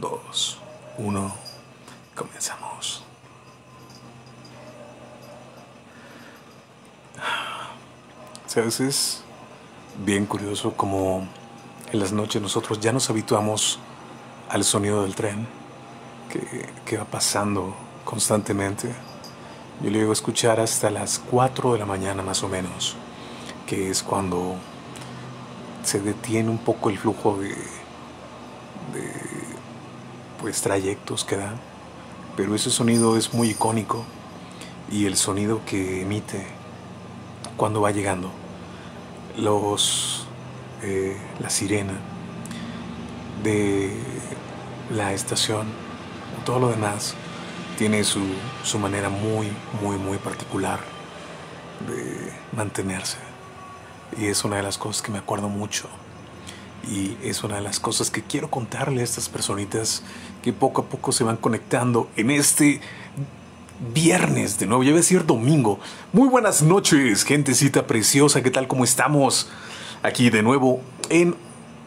2, 1, comenzamos. ¿Sabes? Es bien curioso como en las noches nosotros ya nos habituamos al sonido del tren que, va pasando constantemente. Yo le digo escuchar hasta las 4 de la mañana más o menos, que es cuando se detiene un poco el flujo de pues trayectos que da, pero ese sonido es muy icónico y el sonido que emite cuando va llegando, los eh, la sirena de la estación, todo lo demás tiene su manera muy, muy, muy particular de mantenerse. Y es una de las cosas que me acuerdo mucho y es una de las cosas que quiero contarle a estas personitas que poco a poco se van conectando en este viernes de nuevo, ya voy a decir domingo. Muy buenas noches, gentecita preciosa, ¿qué tal? ¿Cómo estamos? Aquí de nuevo en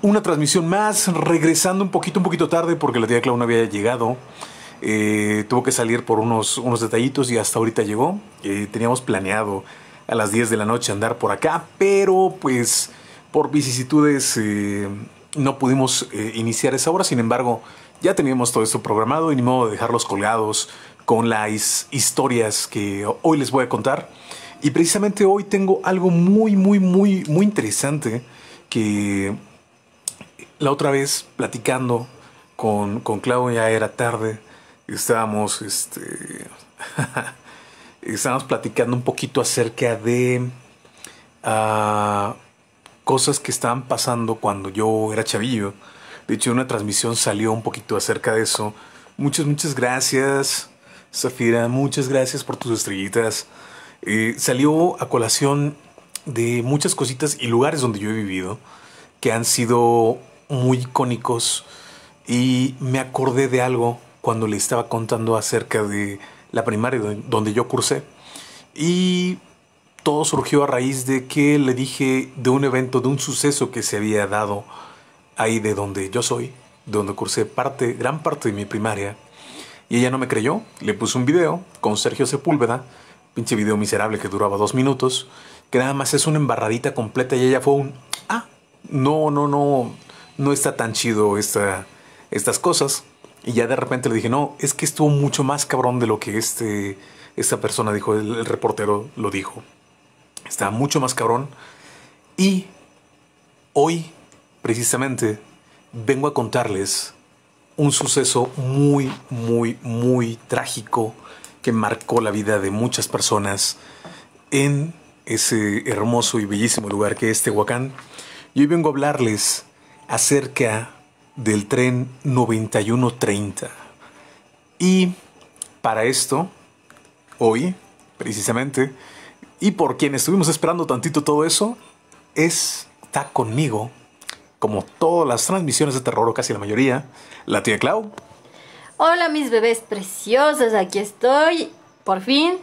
una transmisión más, regresando un poquito, un poquito tarde porque la tía Clau había llegado. Eh, tuvo que salir por unos, unos detallitos y hasta ahorita llegó. Eh, teníamos planeado a las 10 de la noche andar por acá, pero pues por vicisitudes eh, no pudimos eh, iniciar esa hora, sin embargo, ya teníamos todo esto programado y ni modo de dejarlos colgados con las historias que hoy les voy a contar. Y precisamente hoy tengo algo muy, muy, muy, muy interesante que la otra vez platicando con, con ya era tarde, estábamos, este, estábamos platicando un poquito acerca de... Ah, cosas que estaban pasando cuando yo era chavillo. De hecho, una transmisión salió un poquito acerca de eso. Muchas, muchas gracias, Zafira. Muchas gracias por tus estrellitas. Eh, salió a colación de muchas cositas y lugares donde yo he vivido que han sido muy icónicos. Y me acordé de algo cuando le estaba contando acerca de la primaria donde yo cursé. Y todo surgió a raíz de que le dije de un evento, de un suceso que se había dado ahí de donde yo soy, de donde cursé parte, gran parte de mi primaria. Y ella no me creyó, le puse un video con Sergio Sepúlveda, pinche video miserable que duraba dos minutos, que nada más es una embarradita completa y ella fue un, ah, no, no, no, no está tan chido estas cosas. Y ya de repente le dije, no, es que estuvo mucho más cabrón de lo que este, esta persona dijo, el reportero lo dijo. Está mucho más cabrón. Y hoy, precisamente, vengo a contarles un suceso muy, muy, muy trágico que marcó la vida de muchas personas en ese hermoso y bellísimo lugar que es Tehuacán. Y hoy vengo a hablarles acerca del tren 9130. Y para esto, hoy, precisamente, y por quien estuvimos esperando tantito todo eso, está conmigo, como todas las transmisiones de terror o casi la mayoría, la tía Clau. Hola mis bebés preciosos, aquí estoy, por fin.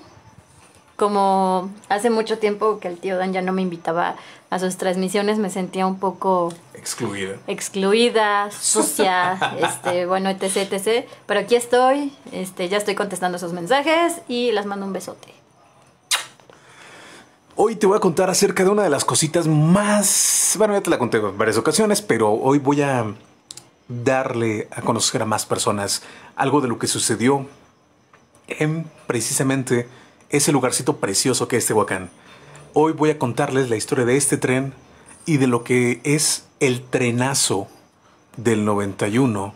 Como hace mucho tiempo que el tío Dan ya no me invitaba a sus transmisiones, me sentía un poco... Excluida. Excluida, sucia, este, bueno, etc, etc. Pero aquí estoy, este, ya estoy contestando sus mensajes y las mando un besote. Hoy te voy a contar acerca de una de las cositas más... Bueno, ya te la conté en varias ocasiones, pero hoy voy a darle a conocer a más personas algo de lo que sucedió en precisamente ese lugarcito precioso que es Tehuacán. Hoy voy a contarles la historia de este tren y de lo que es el trenazo del 91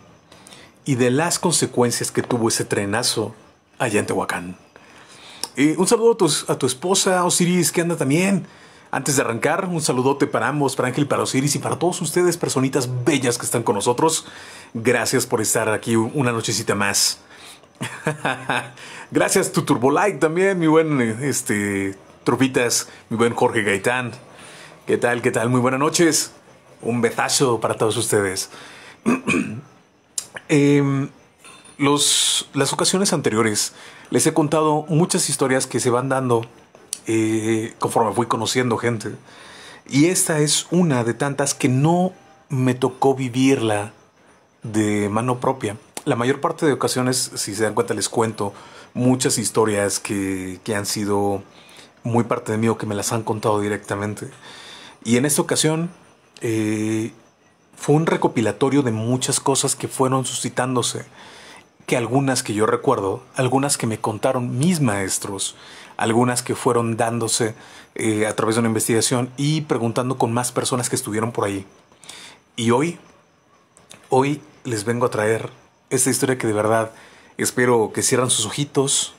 y de las consecuencias que tuvo ese trenazo allá en Tehuacán. Eh, un saludo a tu, esposa Osiris, que anda también. Antes de arrancar, un saludote para ambos, para Ángel, para Osiris y para todos ustedes, personitas bellas que están con nosotros. Gracias por estar aquí una nochecita más. Gracias tu Turbolike también, mi buen este, Tropitas, mi buen Jorge Gaitán. ¿Qué tal? ¿Qué tal? Muy buenas noches. Un besazo para todos ustedes. Em, los, las ocasiones anteriores les he contado muchas historias que se van dando eh, conforme fui conociendo gente. Y esta es una de tantas que no me tocó vivirla de mano propia. La mayor parte de ocasiones, si se dan cuenta, les cuento muchas historias que, han sido muy parte de mí o que me las han contado directamente. Y en esta ocasión eh, fue un recopilatorio de muchas cosas que fueron suscitándose que algunas que yo recuerdo, algunas que me contaron mis maestros, algunas que fueron dándose eh, a través de una investigación y preguntando con más personas que estuvieron por ahí. Y hoy, hoy les vengo a traer esta historia que de verdad espero que cierran sus ojitos,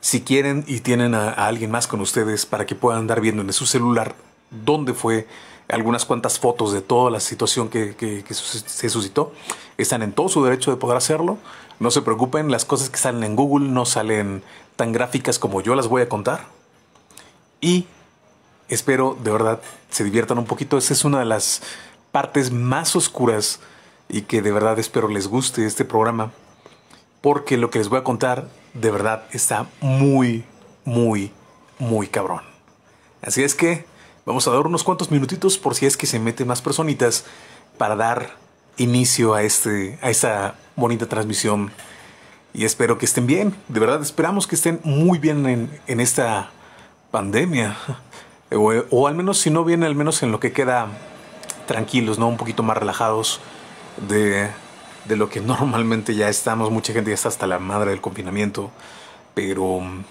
si quieren y tienen a, alguien más con ustedes para que puedan andar viendo en su celular dónde fue algunas cuantas fotos de toda la situación que, que, se suscitó. Están en todo su derecho de poder hacerlo. No se preocupen, las cosas que salen en Google no salen tan gráficas como yo las voy a contar. Y espero de verdad se diviertan un poquito. Esta es una de las partes más oscuras y que de verdad espero les guste este programa. Porque lo que les voy a contar de verdad está muy, muy, muy cabrón. Así es que vamos a dar unos cuantos minutitos por si es que se meten más personitas para dar inicio a, este, a esta bonita transmisión. Y espero que estén bien. De verdad, esperamos que estén muy bien en, esta pandemia. O, al menos, si no bien, al menos en lo que queda tranquilos, ¿no? Un poquito más relajados de, lo que normalmente ya estamos. Mucha gente ya está hasta la madre del confinamiento. Pero mm,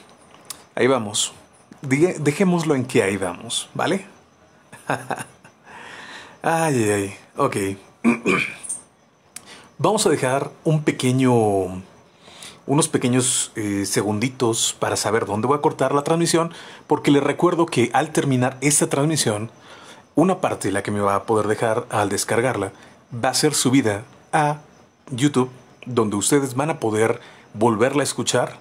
ahí vamos. dejémoslo en que ahí vamos, ¿vale? ay, ay, ay. Ok. Vamos a dejar un pequeño, unos pequeños eh, segunditos para saber dónde voy a cortar la transmisión, porque les recuerdo que al terminar esta transmisión, una parte, la que me va a poder dejar al descargarla, va a ser subida a YouTube, donde ustedes van a poder volverla a escuchar.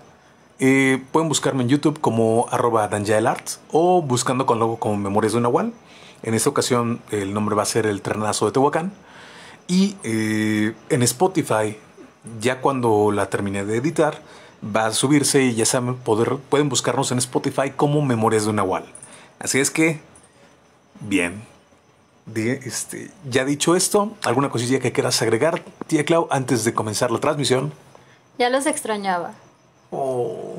Eh, pueden buscarme en YouTube como arroba danjaelart o buscando con logo como Memorias de Nahual. En esta ocasión el nombre va a ser El Trenazo de Tehuacán. Y eh, en Spotify, ya cuando la terminé de editar, va a subirse y ya saben, pueden buscarnos en Spotify como Memorias de una Nahual. Así es que, bien. Este, ya dicho esto, ¿alguna cosilla que quieras agregar, tía Clau, antes de comenzar la transmisión? Ya los extrañaba. Oh.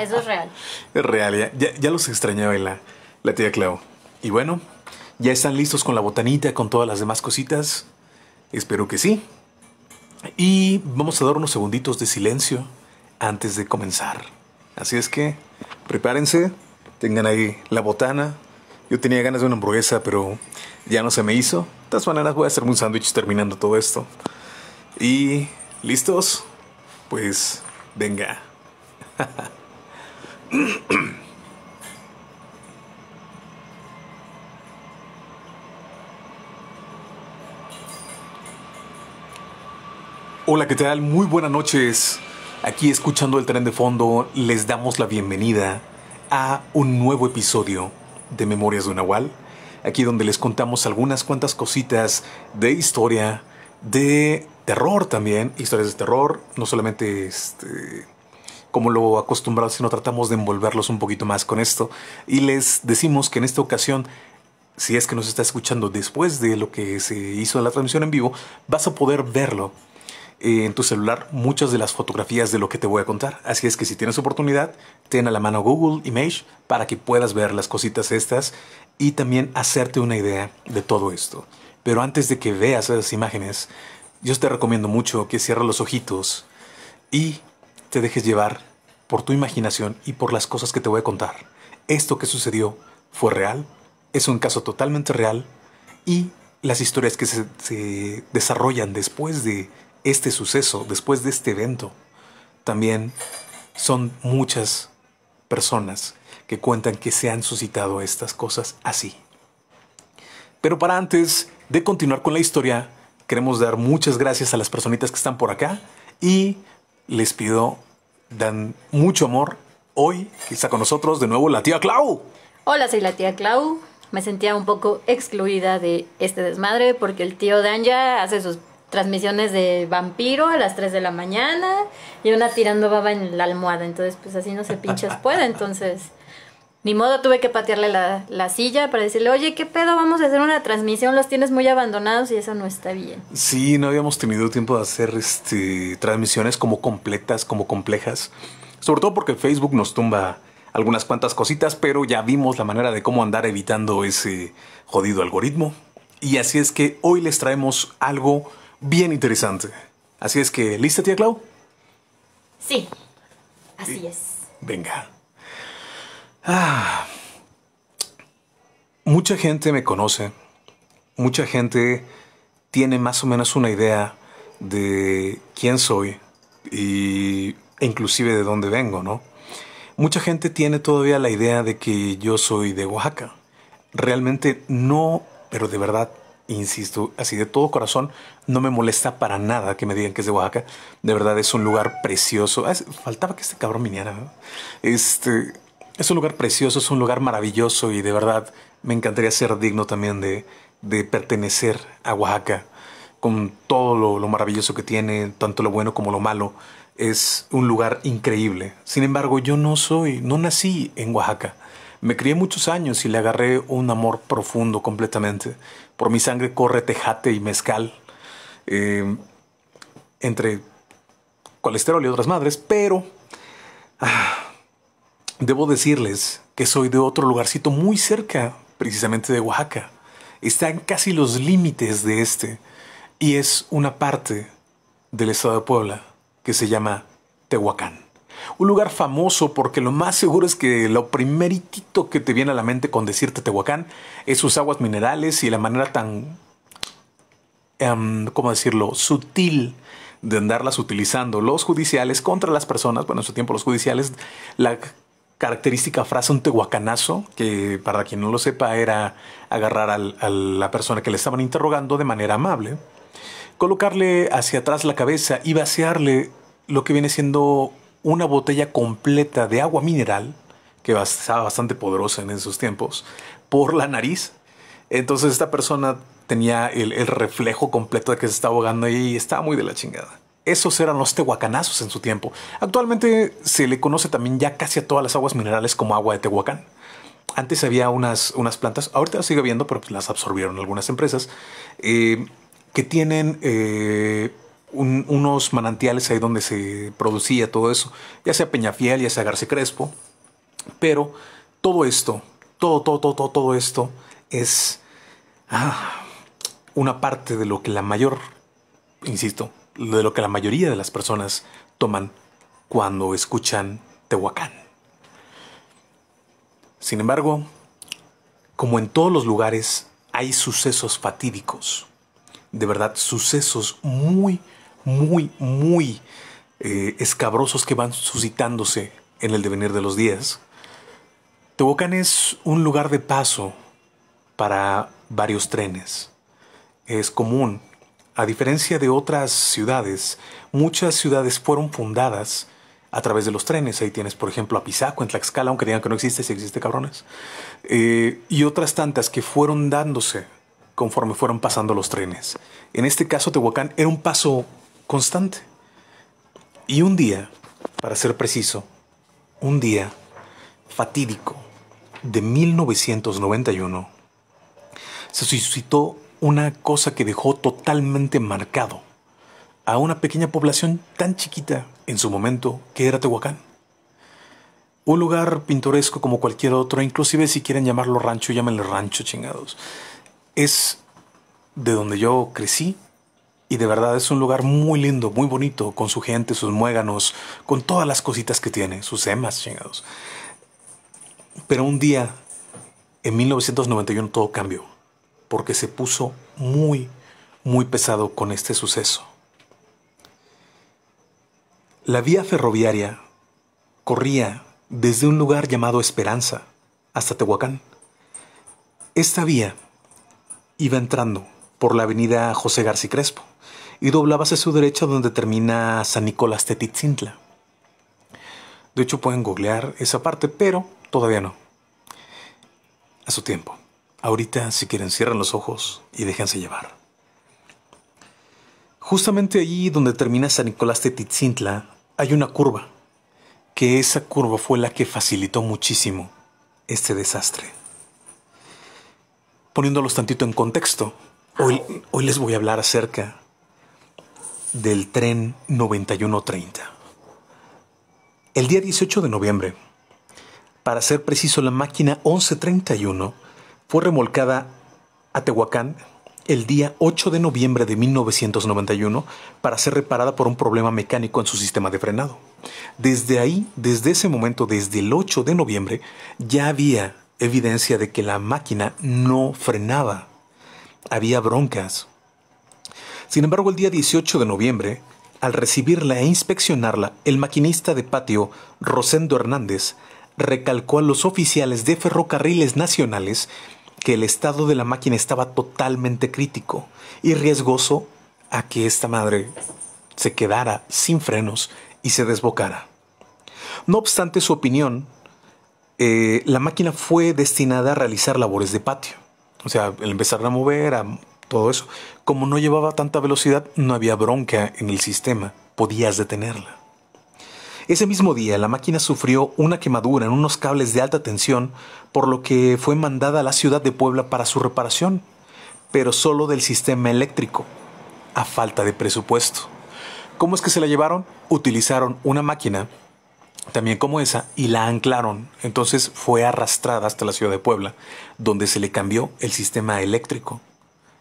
Eso es real. Es real, ya, los extrañaba la, la tía Clau. Y bueno, ya están listos con la botanita, con todas las demás cositas. Espero que sí. Y vamos a dar unos segunditos de silencio antes de comenzar. Así es que prepárense, tengan ahí la botana. Yo tenía ganas de una hamburguesa, pero ya no se me hizo. De todas maneras voy a hacerme un sándwich terminando todo esto. ¿Y listos? Pues venga. Hola, ¿qué tal? Muy buenas noches. Aquí escuchando el tren de fondo, les damos la bienvenida a un nuevo episodio de Memorias de Unahual. Aquí donde les contamos algunas cuantas cositas de historia, de terror también, historias de terror, no solamente este, como lo acostumbrado, sino tratamos de envolverlos un poquito más con esto. Y les decimos que en esta ocasión si es que nos está escuchando después de lo que se hizo en la transmisión en vivo, vas a poder verlo eh, en tu celular muchas de las fotografías de lo que te voy a contar. Así es que si tienes oportunidad, ten a la mano Google Image para que puedas ver las cositas estas y también hacerte una idea de todo esto. Pero antes de que veas esas imágenes, yo te recomiendo mucho que cierres los ojitos y te dejes llevar por tu imaginación y por las cosas que te voy a contar. Esto que sucedió fue real, es un caso totalmente real y las historias que se desarrollan después de este suceso, después de este evento, también son muchas personas que cuentan que se han suscitado estas cosas así. Pero para antes de continuar con la historia, queremos dar muchas gracias a las personitas que están por acá y les pido, dan mucho amor. Hoy está con nosotros de nuevo la tía Clau. Hola, soy la tía Clau. Me sentía un poco excluida de este desmadre porque el tío Dan ya hace sus transmisiones de vampiro a las 3 de la mañana y una tirando baba en la almohada. Entonces, pues así no se pinchas puede. Entonces, ni modo, tuve que patearle la, silla para decirle, oye, ¿qué pedo? Vamos a hacer una transmisión, los tienes muy abandonados y eso no está bien. Sí, no habíamos tenido tiempo de hacer este, transmisiones como completas, como complejas. Sobre todo porque Facebook nos tumba algunas cuantas cositas, pero ya vimos la manera de cómo andar evitando ese jodido algoritmo. Y así es que hoy les traemos algo bien interesante. Así es que, ¿lista, tía Clau? Sí, así es. Venga. Ah, mucha gente me conoce. Mucha gente tiene más o menos una idea de quién soy y, e inclusive de dónde vengo, ¿no? Mucha gente tiene todavía la idea de que yo soy de Oaxaca. Realmente no, pero de verdad insisto, así de todo corazón, no me molesta para nada que me digan que es de Oaxaca. De verdad es un lugar precioso. Ah, faltaba que este cabrón miniera. Este es un lugar precioso, es un lugar maravilloso y de verdad me encantaría ser digno también de, de pertenecer a Oaxaca con todo lo maravilloso que tiene, tanto lo bueno como lo malo. Es un lugar increíble. Sin embargo, yo no soy, no nací en Oaxaca. Me crié muchos años y le agarré un amor profundo completamente. Por mi sangre corre tejate y mezcal, eh, entre colesterol y otras madres, pero ah, debo decirles que soy de otro lugarcito muy cerca, precisamente de Oaxaca. Está en casi los límites de este y es una parte del estado de Puebla que se llama Tehuacán. Un lugar famoso porque lo más seguro es que lo primerito que te viene a la mente con decirte Tehuacán es sus aguas minerales y la manera tan, em, ¿cómo decirlo?, sutil de andarlas utilizando los judiciales contra las personas, bueno, en su tiempo los judiciales, la característica frase un tehuacanazo, que para quien no lo sepa era agarrar a la persona que le estaban interrogando de manera amable, colocarle hacia atrás la cabeza y vaciarle lo que viene siendo una botella completa de agua mineral, que estaba bastante poderosa en esos tiempos, por la nariz. Entonces esta persona tenía el, reflejo completo de que se estaba ahogando y estaba muy de la chingada. Esos eran los tehuacanazos en su tiempo. Actualmente se le conoce también ya casi a todas las aguas minerales como agua de Tehuacán. Antes había unas, unas plantas, ahorita las sigue viendo pero pues las absorbieron algunas empresas, eh, que tienen eh, unos manantiales ahí donde se producía todo eso, ya sea Peñafiel, ya sea Garce Crespo, pero todo esto, todo, todo, todo, todo, todo esto es ah, una parte de lo que la mayor, insisto, de lo que la mayoría de las personas toman cuando escuchan Tehuacán. Sin embargo, como en todos los lugares, hay sucesos fatídicos, de verdad, sucesos muy, muy, muy eh, escabrosos que van suscitándose en el devenir de los días. Tehuacán es un lugar de paso para varios trenes. Es común, a diferencia de otras ciudades, muchas ciudades fueron fundadas a través de los trenes. Ahí tienes, por ejemplo, a Pisaco en Tlaxcala, aunque digan que no existe, si existe, cabrones. Eh, y otras tantas que fueron dándose conforme fueron pasando los trenes. En este caso, Tehuacán era un paso constante. Y un día, para ser preciso, un día fatídico de 1991, se suscitó una cosa que dejó totalmente marcado a una pequeña población tan chiquita en su momento que era Tehuacán. Un lugar pintoresco como cualquier otro, inclusive si quieren llamarlo rancho, llámenle rancho chingados. Es de donde yo crecí, y de verdad es un lugar muy lindo, muy bonito, con su gente, sus muéganos, con todas las cositas que tiene, sus emas, chingados. Pero un día, en 1991, todo cambió, porque se puso muy, muy pesado con este suceso. La vía ferroviaria corría desde un lugar llamado Esperanza hasta Tehuacán. Esta vía iba entrando por la avenida José García Crespo y doblaba a su derecha donde termina San Nicolás Tetitzintla. De hecho pueden googlear esa parte, pero todavía no. A su tiempo. Ahorita, si quieren, cierran los ojos y déjense llevar. Justamente allí donde termina San Nicolás Tizintla, hay una curva, que esa curva fue la que facilitó muchísimo este desastre. Poniéndolos tantito en contexto, hoy les voy a hablar acerca del tren 9130. El día 18 de noviembre, para ser preciso, la máquina 1131 fue remolcada a Tehuacán el día 8 de noviembre de 1991 para ser reparada por un problema mecánico en su sistema de frenado. Desde ahí, desde ese momento, desde el 8 de noviembre, ya había evidencia de que la máquina no frenaba. Había broncas. Sin embargo, el día 18 de noviembre, al recibirla e inspeccionarla, el maquinista de patio, Rosendo Hernández, recalcó a los oficiales de ferrocarriles nacionales que el estado de la máquina estaba totalmente crítico y riesgoso a que esta madre se quedara sin frenos y se desbocara. No obstante su opinión, eh, la máquina fue destinada a realizar labores de patio. O sea, empezar a mover, a todo eso. Como no llevaba tanta velocidad, no había bronca en el sistema, podías detenerla. Ese mismo día, la máquina sufrió una quemadura en unos cables de alta tensión, por lo que fue mandada a la ciudad de Puebla para su reparación, pero solo del sistema eléctrico, a falta de presupuesto. ¿Cómo es que se la llevaron? Utilizaron una máquina, también como esa, y la anclaron. Entonces fue arrastrada hasta la ciudad de Puebla, donde se le cambió el sistema eléctrico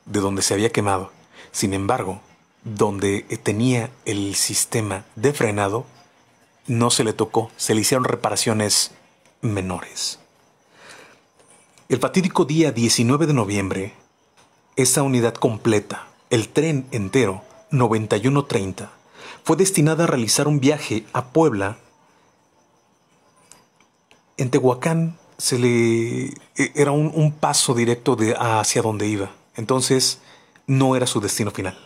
de donde se había quemado. Sin embargo, donde tenía el sistema de frenado, no se le tocó, se le hicieron reparaciones menores. El fatídico día 19 de noviembre, Esa unidad completa, el tren entero 9130, fue destinada a realizar un viaje a Puebla. En Tehuacán se le e, era un, paso directo de hacia donde iba. Entonces, no era su destino final.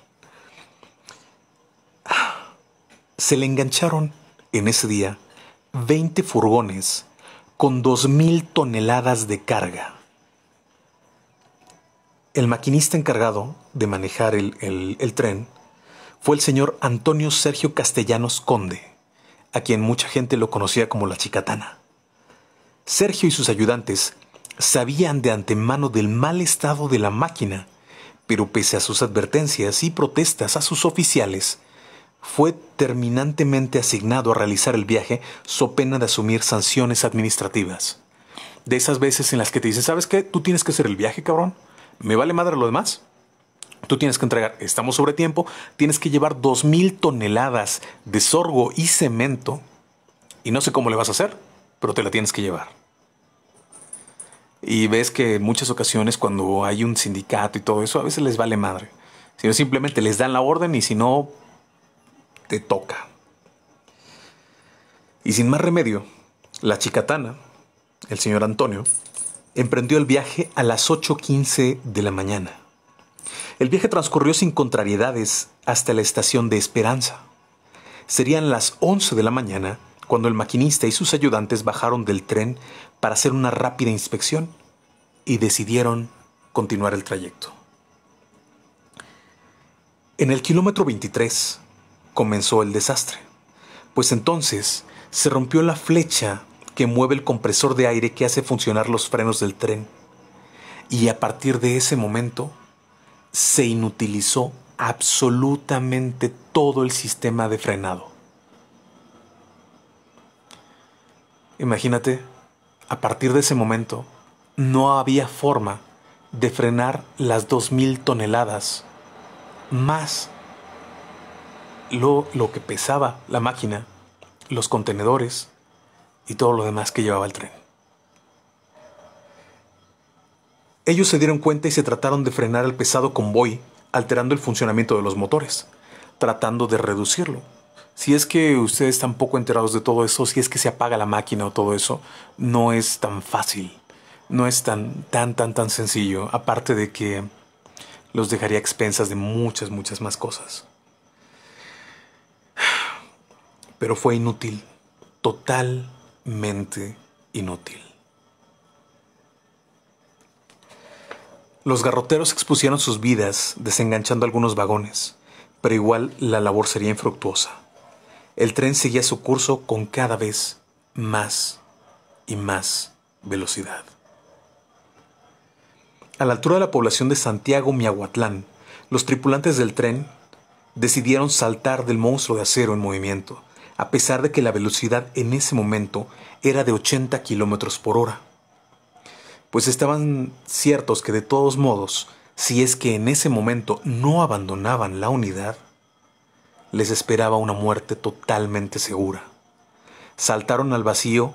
Se le engancharon en ese día 20 furgones con 2.000 toneladas de carga. El maquinista encargado de manejar el, el tren fue el señor Antonio Sergio Castellanos Conde, a quien mucha gente lo conocía como la Chicatana. Sergio y sus ayudantes sabían de antemano del mal estado de la máquina, pero pese a sus advertencias y protestas a sus oficiales, fue terminantemente asignado a realizar el viaje so pena de asumir sanciones administrativas. De esas veces en las que te dicen, ¿sabes qué? Tú tienes que hacer el viaje, cabrón. Me vale madre lo demás. Tú tienes que entregar, estamos sobre tiempo, tienes que llevar 2.000 toneladas de sorgo y cemento. Y no sé cómo le vas a hacer, pero te la tienes que llevar. Y ves que en muchas ocasiones cuando hay un sindicato y todo eso, a veces les vale madre. Si no, simplemente les dan la orden y si no, te toca. Y sin más remedio, la chicatana, el señor Antonio, emprendió el viaje a las 8.15 de la mañana. El viaje transcurrió sin contrariedades hasta la estación de Esperanza. Serían las 11 de la mañana cuando el maquinista y sus ayudantes bajaron del tren para hacer una rápida inspección y decidieron continuar el trayecto. En el kilómetro 23 comenzó el desastre, pues entonces se rompió la flecha que mueve el compresor de aire que hace funcionar los frenos del tren y a partir de ese momento se inutilizó absolutamente todo el sistema de frenado. Imagínate a partir de ese momento, no había forma de frenar las 2.000 toneladas más lo, lo, que pesaba la máquina, los contenedores y todo lo demás que llevaba el tren. Ellos se dieron cuenta y se trataron de frenar el pesado convoy alterando el funcionamiento de los motores, tratando de reducirlo si es que ustedes están poco enterados de todo eso, si es que se apaga la máquina o todo eso, no es tan fácil. No es tan, tan, tan, tan sencillo. Aparte de que los dejaría expensas de muchas, muchas más cosas. Pero fue inútil. Totalmente inútil. Los garroteros expusieron sus vidas desenganchando algunos vagones, pero igual la labor sería infructuosa. El tren seguía su curso con cada vez más y más velocidad. A la altura de la población de Santiago Miahuatlán, los tripulantes del tren decidieron saltar del monstruo de acero en movimiento, a pesar de que la velocidad en ese momento era de 80 kilómetros por hora. Pues estaban ciertos que de todos modos, si es que en ese momento no abandonaban la unidad, les esperaba una muerte totalmente segura. Saltaron al vacío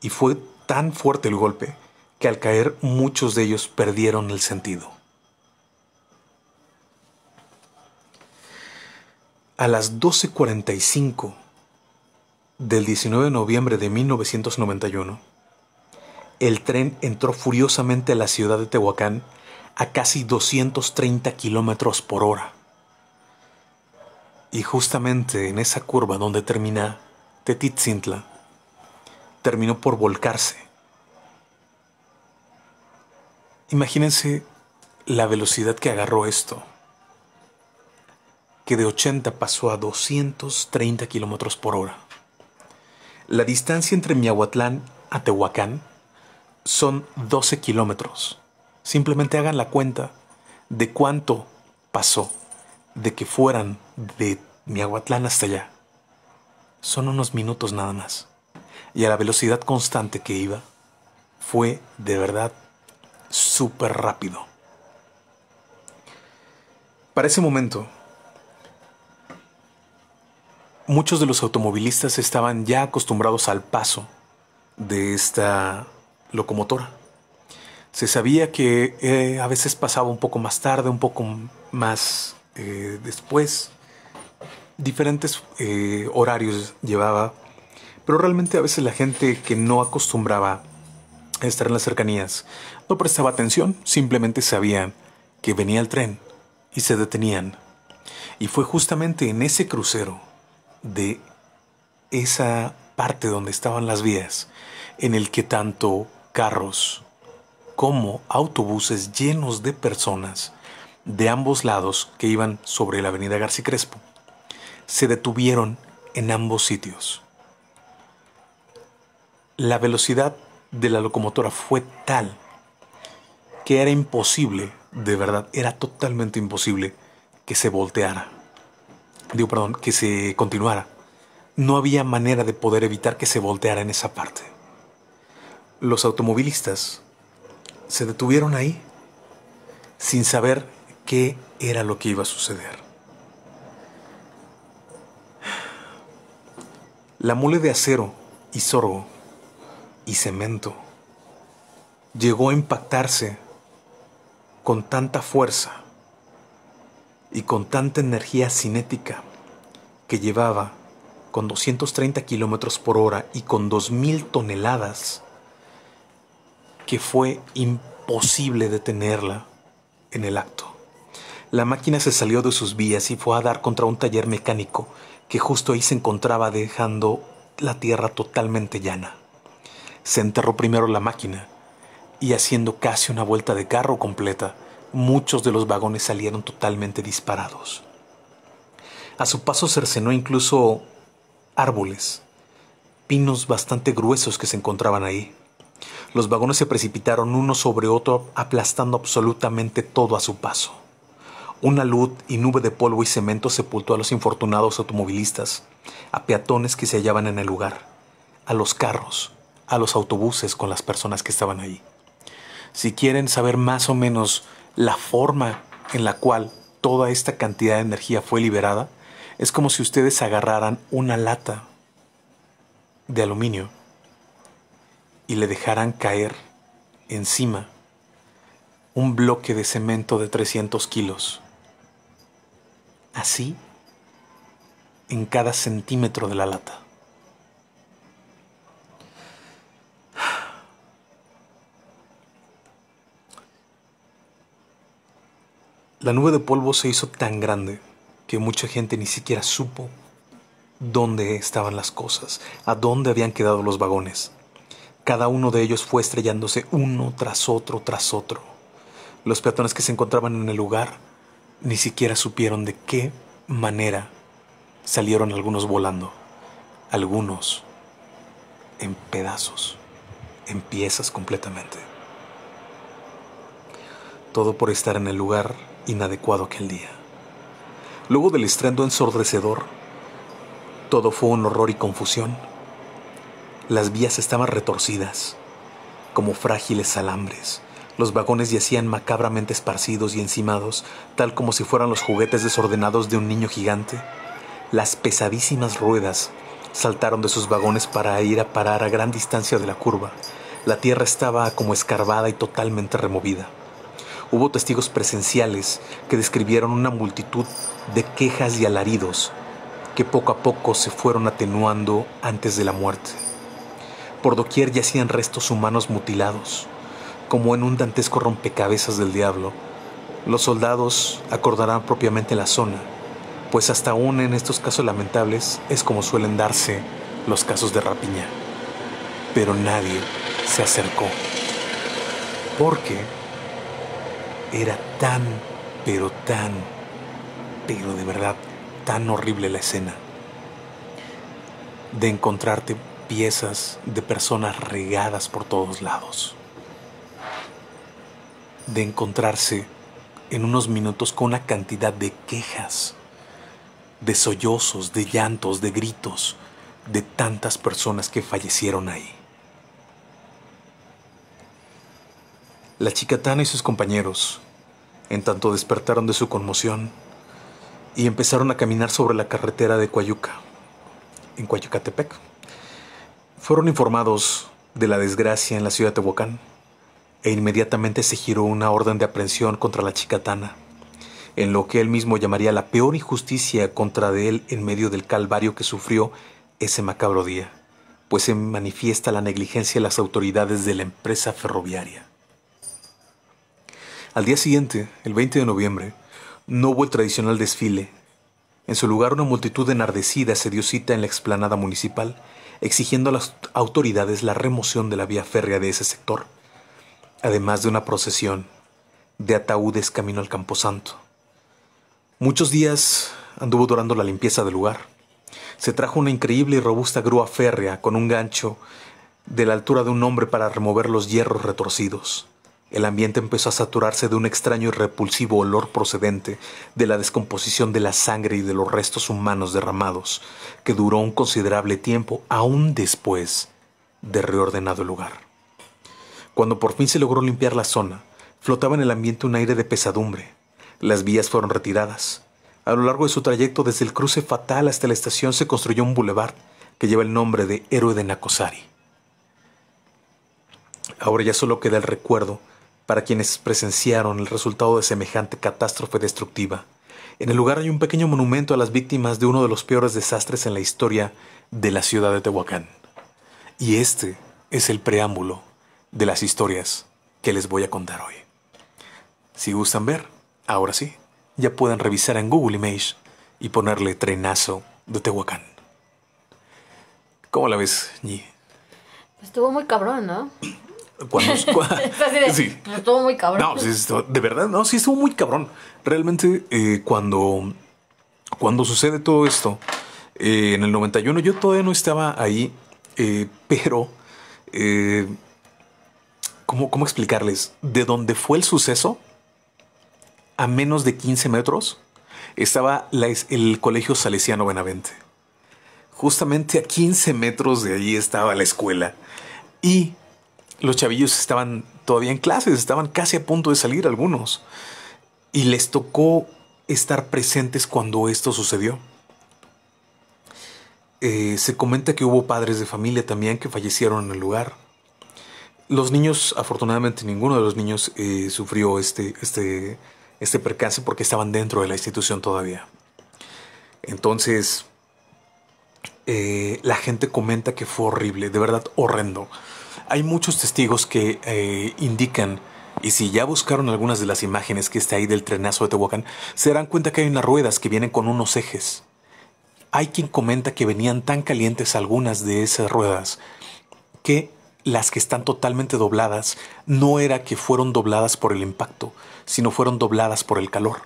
y fue tan fuerte el golpe que al caer muchos de ellos perdieron el sentido. A las 12.45 del 19 de noviembre de 1991, el tren entró furiosamente a la ciudad de Tehuacán a casi 230 kilómetros por hora. Y justamente en esa curva donde termina Tetitzintla, terminó por volcarse. Imagínense la velocidad que agarró esto, que de 80 pasó a 230 kilómetros por hora. La distancia entre Miahuatlán a Tehuacán son 12 kilómetros. Simplemente hagan la cuenta de cuánto pasó de que fueran de Miahuatlán hasta allá. Son unos minutos nada más. Y a la velocidad constante que iba, fue de verdad súper rápido. Para ese momento, muchos de los automovilistas estaban ya acostumbrados al paso de esta locomotora. Se sabía que eh, a veces pasaba un poco más tarde, un poco más eh, después, diferentes eh, horarios llevaba, pero realmente a veces la gente que no acostumbraba a estar en las cercanías no prestaba atención, simplemente sabían que venía el tren y se detenían. Y fue justamente en ese crucero de esa parte donde estaban las vías, en el que tanto carros como autobuses llenos de personas de ambos lados que iban sobre la avenida García Crespo se detuvieron en ambos sitios. La velocidad de la locomotora fue tal que era imposible, de verdad, era totalmente imposible que se volteara. Digo, perdón, que se continuara. No había manera de poder evitar que se volteara en esa parte. Los automovilistas se detuvieron ahí sin saber qué era lo que iba a suceder. la mole de acero y sorgo y cemento llegó a impactarse con tanta fuerza y con tanta energía cinética que llevaba con 230 kilómetros por hora y con 2.000 toneladas, que fue imposible detenerla en el acto. La máquina se salió de sus vías y fue a dar contra un taller mecánico que justo ahí se encontraba dejando la tierra totalmente llana. Se enterró primero la máquina y haciendo casi una vuelta de carro completa, muchos de los vagones salieron totalmente disparados. A su paso cercenó incluso árboles, pinos bastante gruesos que se encontraban ahí. Los vagones se precipitaron uno sobre otro aplastando absolutamente todo a su paso. Una luz y nube de polvo y cemento sepultó a los infortunados automovilistas, a peatones que se hallaban en el lugar, a los carros, a los autobuses con las personas que estaban ahí. Si quieren saber más o menos la forma en la cual toda esta cantidad de energía fue liberada, es como si ustedes agarraran una lata de aluminio y le dejaran caer encima un bloque de cemento de 300 kilos así en cada centímetro de la lata. La nube de polvo se hizo tan grande que mucha gente ni siquiera supo dónde estaban las cosas, a dónde habían quedado los vagones. Cada uno de ellos fue estrellándose uno tras otro tras otro. Los peatones que se encontraban en el lugar ni siquiera supieron de qué manera salieron algunos volando, algunos en pedazos, en piezas completamente. Todo por estar en el lugar inadecuado aquel día. Luego del estrendo ensordecedor, todo fue un horror y confusión. Las vías estaban retorcidas, como frágiles alambres, los vagones yacían macabramente esparcidos y encimados, tal como si fueran los juguetes desordenados de un niño gigante. Las pesadísimas ruedas saltaron de sus vagones para ir a parar a gran distancia de la curva. La tierra estaba como escarbada y totalmente removida. Hubo testigos presenciales que describieron una multitud de quejas y alaridos que poco a poco se fueron atenuando antes de la muerte. Por doquier yacían restos humanos mutilados como en un dantesco rompecabezas del diablo. Los soldados acordarán propiamente la zona, pues hasta aún en estos casos lamentables es como suelen darse los casos de rapiña. Pero nadie se acercó, porque era tan, pero tan, pero de verdad tan horrible la escena de encontrarte piezas de personas regadas por todos lados de encontrarse en unos minutos con una cantidad de quejas, de sollozos, de llantos, de gritos, de tantas personas que fallecieron ahí. La chicatana y sus compañeros, en tanto despertaron de su conmoción y empezaron a caminar sobre la carretera de Cuayuca, en Cuayucatepec, Fueron informados de la desgracia en la ciudad de Tehuacán e inmediatamente se giró una orden de aprehensión contra la chicatana, en lo que él mismo llamaría la peor injusticia contra de él en medio del calvario que sufrió ese macabro día, pues se manifiesta la negligencia de las autoridades de la empresa ferroviaria. Al día siguiente, el 20 de noviembre, no hubo el tradicional desfile. En su lugar, una multitud enardecida se dio cita en la explanada municipal, exigiendo a las autoridades la remoción de la vía férrea de ese sector además de una procesión de ataúdes camino al camposanto. Muchos días anduvo durando la limpieza del lugar. Se trajo una increíble y robusta grúa férrea con un gancho de la altura de un hombre para remover los hierros retorcidos. El ambiente empezó a saturarse de un extraño y repulsivo olor procedente de la descomposición de la sangre y de los restos humanos derramados, que duró un considerable tiempo aún después de reordenado el lugar. Cuando por fin se logró limpiar la zona, flotaba en el ambiente un aire de pesadumbre. Las vías fueron retiradas. A lo largo de su trayecto desde el cruce fatal hasta la estación se construyó un bulevar que lleva el nombre de Héroe de Nakosari. Ahora ya solo queda el recuerdo para quienes presenciaron el resultado de semejante catástrofe destructiva. En el lugar hay un pequeño monumento a las víctimas de uno de los peores desastres en la historia de la ciudad de Tehuacán. Y este es el preámbulo de las historias que les voy a contar hoy. Si gustan ver, ahora sí, ya pueden revisar en Google Image y ponerle trenazo de Tehuacán. ¿Cómo la ves, Ñi? Estuvo muy cabrón, ¿no? Pues, estuvo muy cabrón. No, pues, de verdad, no, sí estuvo muy cabrón. Realmente, eh, cuando, cuando sucede todo esto, eh, en el 91 yo todavía no estaba ahí, eh, pero ¿cómo, explicarles? De dónde fue el suceso, a menos de 15 metros, estaba el Colegio Salesiano Benavente. Justamente a 15 metros de allí estaba la escuela. Y los chavillos estaban todavía en clases, estaban casi a punto de salir algunos. Y les tocó estar presentes cuando esto sucedió. Eh, se comenta que hubo padres de familia también que fallecieron en el lugar. Los niños, afortunadamente ninguno de los niños eh, sufrió este, este, este percance porque estaban dentro de la institución todavía. Entonces, eh, la gente comenta que fue horrible, de verdad horrendo. Hay muchos testigos que eh, indican, y si ya buscaron algunas de las imágenes que está ahí del trenazo de Tehuacán, se darán cuenta que hay unas ruedas que vienen con unos ejes. Hay quien comenta que venían tan calientes algunas de esas ruedas que las que están totalmente dobladas, no era que fueron dobladas por el impacto, sino fueron dobladas por el calor,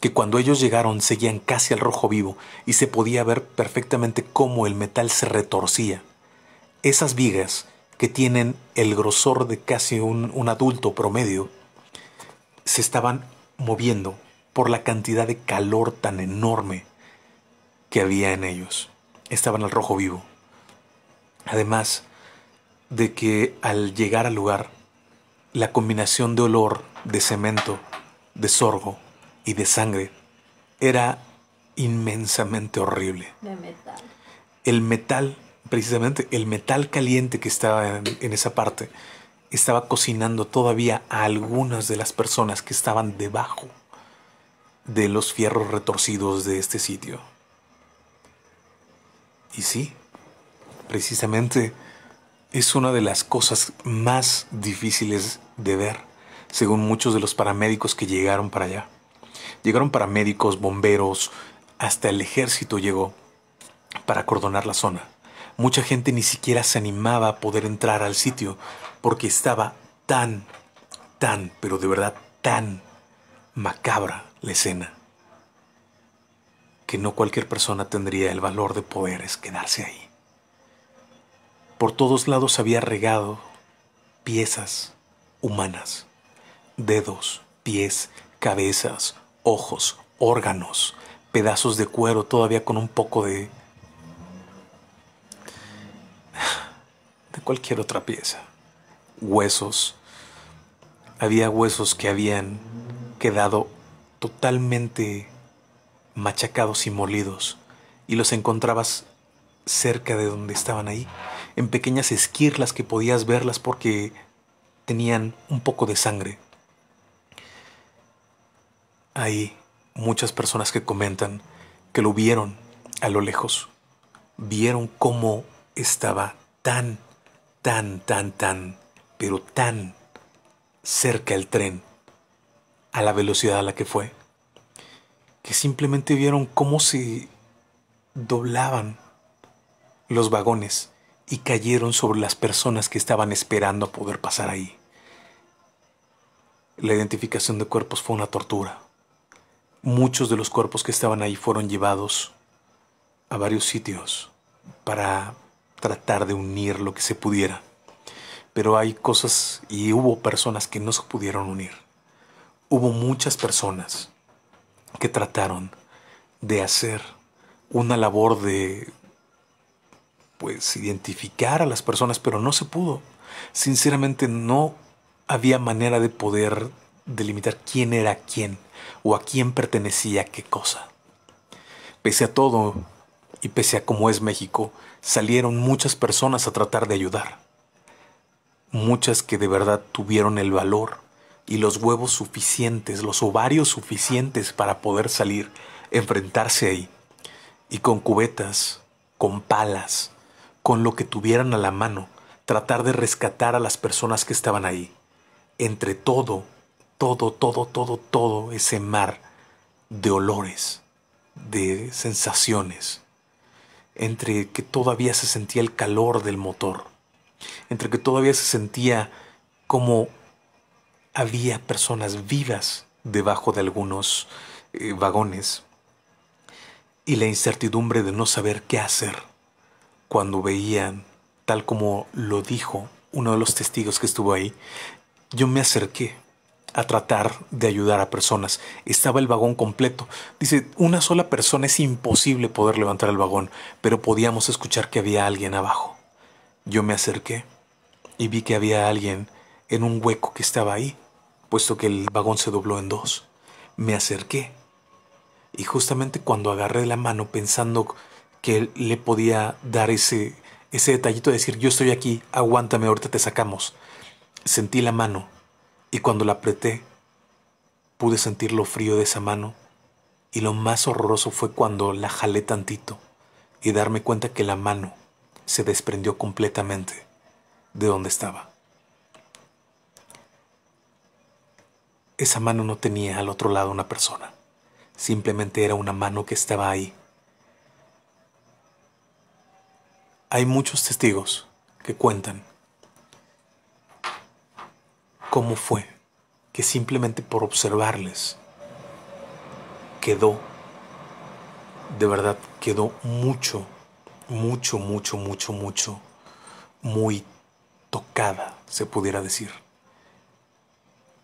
que cuando ellos llegaron seguían casi al rojo vivo y se podía ver perfectamente cómo el metal se retorcía. Esas vigas, que tienen el grosor de casi un, un adulto promedio, se estaban moviendo por la cantidad de calor tan enorme que había en ellos. Estaban al rojo vivo. Además, de que al llegar al lugar, la combinación de olor, de cemento, de sorgo y de sangre era inmensamente horrible. De metal. El metal, precisamente, el metal caliente que estaba en, esa parte, estaba cocinando todavía a algunas de las personas que estaban debajo de los fierros retorcidos de este sitio. Y sí, precisamente es una de las cosas más difíciles de ver, según muchos de los paramédicos que llegaron para allá. Llegaron paramédicos, bomberos, hasta el ejército llegó para cordonar la zona. Mucha gente ni siquiera se animaba a poder entrar al sitio porque estaba tan, tan, pero de verdad tan macabra la escena que no cualquier persona tendría el valor de poder quedarse ahí. Por todos lados había regado piezas humanas, dedos, pies, cabezas, ojos, órganos, pedazos de cuero todavía con un poco de... de cualquier otra pieza. Huesos. Había huesos que habían quedado totalmente machacados y molidos y los encontrabas cerca de donde estaban ahí en pequeñas esquirlas que podías verlas porque tenían un poco de sangre. Hay muchas personas que comentan que lo vieron a lo lejos. Vieron cómo estaba tan, tan, tan, tan, pero tan cerca el tren a la velocidad a la que fue. Que simplemente vieron cómo se doblaban los vagones y cayeron sobre las personas que estaban esperando a poder pasar ahí. La identificación de cuerpos fue una tortura. Muchos de los cuerpos que estaban ahí fueron llevados a varios sitios para tratar de unir lo que se pudiera. Pero hay cosas y hubo personas que no se pudieron unir. Hubo muchas personas que trataron de hacer una labor de pues identificar a las personas, pero no se pudo. Sinceramente no había manera de poder delimitar quién era quién o a quién pertenecía qué cosa. Pese a todo, y pese a cómo es México, salieron muchas personas a tratar de ayudar. Muchas que de verdad tuvieron el valor y los huevos suficientes, los ovarios suficientes para poder salir, enfrentarse ahí. Y con cubetas, con palas, con lo que tuvieran a la mano, tratar de rescatar a las personas que estaban ahí. Entre todo, todo, todo, todo, todo ese mar de olores, de sensaciones, entre que todavía se sentía el calor del motor, entre que todavía se sentía como había personas vivas debajo de algunos eh, vagones y la incertidumbre de no saber qué hacer cuando veían, tal como lo dijo uno de los testigos que estuvo ahí, yo me acerqué a tratar de ayudar a personas. Estaba el vagón completo. Dice, una sola persona es imposible poder levantar el vagón, pero podíamos escuchar que había alguien abajo. Yo me acerqué y vi que había alguien en un hueco que estaba ahí, puesto que el vagón se dobló en dos. Me acerqué y justamente cuando agarré la mano pensando que le podía dar ese, ese detallito de decir, yo estoy aquí, aguántame, ahorita te sacamos. Sentí la mano y cuando la apreté, pude sentir lo frío de esa mano y lo más horroroso fue cuando la jalé tantito y darme cuenta que la mano se desprendió completamente de donde estaba. Esa mano no tenía al otro lado una persona, simplemente era una mano que estaba ahí Hay muchos testigos que cuentan cómo fue que simplemente por observarles quedó, de verdad quedó mucho, mucho, mucho, mucho, mucho, muy tocada, se pudiera decir.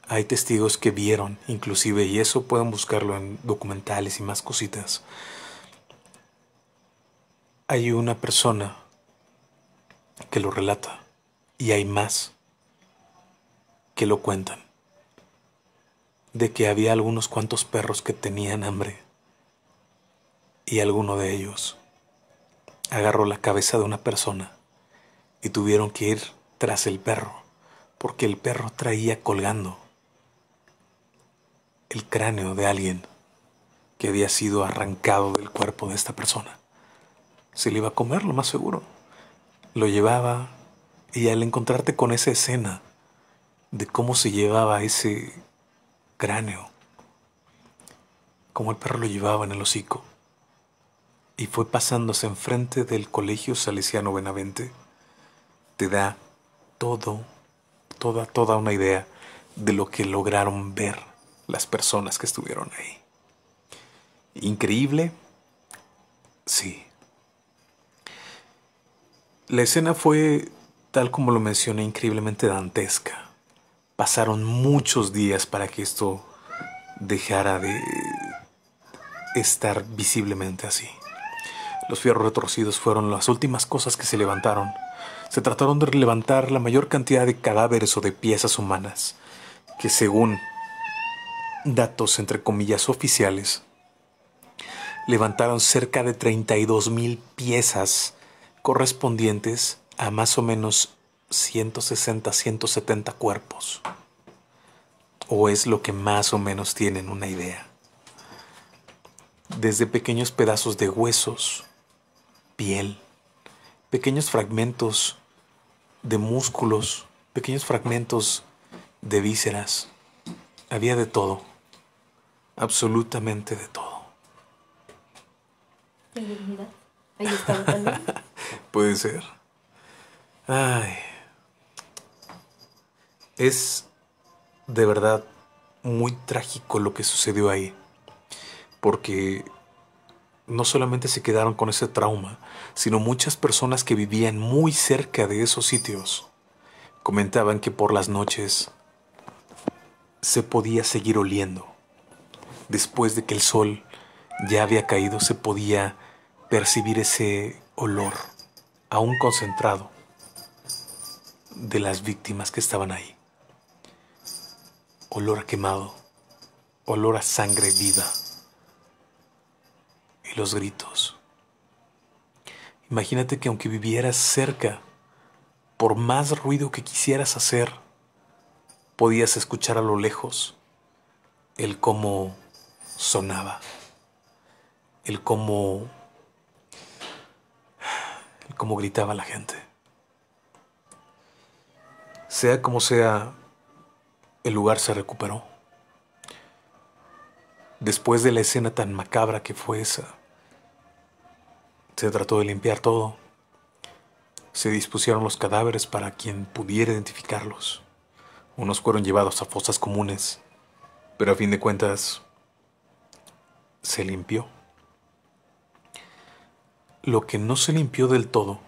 Hay testigos que vieron, inclusive, y eso pueden buscarlo en documentales y más cositas. Hay una persona que lo relata y hay más que lo cuentan. De que había algunos cuantos perros que tenían hambre y alguno de ellos agarró la cabeza de una persona y tuvieron que ir tras el perro porque el perro traía colgando el cráneo de alguien que había sido arrancado del cuerpo de esta persona. Se le iba a comer, lo más seguro lo llevaba y al encontrarte con esa escena de cómo se llevaba ese cráneo, cómo el perro lo llevaba en el hocico, y fue pasándose enfrente del colegio salesiano Benavente, te da todo, toda, toda una idea de lo que lograron ver las personas que estuvieron ahí. Increíble, sí. La escena fue, tal como lo mencioné, increíblemente dantesca. Pasaron muchos días para que esto dejara de estar visiblemente así. Los fierros retorcidos fueron las últimas cosas que se levantaron. Se trataron de levantar la mayor cantidad de cadáveres o de piezas humanas, que según datos entre comillas oficiales, levantaron cerca de 32 mil piezas correspondientes a más o menos 160, 170 cuerpos. O es lo que más o menos tienen una idea. Desde pequeños pedazos de huesos, piel, pequeños fragmentos de músculos, pequeños fragmentos de vísceras. Había de todo, absolutamente de todo. Ahí Puede ser. Ay. Es de verdad muy trágico lo que sucedió ahí. Porque no solamente se quedaron con ese trauma, sino muchas personas que vivían muy cerca de esos sitios comentaban que por las noches se podía seguir oliendo. Después de que el sol ya había caído, se podía percibir ese olor, aún concentrado, de las víctimas que estaban ahí. Olor quemado, olor a sangre viva y los gritos. Imagínate que aunque vivieras cerca, por más ruido que quisieras hacer, podías escuchar a lo lejos el cómo sonaba, el cómo como gritaba la gente. Sea como sea, el lugar se recuperó. Después de la escena tan macabra que fue esa, se trató de limpiar todo. Se dispusieron los cadáveres para quien pudiera identificarlos. Unos fueron llevados a fosas comunes, pero a fin de cuentas se limpió. Lo que no se limpió del todo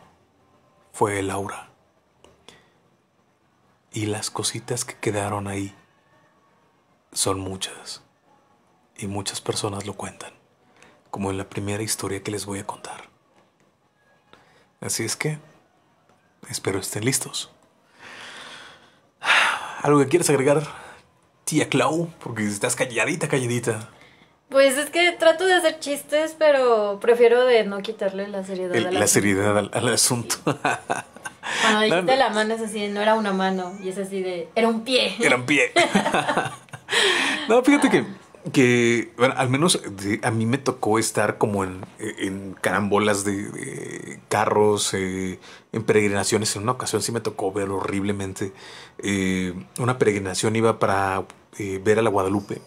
fue el aura y las cositas que quedaron ahí son muchas y muchas personas lo cuentan, como en la primera historia que les voy a contar. Así es que espero estén listos. ¿Algo que quieres agregar, tía Clau? Porque estás calladita, calladita. Pues es que trato de hacer chistes, pero prefiero de no quitarle la seriedad, al, la asunto. seriedad al, asunto. Cuando dijiste la mano es así, no era una mano, y es así de, era un pie. Era un pie. no, fíjate que, bueno, al menos a mí me tocó estar como en, carambolas de, carros, eh, en peregrinaciones. En una ocasión sí me tocó ver horriblemente. Eh, una peregrinación iba para eh, ver a la Guadalupe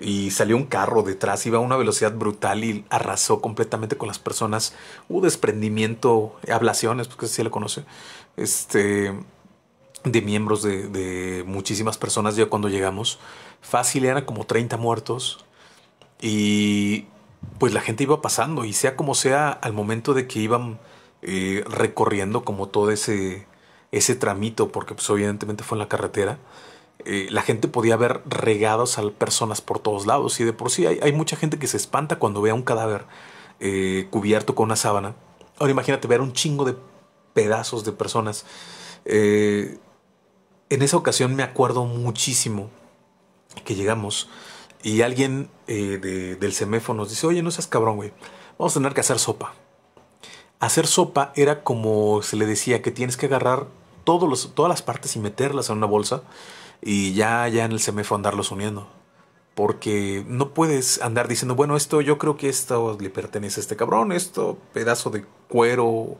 y salió un carro detrás, iba a una velocidad brutal y arrasó completamente con las personas. Hubo desprendimiento, ablaciones, porque pues, así se le conoce, este, de miembros de, de muchísimas personas ya cuando llegamos. Fácil eran como 30 muertos y pues la gente iba pasando y sea como sea, al momento de que iban eh, recorriendo como todo ese, ese tramito, porque pues evidentemente fue en la carretera, eh, la gente podía ver regados a personas por todos lados. Y de por sí hay, mucha gente que se espanta cuando ve a un cadáver eh, cubierto con una sábana. Ahora imagínate ver un chingo de pedazos de personas. Eh, en esa ocasión me acuerdo muchísimo que llegamos y alguien del seméfono nos dice, oye, no seas cabrón, güey, vamos a tener que hacer sopa. Hacer sopa era como se le decía que tienes que agarrar todos todas las partes y meterlas en una bolsa y ya, ya en el CMF andarlos uniendo. Porque no puedes andar diciendo, bueno, esto yo creo que esto le pertenece a este cabrón, esto pedazo de cuero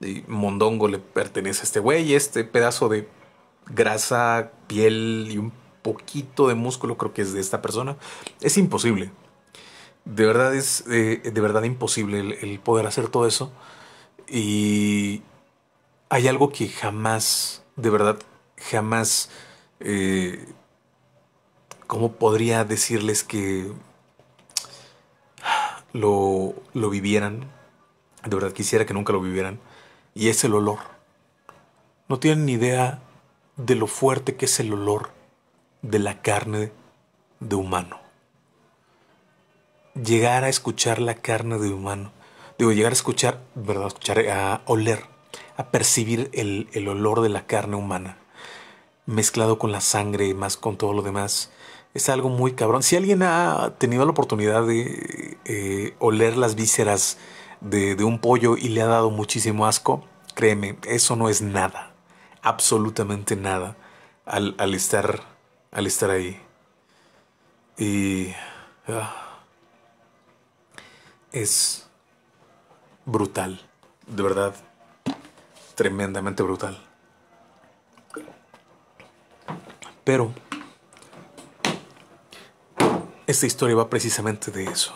de mondongo le pertenece a este güey, este pedazo de grasa, piel y un poquito de músculo creo que es de esta persona. Es imposible. De verdad es eh, de verdad imposible el poder hacer todo eso. Y hay algo que jamás, de verdad, jamás eh, ¿cómo podría decirles que lo, lo vivieran? De verdad quisiera que nunca lo vivieran. Y es el olor. No tienen ni idea de lo fuerte que es el olor de la carne de humano. Llegar a escuchar la carne de humano. Digo, llegar a escuchar, ¿verdad? a oler, a percibir el olor de la carne humana mezclado con la sangre, más con todo lo demás. Es algo muy cabrón. Si alguien ha tenido la oportunidad de eh, oler las vísceras de, un pollo y le ha dado muchísimo asco, créeme, eso no es nada. Absolutamente nada. Al, estar al estar ahí y ah, es brutal de verdad tremendamente brutal Pero esta historia va precisamente de eso.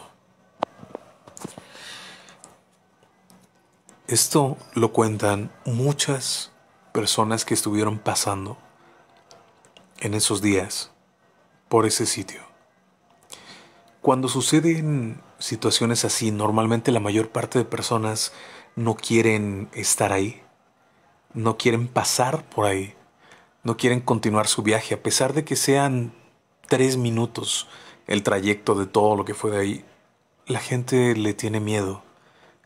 Esto lo cuentan muchas personas que estuvieron pasando en esos días por ese sitio. Cuando suceden situaciones así, normalmente la mayor parte de personas no quieren estar ahí, no quieren pasar por ahí, no quieren continuar su viaje, a pesar de que sean tres minutos el trayecto de todo lo que fue de ahí. La gente le tiene miedo,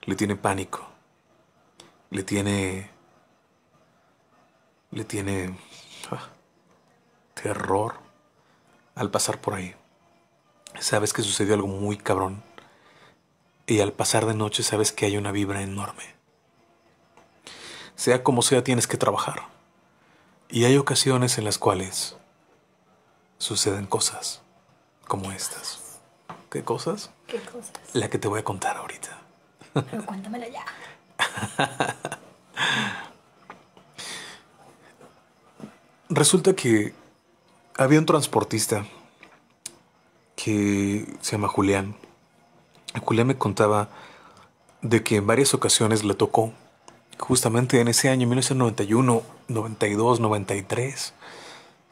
le tiene pánico, le tiene... le tiene... Ah, terror al pasar por ahí. Sabes que sucedió algo muy cabrón y al pasar de noche sabes que hay una vibra enorme. Sea como sea, tienes que trabajar. Y hay ocasiones en las cuales suceden cosas como estas. ¿Qué cosas? ¿Qué cosas? La que te voy a contar ahorita. Pero cuéntamela ya. Resulta que había un transportista que se llama Julián. Julián me contaba de que en varias ocasiones le tocó justamente en ese año 1991, 92, 93,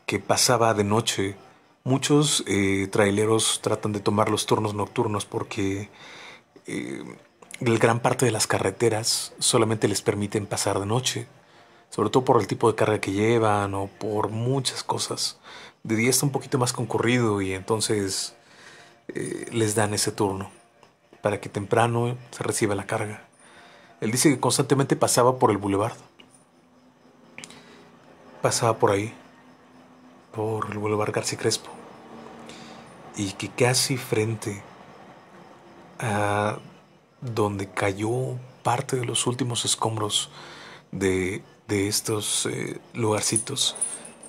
que pasaba de noche, muchos eh, traileros tratan de tomar los turnos nocturnos porque eh, gran parte de las carreteras solamente les permiten pasar de noche, sobre todo por el tipo de carga que llevan o por muchas cosas. De día está un poquito más concurrido y entonces eh, les dan ese turno para que temprano se reciba la carga. Él dice que constantemente pasaba por el boulevard. Pasaba por ahí, por el boulevard García Crespo. Y que casi frente a donde cayó parte de los últimos escombros de, estos eh, lugarcitos,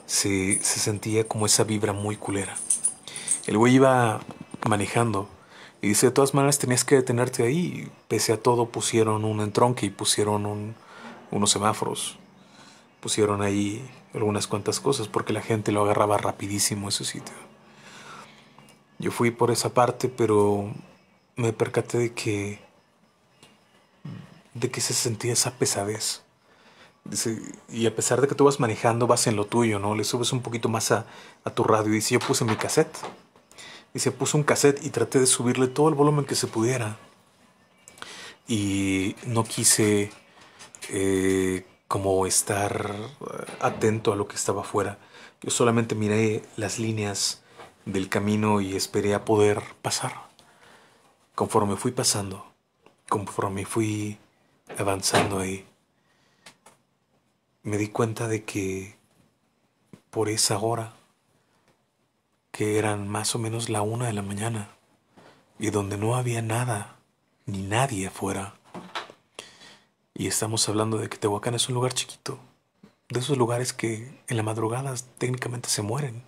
se, se sentía como esa vibra muy culera. El güey iba manejando y dice, de todas maneras tenías que detenerte ahí. Pese a todo pusieron un entronque y pusieron unos semáforos. Pusieron ahí algunas cuantas cosas porque la gente lo agarraba rapidísimo ese sitio. Yo fui por esa parte, pero me percaté de que de que se sentía esa pesadez. Dice, y a pesar de que tú vas manejando, vas en lo tuyo, ¿no? Le subes un poquito más a, a tu radio y dice, yo puse mi cassette y se puso un cassette y traté de subirle todo el volumen que se pudiera. Y no quise eh, como estar eh, atento a lo que estaba afuera. Yo solamente miré las líneas del camino y esperé a poder pasar. Conforme fui pasando, conforme fui avanzando ahí, me di cuenta de que por esa hora que eran más o menos la una de la mañana, y donde no había nada, ni nadie afuera. Y estamos hablando de que Tehuacán es un lugar chiquito, de esos lugares que en la madrugada técnicamente se mueren.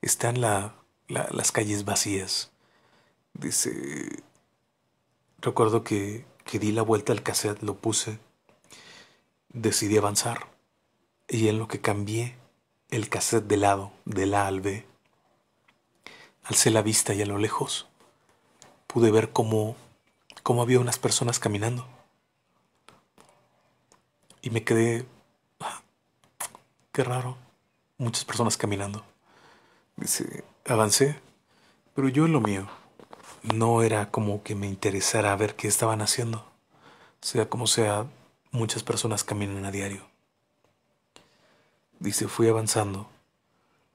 Están las calles vacías. Dice, recuerdo que, di la vuelta al cassette, lo puse, decidí avanzar. Y en lo que cambié el cassette de lado, de la al B, Alcé la vista y a lo lejos pude ver cómo, cómo había unas personas caminando. Y me quedé... Ah, qué raro. Muchas personas caminando. Dice, avancé, pero yo en lo mío. No era como que me interesara ver qué estaban haciendo. Sea como sea, muchas personas caminan a diario. Dice, fui avanzando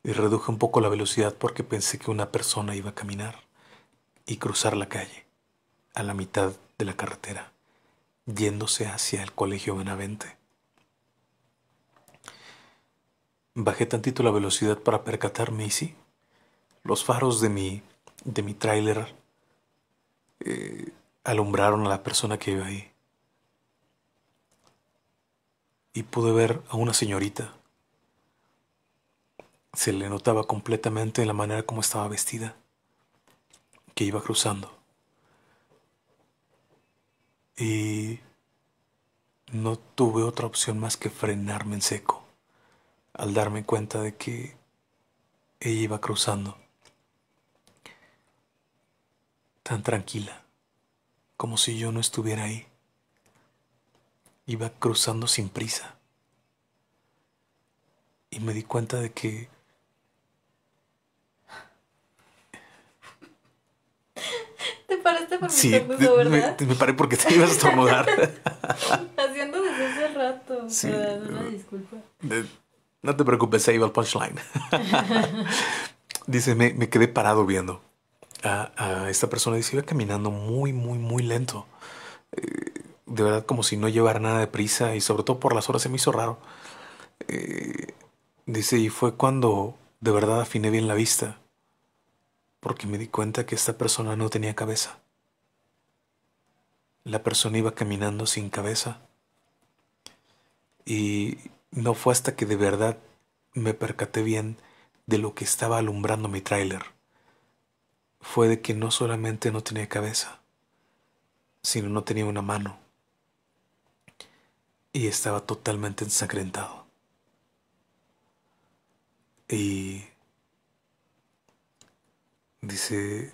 y reduje un poco la velocidad porque pensé que una persona iba a caminar y cruzar la calle, a la mitad de la carretera, yéndose hacia el colegio Benavente. Bajé tantito la velocidad para percatarme y sí, los faros de mi, de mi tráiler eh, alumbraron a la persona que iba ahí. Y pude ver a una señorita se le notaba completamente en la manera como estaba vestida, que iba cruzando. Y no tuve otra opción más que frenarme en seco al darme cuenta de que ella iba cruzando. Tan tranquila, como si yo no estuviera ahí. Iba cruzando sin prisa. Y me di cuenta de que sí, Me, paré porque te ibas a estornudar. Haciendo desde hace rato. Sí. Una disculpa. no te preocupes, ahí va el punchline. dice, me, quedé parado viendo. A, esta persona dice, iba caminando muy, muy, muy lento. Eh, de verdad, como si no llevara nada de prisa y sobre todo por las horas se me hizo raro. Eh, dice, y fue cuando de verdad afiné bien la vista porque me di cuenta que esta persona no tenía cabeza. La persona iba caminando sin cabeza. Y no fue hasta que de verdad me percaté bien de lo que estaba alumbrando mi tráiler. Fue de que no solamente no tenía cabeza, sino no tenía una mano. Y estaba totalmente ensangrentado. Y Dice,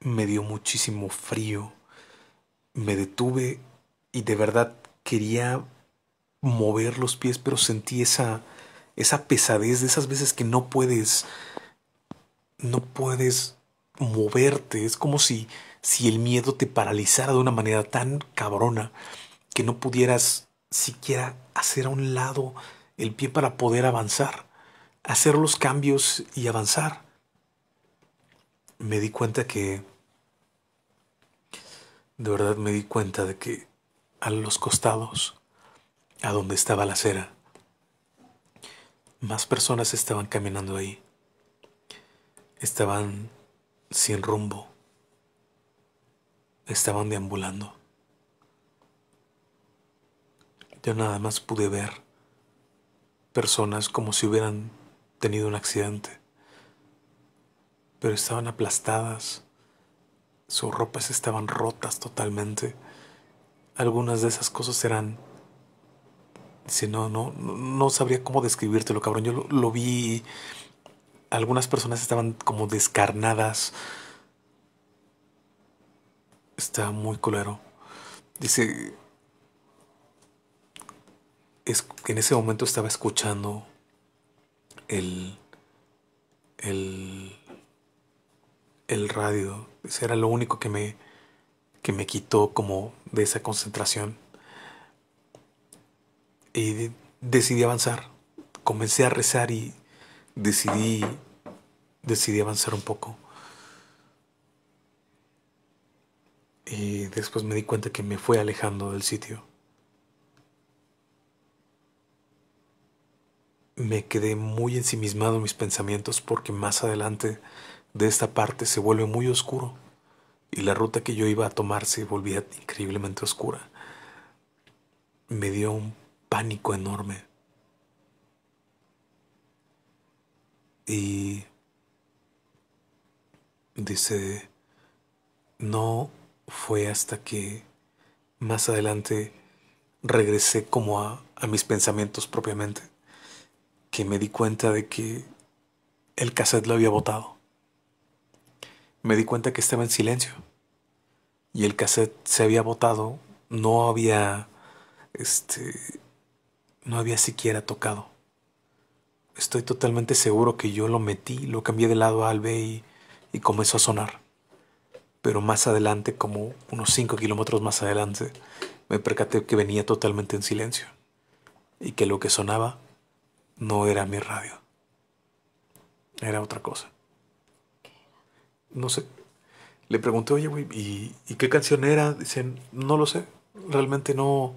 me dio muchísimo frío, me detuve y de verdad quería mover los pies, pero sentí esa, esa pesadez de esas veces que no puedes, no puedes moverte. Es como si, si el miedo te paralizara de una manera tan cabrona que no pudieras siquiera hacer a un lado el pie para poder avanzar, hacer los cambios y avanzar me di cuenta que, de verdad me di cuenta de que a los costados, a donde estaba la acera, más personas estaban caminando ahí. Estaban sin rumbo. Estaban deambulando. Yo nada más pude ver personas como si hubieran tenido un accidente pero estaban aplastadas, sus ropas estaban rotas totalmente. Algunas de esas cosas eran... Si no, no, no sabría cómo describírtelo, cabrón. Yo lo, vi... Algunas personas estaban como descarnadas. Está muy claro, Dice... Es, en ese momento estaba escuchando el... El el radio. ese era lo único que me, que me quitó como de esa concentración. Y decidí avanzar. Comencé a rezar y decidí, decidí avanzar un poco. Y después me di cuenta que me fue alejando del sitio. Me quedé muy ensimismado en mis pensamientos porque más adelante de esta parte se vuelve muy oscuro y la ruta que yo iba a tomar se volvía increíblemente oscura. Me dio un pánico enorme. Y dice, no fue hasta que más adelante regresé como a, a mis pensamientos propiamente, que me di cuenta de que el cassette lo había botado me di cuenta que estaba en silencio. Y el cassette se había botado, no había. Este. No había siquiera tocado. Estoy totalmente seguro que yo lo metí, lo cambié de lado al B y, y comenzó a sonar. Pero más adelante, como unos 5 kilómetros más adelante, me percaté que venía totalmente en silencio y que lo que sonaba no era mi radio, era otra cosa no sé. Le pregunté, oye, güey, ¿y, ¿y, qué canción era? Dicen, no lo sé, realmente no.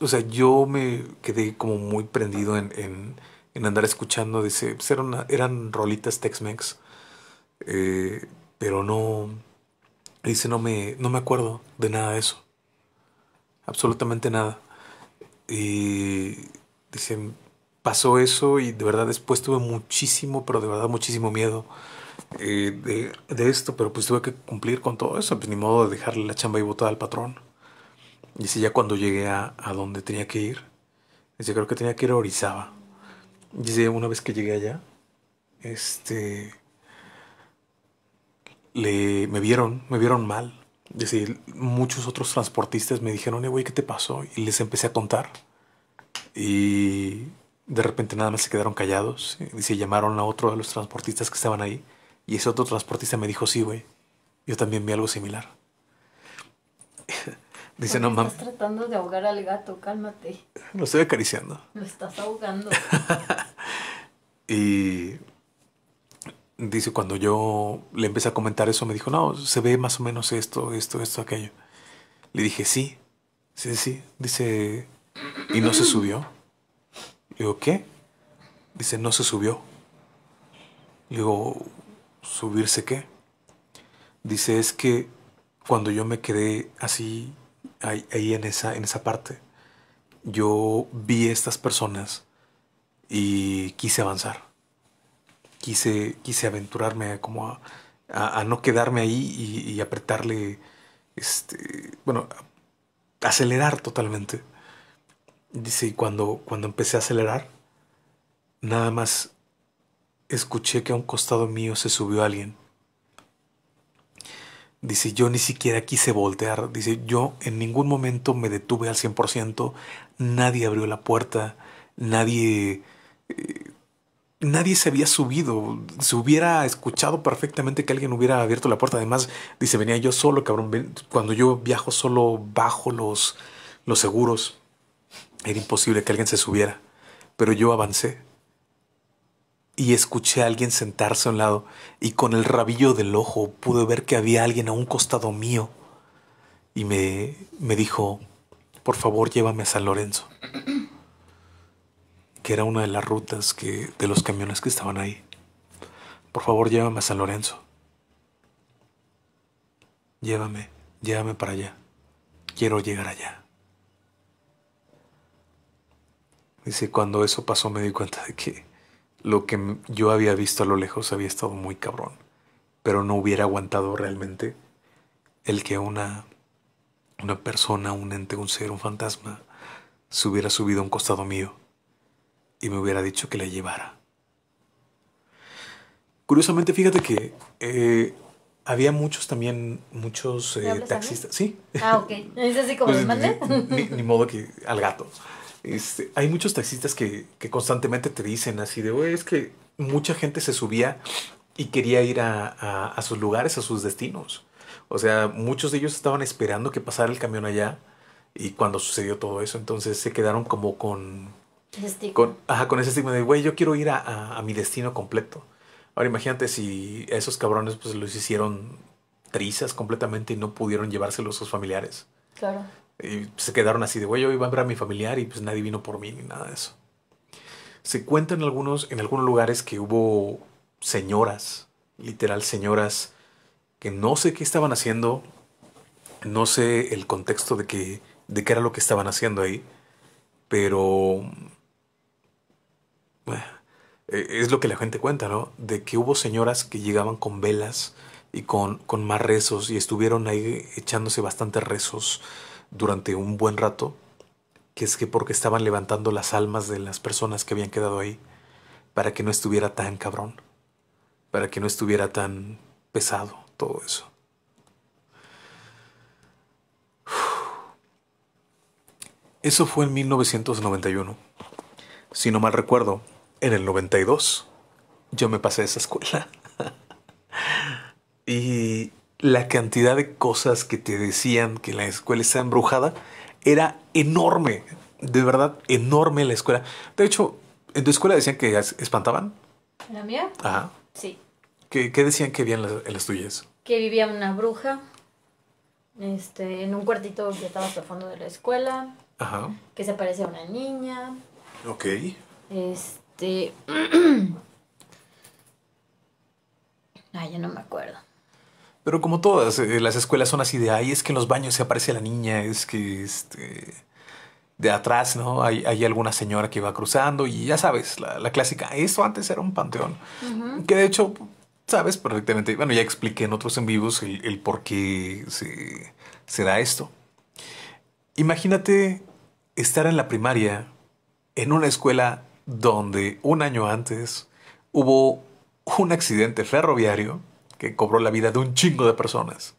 O sea, yo me quedé como muy prendido en, en, en andar escuchando. Dice, pues, eran, rolitas Tex-Mex, eh, pero no. Dice, no me, no me acuerdo de nada de eso. Absolutamente nada. Y dicen, pasó eso y de verdad después tuve muchísimo, pero de verdad muchísimo miedo. Eh, de, esto, pero pues tuve que cumplir con todo eso, pues ni modo de dejarle la chamba y botada al patrón. Y si ya cuando llegué a, a donde tenía que ir, yo creo que tenía que ir a Orizaba. Dice, una vez que llegué allá, este. Le, me vieron, me vieron mal. Dice, muchos otros transportistas me dijeron, eh, güey, ¿qué te pasó? Y les empecé a contar. Y de repente nada más se quedaron callados. Y se llamaron a otro de los transportistas que estaban ahí. Y ese otro transportista me dijo, sí, güey, yo también vi algo similar. Dice, no mames. Estás tratando de ahogar al gato, cálmate. Lo estoy acariciando. Lo estás ahogando. y dice, cuando yo le empecé a comentar eso, me dijo, no, se ve más o menos esto, esto, esto, aquello. Le dije, sí, sí, sí. Dice, ¿y no se subió? Le digo, ¿qué? Dice, no se subió. Le digo, ¿Subirse qué? Dice, es que cuando yo me quedé así, ahí, en, esa, en esa parte, yo vi a estas personas y quise avanzar. Quise, quise aventurarme a, como a, no quedarme ahí y, y apretarle, este, bueno, acelerar totalmente. Dice, y cuando, cuando empecé a acelerar, nada más escuché que a un costado mío se subió alguien. Dice, yo ni siquiera quise voltear. Dice, yo en ningún momento me detuve al 100%. Nadie abrió la puerta. Nadie... Eh, nadie se había subido. Se hubiera escuchado perfectamente que alguien hubiera abierto la puerta. Además, dice, venía yo solo, cabrón. Cuando yo viajo solo bajo los, los seguros, era imposible que alguien se subiera. Pero yo avancé y escuché a alguien sentarse a un lado y con el rabillo del ojo pude ver que había alguien a un costado mío y me, dijo, por favor llévame a San Lorenzo, que era una de las rutas que, de los camiones que estaban ahí. Por favor llévame a San Lorenzo. Llévame, llévame para allá. Quiero llegar allá. Dice, cuando eso pasó me di cuenta de que lo que yo había visto a lo lejos había estado muy cabrón, pero no hubiera aguantado realmente el que una, una persona, un ente, un ser, un fantasma, se hubiera subido a un costado mío y me hubiera dicho que la llevara. Curiosamente, fíjate que eh, había muchos también, muchos eh, taxistas. Sí. Ah, ok. así como pues, ni, modo que al gato. Este, hay muchos taxistas que, constantemente te dicen así de, güey, es que mucha gente se subía y quería ir a, sus lugares, a sus destinos. O sea, muchos de ellos estaban esperando que pasara el camión allá y cuando sucedió todo eso, entonces se quedaron como con... Con, ajá, con ese estigma de, güey, yo quiero ir a, mi destino completo. Ahora imagínate si esos cabrones pues los hicieron trizas completamente y no pudieron llevárselo a sus familiares. Claro. Y se quedaron así de, güey, yo iba a ver a mi familiar y pues nadie vino por mí ni nada de eso. Se cuenta en algunos, en algunos lugares que hubo señoras, literal señoras, que no sé qué estaban haciendo, no sé el contexto de, que, de qué era lo que estaban haciendo ahí, pero... E, es lo que la gente cuenta, ¿no? De que hubo señoras que llegaban con velas y con, con más rezos y estuvieron ahí echándose bastantes rezos durante un buen rato, que es que porque estaban levantando las almas de las personas que habían quedado ahí, para que no estuviera tan cabrón, para que no estuviera tan pesado todo eso. Eso fue en 1991. Si no mal recuerdo, en el 92 yo me pasé a esa escuela. y la cantidad de cosas que te decían que la escuela está embrujada era enorme, de verdad enorme la escuela. De hecho, ¿en tu escuela decían que espantaban? ¿La mía? Ajá. Sí. ¿Qué, decían que vivían las, las tuyas? Que vivía una bruja este, en un cuartito que estaba hasta fondo de la escuela. Ajá. Que se parecía a una niña. Ok. Este. Ay, ya no me acuerdo. Pero como todas, eh, las escuelas son así de, ahí, es que en los baños se aparece la niña, es que este, de atrás, ¿no? Hay, alguna señora que va cruzando y ya sabes, la, clásica, eso antes era un panteón, que de hecho sabes perfectamente, bueno, ya expliqué en otros en vivos el, por qué se da esto. Imagínate estar en la primaria en una escuela donde un año antes hubo un accidente ferroviario que cobró la vida de un chingo de personas.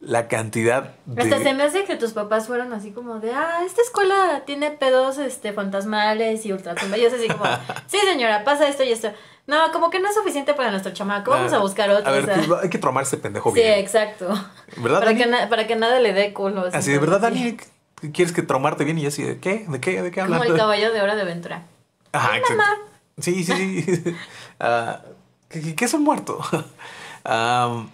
La cantidad de... Hasta se me hace que tus papás fueron así como de, ah, esta escuela tiene pedos este, fantasmales y ultratumba. Yo así como, sí señora, pasa esto y esto. No, como que no es suficiente para nuestro chamaco, vamos a ah, buscar otro. A ver, pues, hay que tromarse pendejo bien. Sí, exacto. ¿Verdad, para, que para, que nada le dé culo. Así, de verdad, Dani, quieres que tromarte bien y así, ¿de qué? ¿De qué? ¿De qué hablas? Como el caballo de hora de aventura. Ajá, exacto mamá. Sí, sí, sí. uh, que, que es un muerto. Ah,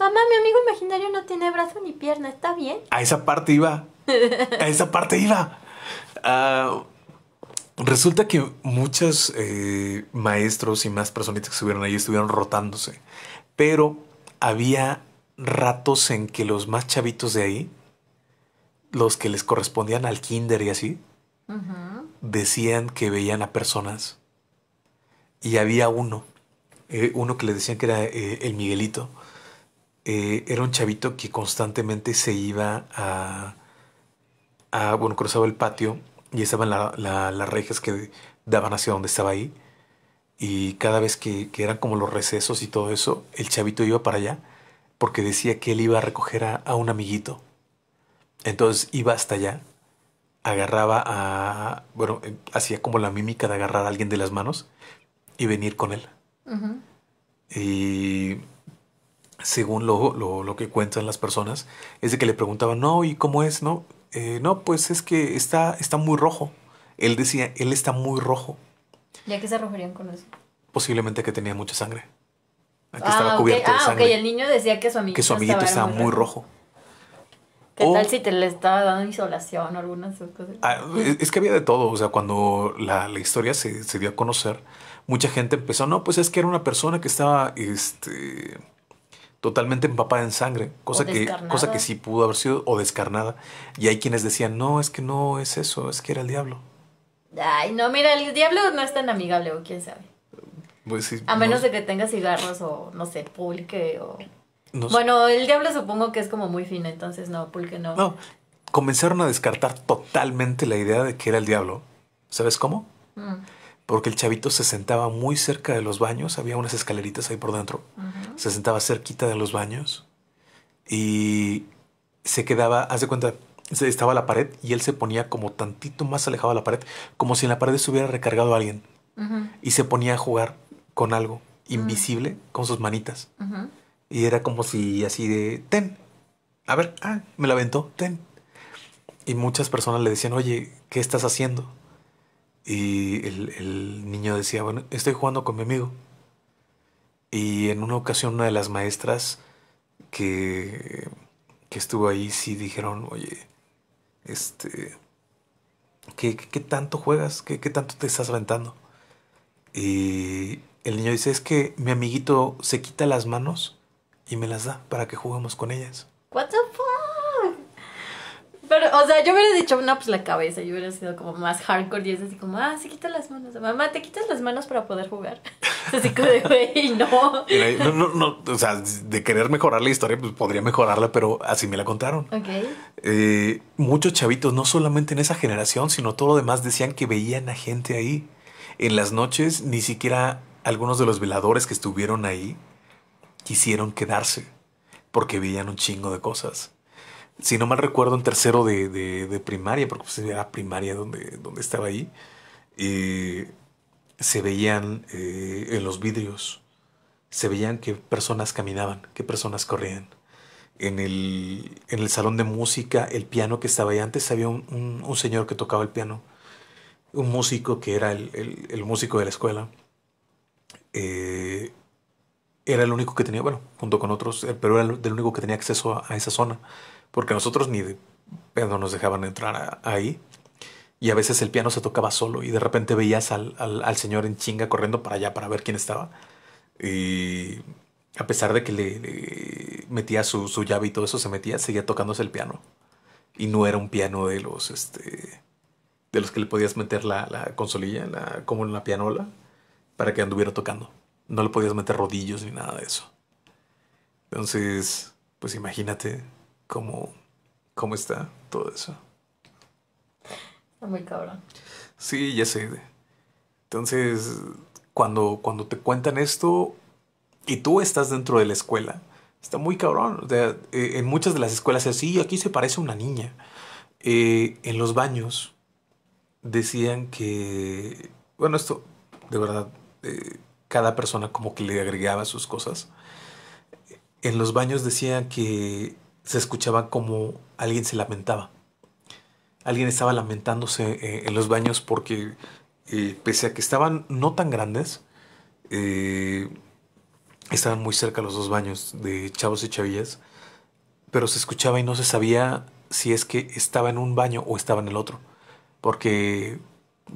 Mamá, mi amigo imaginario no tiene brazo ni pierna, ¿está bien? A esa parte iba. a esa parte iba. Ah, resulta que muchos eh, maestros y más personitas que estuvieron ahí estuvieron rotándose, pero había ratos en que los más chavitos de ahí, los que les correspondían al kinder y así, decían que veían a personas. Y había uno eh, uno que le decían que era eh, el Miguelito, eh, era un chavito que constantemente se iba a, bueno, cruzaba el patio y estaban las rejas que daban hacia donde estaba ahí. Y cada vez que, eran como los recesos y todo eso, el chavito iba para allá porque decía que él iba a recoger a, a un amiguito. Entonces iba hasta allá, agarraba a, bueno, hacía como la mímica de agarrar a alguien de las manos y venir con él. Y según lo, lo, que cuentan las personas, es de que le preguntaban, no, ¿y cómo es? No, eh, no pues es que está, está muy rojo. Él decía, él está muy rojo. ¿Y a qué se referían con eso? Posiblemente que tenía mucha sangre. Que ah, estaba cubierto de sangre. Ah, ok, el niño decía que su amiguito, estaba, muy, rojo. ¿Qué tal si te le estaba dando isolación o algunas cosas? Ah, es que había de todo. O sea, cuando la, la historia se, se, dio a conocer, mucha gente empezó, no, pues es que era una persona que estaba este, totalmente empapada en sangre, cosa que, cosa que sí pudo haber sido, o descarnada. Y hay quienes decían, no, es que no es eso, es que era el diablo. Ay, no, mira, el diablo no es tan amigable, o quién sabe. Pues a menos de que tenga cigarros o, no sé, pulque o... bueno, el diablo supongo que es como muy fino, entonces no, pulque no. No, comenzaron a descartar totalmente la idea de que era el diablo. ¿Sabes cómo? Mm porque el chavito se sentaba muy cerca de los baños, había unas escaleritas ahí por dentro, se sentaba cerquita de los baños y se quedaba, haz de cuenta, estaba la pared y él se ponía como tantito más alejado de la pared, como si en la pared se hubiera recargado alguien y se ponía a jugar con algo invisible con sus manitas. Y era como si así de, ten, a ver, ah, me la aventó, ten. Y muchas personas le decían, oye, ¿qué estás haciendo? Y el, niño decía, bueno, estoy jugando con mi amigo. Y en una ocasión una de las maestras que, que estuvo ahí sí dijeron, oye, este, ¿qué, qué tanto juegas? ¿Qué, ¿Qué, tanto te estás rentando? Y el niño dice, es que mi amiguito se quita las manos y me las da para que juguemos con ellas. Pero, o sea, yo hubiera dicho, no, pues la cabeza, yo hubiera sido como más hardcore y es así como, ah, se quita las manos. Mamá, ¿te quitas las manos para poder jugar? así que de, güey, no. no. No, no, o sea, de querer mejorar la historia, pues podría mejorarla, pero así me la contaron. Ok. Eh, muchos chavitos, no solamente en esa generación, sino todo lo demás, decían que veían a gente ahí. En las noches, ni siquiera algunos de los veladores que estuvieron ahí quisieron quedarse porque veían un chingo de cosas si no mal recuerdo, en tercero de, de, primaria, porque pues era primaria donde, donde estaba ahí, se veían eh, en los vidrios, se veían que personas caminaban, que personas corrían. En el, en el salón de música, el piano que estaba ahí antes, había un, un, señor que tocaba el piano, un músico que era el, el, músico de la escuela. Eh, era el único que tenía, bueno, junto con otros, eh, pero era el único que tenía acceso a esa zona porque nosotros ni de pedo nos dejaban entrar ahí. Y a veces el piano se tocaba solo y de repente veías al, al, señor en chinga corriendo para allá para ver quién estaba. Y a pesar de que le, metía su, llave y todo eso se metía, seguía tocándose el piano. Y no era un piano de los, este, de los que le podías meter la, la consolilla, la, como en la pianola, para que anduviera tocando. No le podías meter rodillos ni nada de eso. Entonces, pues imagínate, cómo, cómo está todo eso. Está muy cabrón. Sí, ya sé. Entonces, cuando, cuando te cuentan esto y tú estás dentro de la escuela, está muy cabrón. Eh, en muchas de las escuelas es así, aquí se parece a una niña. Eh, en los baños decían que, bueno, esto de verdad, eh, cada persona como que le agregaba sus cosas. En los baños decían que se escuchaba como alguien se lamentaba. Alguien estaba lamentándose eh, en los baños porque, eh, pese a que estaban no tan grandes, eh, estaban muy cerca los dos baños de chavos y chavillas, pero se escuchaba y no se sabía si es que estaba en un baño o estaba en el otro, porque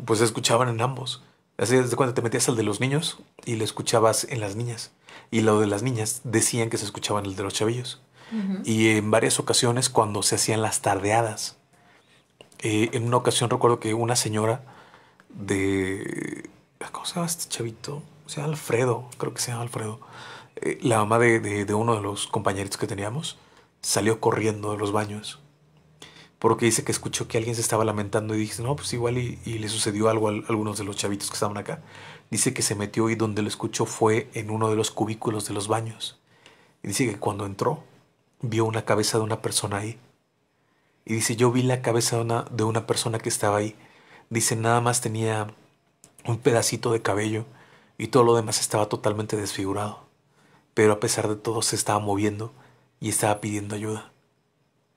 pues se escuchaban en ambos. Así de cuando te metías al de los niños y lo escuchabas en las niñas, y lo de las niñas decían que se escuchaban el de los chavillos y en varias ocasiones cuando se hacían las tardeadas. Eh, en una ocasión recuerdo que una señora de... Ah, ¿Cómo se llama este chavito? Se llama Alfredo, creo que se llama Alfredo. Eh, la mamá de, uno de los compañeritos que teníamos salió corriendo de los baños porque dice que escuchó que alguien se estaba lamentando y dice, no, pues igual y, le sucedió algo a, a algunos de los chavitos que estaban acá. Dice que se metió y donde lo escuchó fue en uno de los cubículos de los baños. Y dice que cuando entró vio una cabeza de una persona ahí. Y dice, yo vi la cabeza de una, de una persona que estaba ahí. Dice, nada más tenía un pedacito de cabello y todo lo demás estaba totalmente desfigurado. Pero a pesar de todo se estaba moviendo y estaba pidiendo ayuda.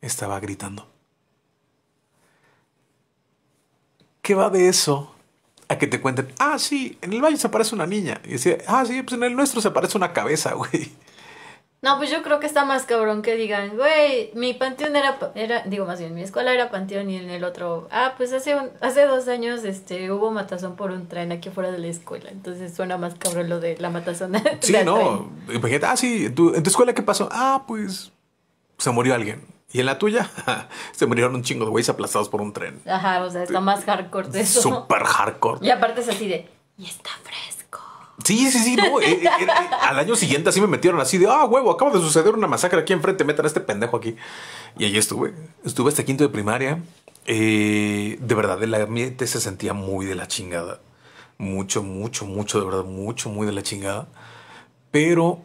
Estaba gritando. ¿Qué va de eso a que te cuenten, ah, sí, en el baño se aparece una niña? Y dice, ah, sí, pues en el nuestro se aparece una cabeza, güey. No, pues yo creo que está más cabrón que digan, güey, mi panteón era, era, digo más bien, mi escuela era panteón y en el otro, ah, pues hace, hace dos años este, hubo matazón por un tren aquí fuera de la escuela. Entonces suena más cabrón lo de la matazón. sí, no. Imagínate, ah, sí, ¿en tu escuela qué pasó? Ah, pues se murió alguien. Y en la tuya, se murieron un chingo de güeyes aplastados por un tren. Ajá, o sea, está más hardcore de eso. Súper hardcore. Y aparte es así de, y está fresco. Sí, sí, sí, no. Eh, eh, eh, al año siguiente así me metieron así de, ah, huevo, acaba de suceder una masacre aquí enfrente, metan a este pendejo aquí. Y ahí estuve. Estuve hasta quinto de primaria. de verdad, la mente se sentía muy de la chingada. Mucho, mucho, mucho, de verdad, mucho, muy de la chingada. Pero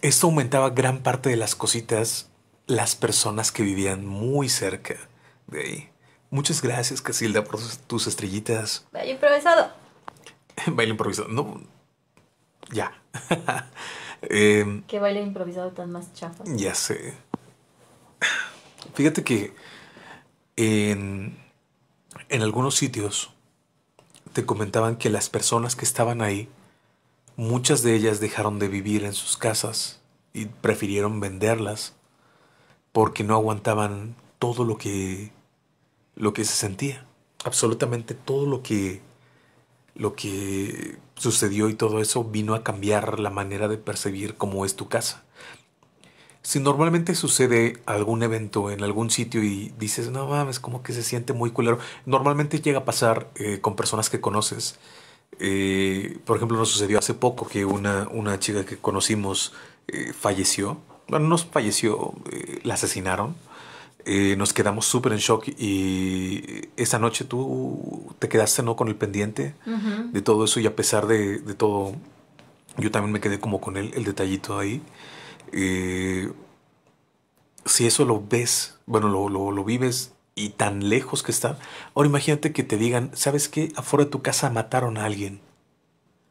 esto aumentaba gran parte de las cositas, las personas que vivían muy cerca de ahí. Muchas gracias, Casilda, por tus estrellitas. Baile improvisado. Baile improvisado. No, ya. eh, Qué baile improvisado tan más chafa. Ya sé. Fíjate que en, en algunos sitios te comentaban que las personas que estaban ahí, muchas de ellas dejaron de vivir en sus casas y prefirieron venderlas porque no aguantaban todo lo que lo que se sentía, absolutamente todo lo que lo que sucedió y todo eso vino a cambiar la manera de percibir cómo es tu casa. Si normalmente sucede algún evento en algún sitio y dices, no mames, como que se siente muy culero, normalmente llega a pasar eh, con personas que conoces. Eh, por ejemplo, nos sucedió hace poco que una, chica que conocimos eh, falleció. Bueno, no falleció, la asesinaron. Eh, nos quedamos súper en shock y esa noche tú te quedaste no con el pendiente de todo eso y a pesar de, todo, yo también me quedé como con el, el detallito ahí. Eh, si eso lo ves, bueno, lo, lo, vives y tan lejos que está. Ahora imagínate que te digan, ¿sabes qué? Afuera de tu casa mataron a alguien.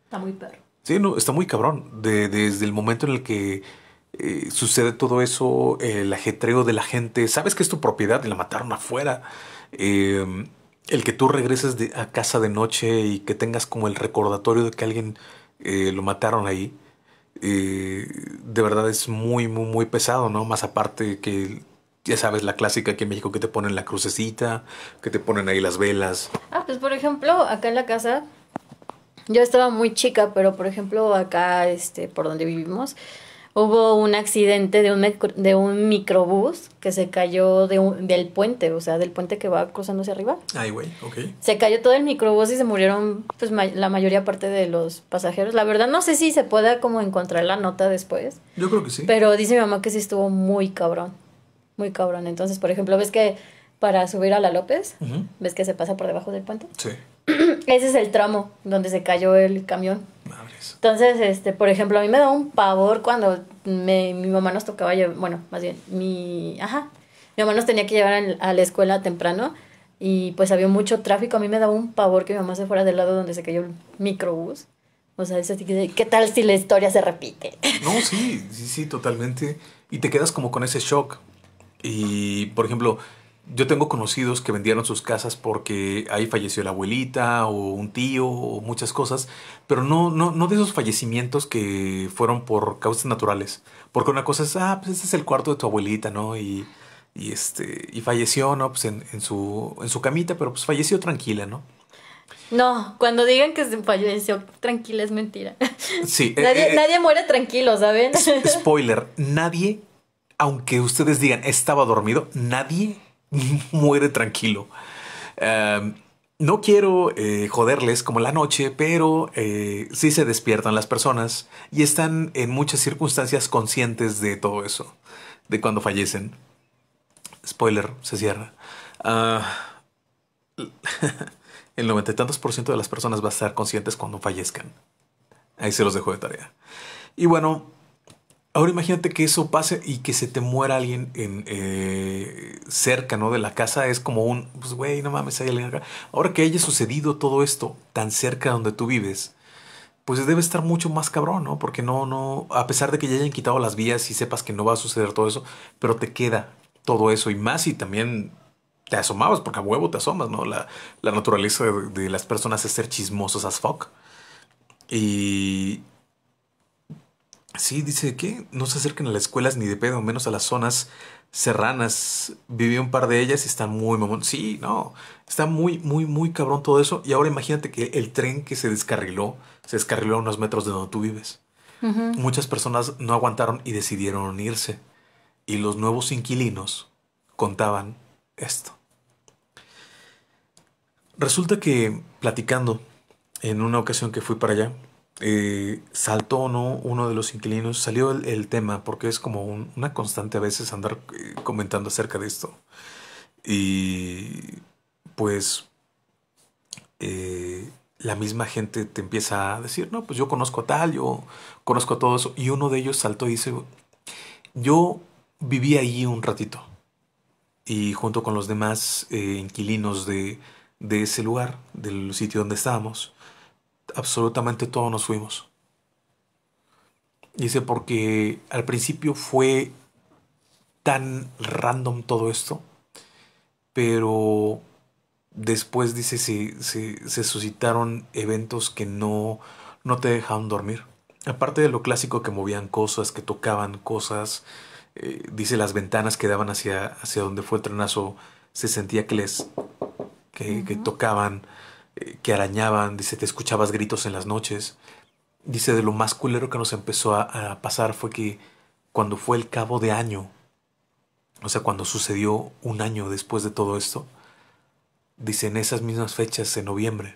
Está muy perro. Sí, no, está muy cabrón. De, desde el momento en el que eh, sucede todo eso, el ajetreo de la gente, sabes que es tu propiedad y la mataron afuera. Em, el que tú regreses a casa de noche y que tengas como el recordatorio de que alguien eh, lo mataron ahí, eh, de verdad es muy, muy, muy pesado, ¿no? Más aparte que, ya sabes, la clásica aquí en México que te ponen la crucecita, que te ponen ahí las velas. Ah, pues por ejemplo, acá en la casa, yo estaba muy chica, pero por ejemplo, acá, este, por donde vivimos, hubo un accidente de un, de un microbús que se cayó de del puente, o sea, del puente que va cruzándose hacia arriba. Ay, güey, ok. Se cayó todo el microbús y se murieron pues, la mayoría parte de los pasajeros. La verdad no sé si se pueda como encontrar la nota después. Yo creo que sí. Pero dice mi mamá que sí estuvo muy cabrón, muy cabrón. Entonces, por ejemplo, ves que para subir a la López, ves que se pasa por debajo del puente. Sí. Ese es el tramo donde se cayó el camión. Entonces, este, por ejemplo, a mí me da un pavor cuando mi mamá nos tocaba llevar, bueno, más bien, mi, ajá, mi mamá nos tenía que llevar a la escuela temprano y pues había mucho tráfico. A mí me da un pavor que mi mamá se fuera del lado donde se cayó el microbús. O sea, es así que, ¿qué tal si la historia se repite? No, sí, sí, sí, totalmente. Y te quedas como con ese shock. Y, por ejemplo, yo tengo conocidos que vendieron sus casas porque ahí falleció la abuelita o un tío o muchas cosas, pero no, no, no de esos fallecimientos que fueron por causas naturales. Porque una cosa es, ah, pues este es el cuarto de tu abuelita, ¿no? Y, este, y falleció, ¿no? Pues en, su, en su camita, pero pues falleció tranquila, ¿no? No, cuando digan que se falleció tranquila es mentira. Sí. Eh, nadie, eh, nadie muere tranquilo, ¿saben? spoiler, nadie, aunque ustedes digan estaba dormido, nadie muere tranquilo. Em, no quiero eh, joderles como la noche, pero eh, si se despiertan las personas y están en muchas circunstancias conscientes de todo eso, de cuando fallecen. Spoiler, se cierra. Ah, el noventa y tantos por ciento de las personas va a estar conscientes cuando fallezcan. Ahí se los dejo de tarea. Y bueno, Ahora imagínate que eso pase y que se te muera alguien en, eh, cerca, ¿no? De la casa. Es como un, pues, güey, no mames, hay alguien acá. Ahora que haya sucedido todo esto tan cerca donde tú vives, pues debe estar mucho más cabrón, ¿no? Porque no, no, a pesar de que ya hayan quitado las vías y sepas que no va a suceder todo eso, pero te queda todo eso y más y también te asomabas, porque a huevo te asomas, ¿no? La, naturaleza de, las personas es ser chismosos as fuck. Y, Sí, dice que no se acerquen a las escuelas ni de pedo, menos a las zonas serranas. Viví un par de ellas y están muy mamón. Sí, no, está muy, muy, muy cabrón todo eso. Y ahora imagínate que el tren que se descarriló, se descarriló a unos metros de donde tú vives. Muchas personas no aguantaron y decidieron irse. Y los nuevos inquilinos contaban esto. Resulta que platicando en una ocasión que fui para allá, eh, saltó o no uno de los inquilinos, salió el, tema, porque es como una constante a veces andar eh, comentando acerca de esto. Y pues eh, la misma gente te empieza a decir, no, pues yo conozco a tal, yo conozco a todos Y uno de ellos saltó y dice, yo viví ahí un ratito. Y junto con los demás inquilinos de, de ese lugar, del sitio donde estábamos, absolutamente todos nos fuimos. Dice, porque al principio fue tan random todo esto, pero después, dice, se, se, suscitaron eventos que no, no te dejaron dormir. Aparte de lo clásico que movían cosas, que tocaban cosas, eh, dice las ventanas que daban hacia, hacia donde fue el trenazo, se sentía que les que, que tocaban que arañaban, dice te escuchabas gritos en las noches. Dice de lo más culero que nos empezó a, pasar fue que cuando fue el cabo de año, o sea, cuando sucedió un año después de todo esto, dice en esas mismas fechas, en noviembre,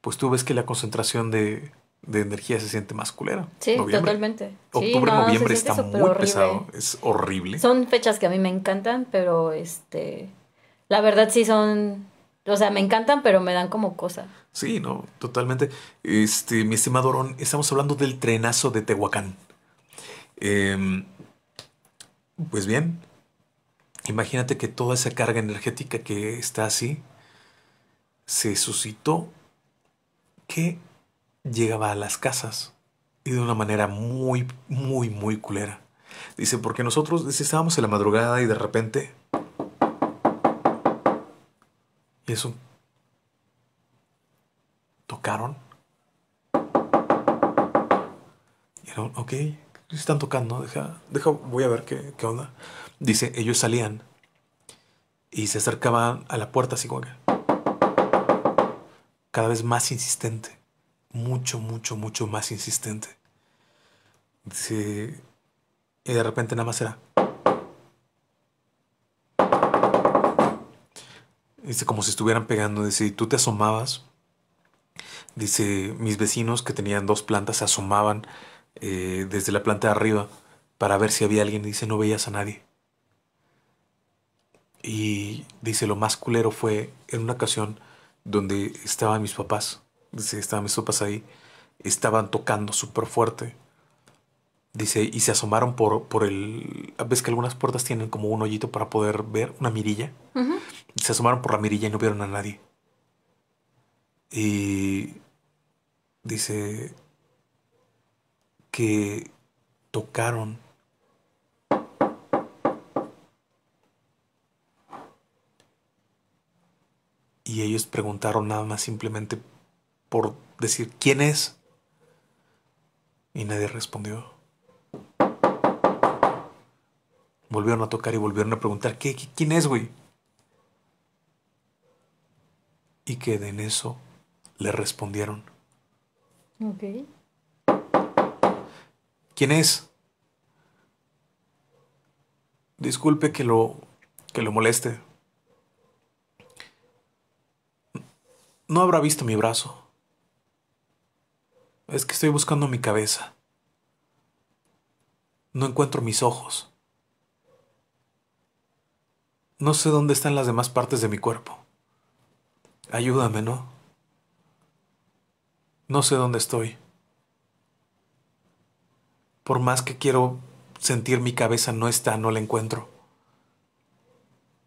pues tú ves que la concentración de, energía se siente más culera. Sí, totalmente. Octubre, noviembre está muy pesado, es horrible. Son fechas que a mí me encantan, pero este la verdad sí son o sea, me encantan, pero me dan como cosa. Sí, no, totalmente. Este, mi estimado Orón, estamos hablando del trenazo de Tehuacán. Em, pues bien, imagínate que toda esa carga energética que está así se suscitó que llegaba a las casas y de una manera muy, muy, muy culera. Dice, porque nosotros estábamos en la madrugada y de repente y eso, Tocaron. Y ok, están tocando, deja, voy a ver qué, qué onda. Dice, ellos salían y se acercaban a la puerta así como que... Cada vez más insistente. Mucho, mucho, mucho más insistente. Dice, y de repente nada más era... dice, como si estuvieran pegando, dice, tú te asomabas, dice, mis vecinos que tenían dos plantas se asomaban eh, desde la planta de arriba para ver si había alguien, dice, no veías a nadie. Y dice, lo más culero fue en una ocasión donde estaban mis papás, dice, estaban mis papás ahí, estaban tocando súper fuerte Dice, y se asomaron por, por el... Ves que algunas puertas tienen como un hoyito para poder ver una mirilla. Se asomaron por la mirilla y no vieron a nadie. Y dice que tocaron y ellos preguntaron nada más simplemente por decir quién es y nadie respondió. Volvieron a tocar y volvieron a preguntar, ¿qué, quién es, güey? Y que en eso le respondieron. ¿Quién es? Disculpe que lo, que lo moleste. No habrá visto mi brazo. Es que estoy buscando mi cabeza. No encuentro mis ojos. No sé dónde están las demás partes de mi cuerpo. Ayúdame, ¿no? No sé dónde estoy. Por más que quiero sentir mi cabeza, no está, no la encuentro.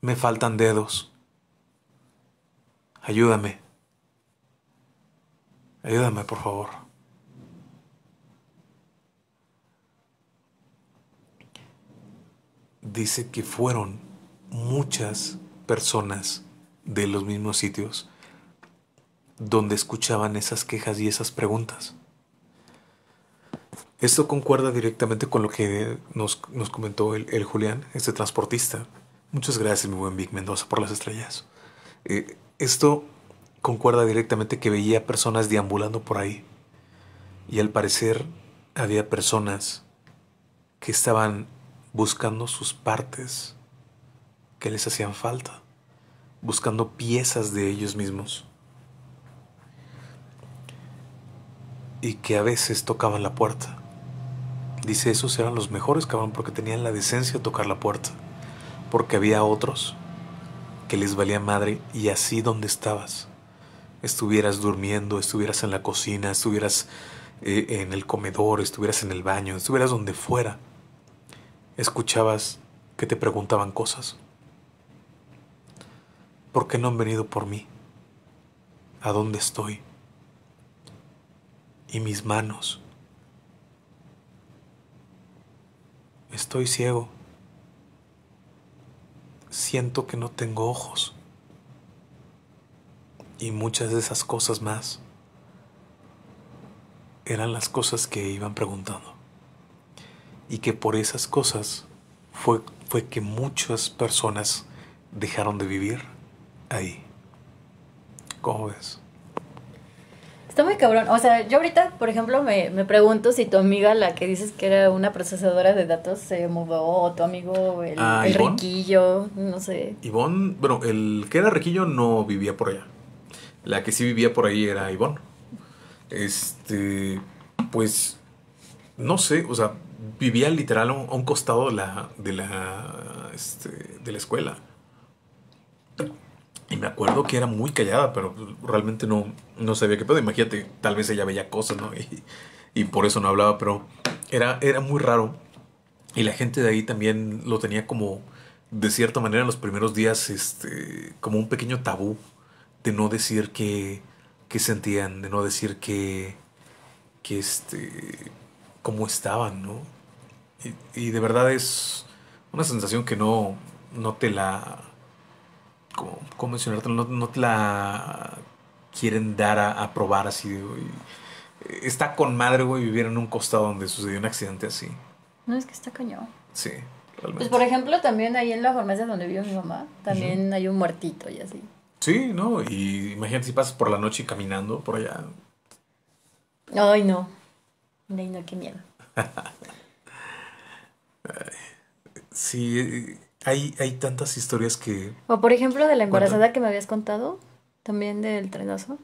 Me faltan dedos. Ayúdame. Ayúdame, por favor. dice que fueron muchas personas de los mismos sitios donde escuchaban esas quejas y esas preguntas. Esto concuerda directamente con lo que nos, comentó el, Julián, este transportista. Muchas gracias, mi buen Vic Mendoza, por las estrellas. Eh, esto concuerda directamente que veía personas deambulando por ahí. Y al parecer había personas que estaban buscando sus partes que les hacían falta, buscando piezas de ellos mismos. Y que a veces tocaban la puerta. Dice, esos eran los mejores, cabrón, porque tenían la decencia de tocar la puerta. Porque había otros que les valía madre y así donde estabas. Estuvieras durmiendo, estuvieras en la cocina, estuvieras eh, en el comedor, estuvieras en el baño, estuvieras donde fuera escuchabas que te preguntaban cosas. ¿Por qué no han venido por mí? ¿A dónde estoy? ¿Y mis manos? Estoy ciego. Siento que no tengo ojos. Y muchas de esas cosas más eran las cosas que iban preguntando y que por esas cosas fue, fue que muchas personas dejaron de vivir ahí. ¿Cómo ves? Está muy cabrón. O sea, yo ahorita, por ejemplo, me, pregunto si tu amiga, la que dices que era una procesadora de datos, se mudó, o tu amigo, el, ah, el Riquillo, no sé. Ivonne, bueno, el que era Riquillo no vivía por allá. La que sí vivía por ahí era Ivonne. Este, pues, no sé, o sea, vivía literal a un, costado de la, de la, este, de la escuela. Y me acuerdo que era muy callada, pero realmente no, no sabía qué pedo. Imagínate, tal vez ella veía cosas, ¿no? Y, y por eso no hablaba, pero era, era muy raro. Y la gente de ahí también lo tenía como, de cierta manera, en los primeros días, este, como un pequeño tabú de no decir que, sentían, de no decir que, que este, como estaban, ¿no? Y, de verdad es una sensación que no, no te la... ¿Cómo, cómo No, te la quieren dar a, probar así. Eh, está con madre, güey, vivir en un costado donde sucedió un accidente así. No, es que está cañón. Sí, Pues por ejemplo, también ahí en la farmacia donde vive mi mamá, también hay un muertito y así. Sí, ¿no? Y imagínate si pasas por la noche caminando por allá. Ay, no. Ay, no, qué miedo. sí, hay, hay tantas historias que... O por ejemplo de la embarazada que me habías contado, también del trenazo.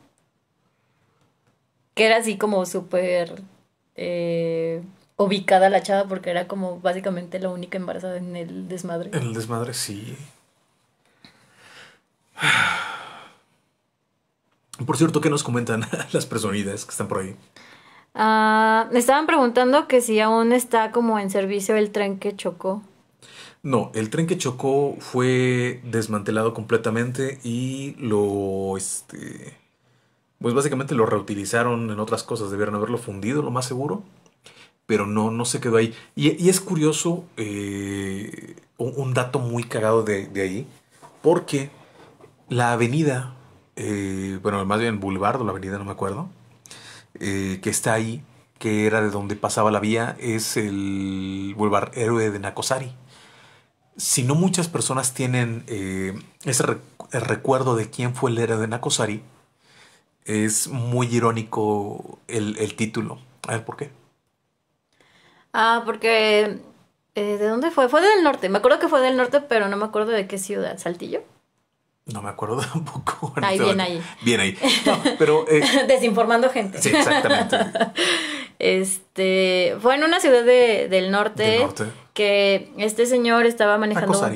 Que era así como súper eh, ubicada la chava porque era como básicamente la única embarazada en el desmadre. En el desmadre, sí. Por cierto, ¿qué nos comentan las personidas que están por ahí? Ah, me estaban preguntando que si aún está como en servicio el tren que chocó. No, el tren que chocó fue desmantelado completamente y lo, este, pues básicamente lo reutilizaron en otras cosas. Debieron haberlo fundido, lo más seguro, pero no, no se quedó ahí. Y, es curioso eh, un, dato muy cagado de, ahí, porque la avenida, eh, bueno, más bien Boulevard o la avenida, no me acuerdo, eh, que está ahí, que era de donde pasaba la vía, es el Boulevard Héroe de Nakosari. Si no muchas personas tienen eh, ese recuerdo de quién fue el héroe de Nakosari, es muy irónico el, título. A ver, ¿por qué? Ah, porque... Eh, ¿De dónde fue? Fue del norte. Me acuerdo que fue del norte, pero no me acuerdo de qué ciudad. ¿Saltillo? No me acuerdo tampoco. Ahí, bien ahí. Bien ahí. pero, eh, Desinformando gente. Sí, exactamente. este, fue en una ciudad del, norte que este señor estaba manejando...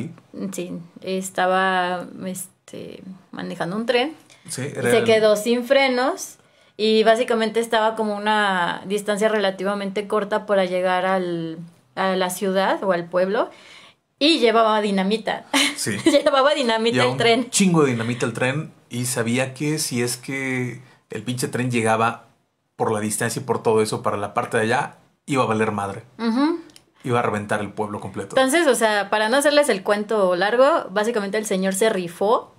Sí, estaba este, manejando un tren. se quedó sin frenos y básicamente estaba como una distancia relativamente corta para llegar al, a la ciudad o al pueblo. Y llevaba dinamita. Sí. llevaba dinamita el tren. chingo de dinamita el tren. Y sabía que si es que el pinche tren llegaba por la distancia y por todo eso para la parte de allá, iba a valer madre. Iba a reventar el pueblo completo. Entonces, o sea, para no hacerles el cuento largo, básicamente el señor se rifó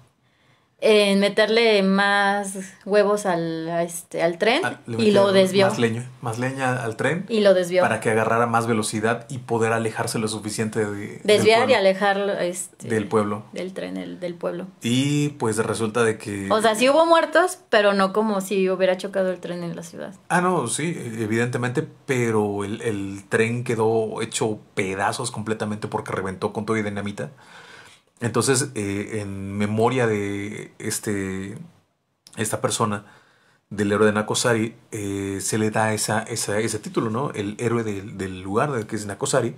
en meterle más huevos al, este, al tren ah, y lo desvió. Más leña, más leña al tren. Y lo desvió. Para que agarrara más velocidad y poder alejarse lo suficiente de, Desviar y alejar este, del pueblo. Del tren, del pueblo. Y pues resulta de que... O sea, sí hubo muertos, pero no como si hubiera chocado el tren en la ciudad. Ah, no, sí, evidentemente, pero el, el tren quedó hecho pedazos completamente porque reventó con todo y dinamita. Entonces, eh, en memoria de este, esta persona, del héroe de Nakosari, eh, se le da ese título, ¿no? El héroe del, lugar del que es Nakosari,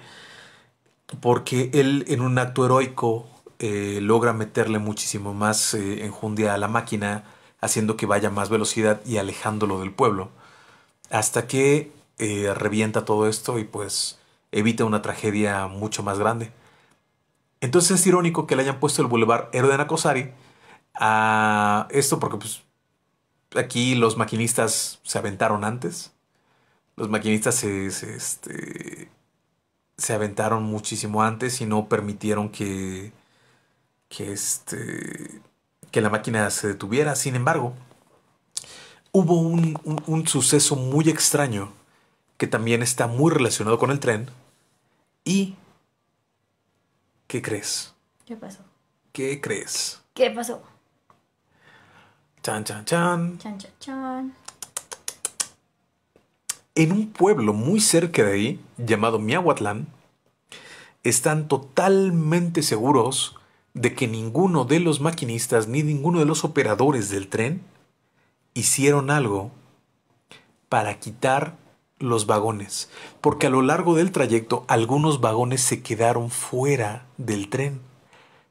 porque él en un acto heroico eh, logra meterle muchísimo más enjundia a la máquina, haciendo que vaya más velocidad y alejándolo del pueblo, hasta que revienta todo esto y pues evita una tragedia mucho más grande. Entonces es irónico que le hayan puesto el Boulevard Héroe a a esto porque pues, aquí los maquinistas se aventaron antes. Los maquinistas se, este, se aventaron muchísimo antes y no permitieron que, que, este, que la máquina se detuviera. Sin embargo, hubo un, un suceso muy extraño que también está muy relacionado con el tren y ¿Qué crees? ¿Qué pasó? ¿Qué crees? ¿Qué pasó? Chan, chan, chan. Chan, chan, chan. En un pueblo muy cerca de ahí, llamado Miahuatlán, están totalmente seguros de que ninguno de los maquinistas ni ninguno de los operadores del tren hicieron algo para quitar los vagones, porque a lo largo del trayecto algunos vagones se quedaron fuera del tren,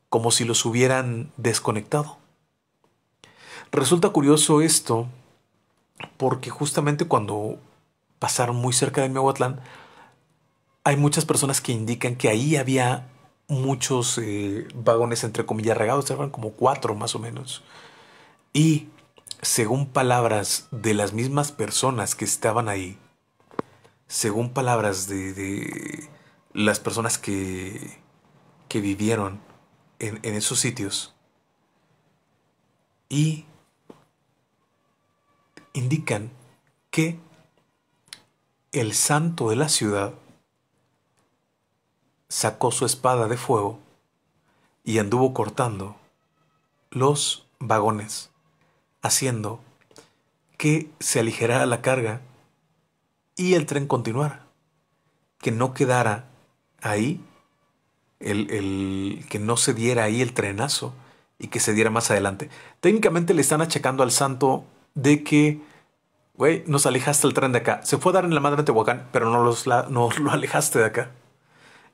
como si los hubieran desconectado. Resulta curioso esto, porque justamente cuando pasaron muy cerca de Miahuatlán, hay muchas personas que indican que ahí había muchos eh, vagones entre comillas regados, eran como cuatro más o menos. Y según palabras de las mismas personas que estaban ahí, según palabras de, las personas que, vivieron en, en esos sitios, y indican que el santo de la ciudad sacó su espada de fuego y anduvo cortando los vagones, haciendo que se aligerara la carga y el tren continuara. Que no quedara ahí, el, el, que no se diera ahí el trenazo y que se diera más adelante. Técnicamente le están achacando al santo de que, güey, nos alejaste el tren de acá. Se fue a dar en la madre de Tehuacán, pero no, los, lo alejaste de acá.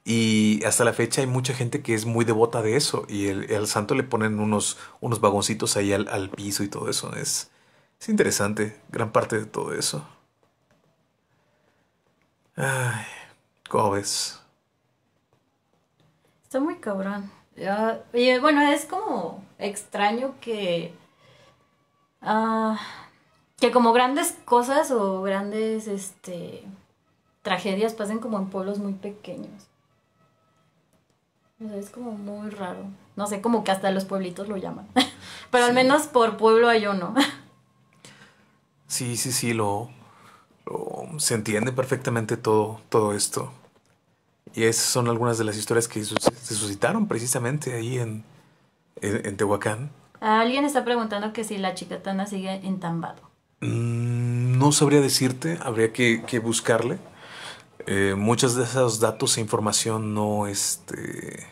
Y hasta la fecha hay mucha gente que es muy devota de eso. Y el, el santo le ponen unos, unos vagoncitos ahí al, al piso y todo eso. Es, es interesante, gran parte de todo eso. Ay, ves? Está muy cabrón. y bueno, es como extraño que. Ah, que como grandes cosas o grandes este, tragedias pasen como en pueblos muy pequeños. es como muy raro. No sé, como que hasta los pueblitos lo llaman. Pero al menos por pueblo hay uno. sí, sí, sí, lo, Um, se entiende perfectamente todo, todo esto. Y esas son algunas de las historias que se suscitaron precisamente ahí en, en, Tehuacán. Alguien está preguntando que si la chicatana sigue entambado mm, no sabría decirte, habría que, buscarle. Eh, muchos de esos datos e información no, este,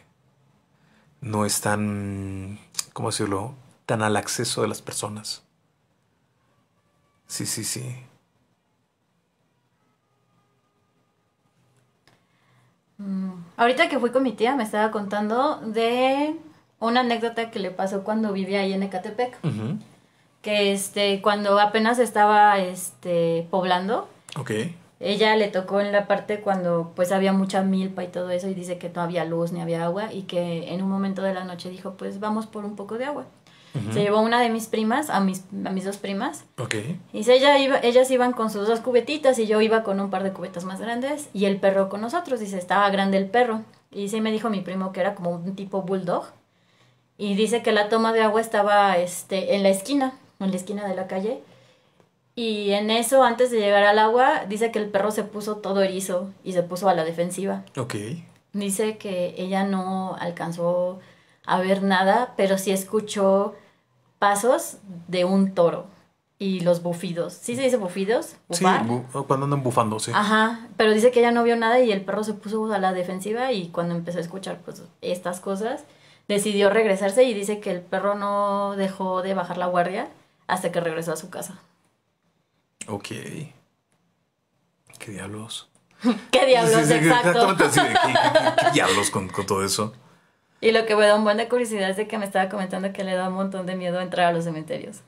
no están, ¿cómo decirlo?, tan al acceso de las personas. Sí, sí, sí. Mm. Ahorita que fui con mi tía me estaba contando de una anécdota que le pasó cuando vivía ahí en Ecatepec. Que este, cuando apenas estaba este, poblando. Ella le tocó en la parte cuando pues había mucha milpa y todo eso y dice que no había luz ni había agua y que en un momento de la noche dijo pues vamos por un poco de agua. Se llevó una de mis primas, a mis, a mis dos primas. Ok. Dice, ella ellas iban con sus dos cubetitas y yo iba con un par de cubetas más grandes y el perro con nosotros. Dice, estaba grande el perro. Y sí me dijo mi primo que era como un tipo bulldog. Y dice que la toma de agua estaba este, en la esquina, en la esquina de la calle. Y en eso, antes de llegar al agua, dice que el perro se puso todo erizo y se puso a la defensiva. Ok. Dice que ella no alcanzó a ver nada, pero sí escuchó pasos de un toro y los bufidos. ¿Sí se dice bufidos? Sí, oh, cuando andan bufando, Ajá, pero dice que ella no vio nada y el perro se puso a la defensiva y cuando empezó a escuchar pues estas cosas, decidió regresarse y dice que el perro no dejó de bajar la guardia hasta que regresó a su casa. Ok. ¿Qué diablos? ¿Qué diablos? exacto. ¿Qué, diablos con todo eso? Y lo que me da un buen de curiosidad es de que me estaba comentando que le da un montón de miedo entrar a los cementerios.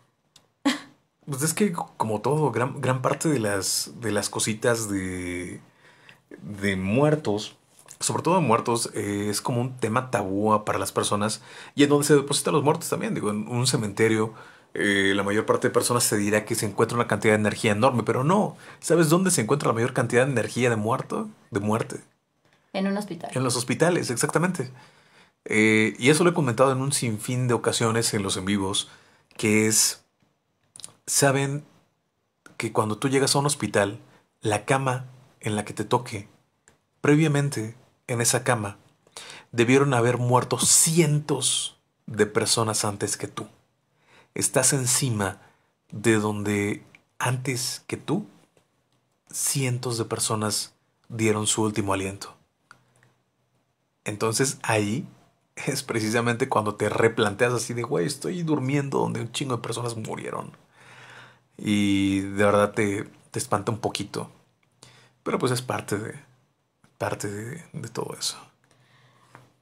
Pues es que, como todo, gran, gran parte de las, de las cositas de, de muertos, sobre todo de muertos, eh, es como un tema tabú ah, para las personas y en donde se depositan los muertos también. Digo, en un cementerio, eh, la mayor parte de personas se dirá que se encuentra una cantidad de energía enorme, pero no. ¿Sabes dónde se encuentra la mayor cantidad de energía de muerto? De muerte. En un hospital. En los hospitales, exactamente. Eh, y eso lo he comentado en un sinfín de ocasiones en los en vivos, que es, saben que cuando tú llegas a un hospital, la cama en la que te toque, previamente en esa cama, debieron haber muerto cientos de personas antes que tú. Estás encima de donde antes que tú, cientos de personas dieron su último aliento. Entonces ahí es precisamente cuando te replanteas así de, güey, estoy durmiendo donde un chingo de personas murieron. Y de verdad te, te espanta un poquito. Pero pues es parte de, parte de, todo eso.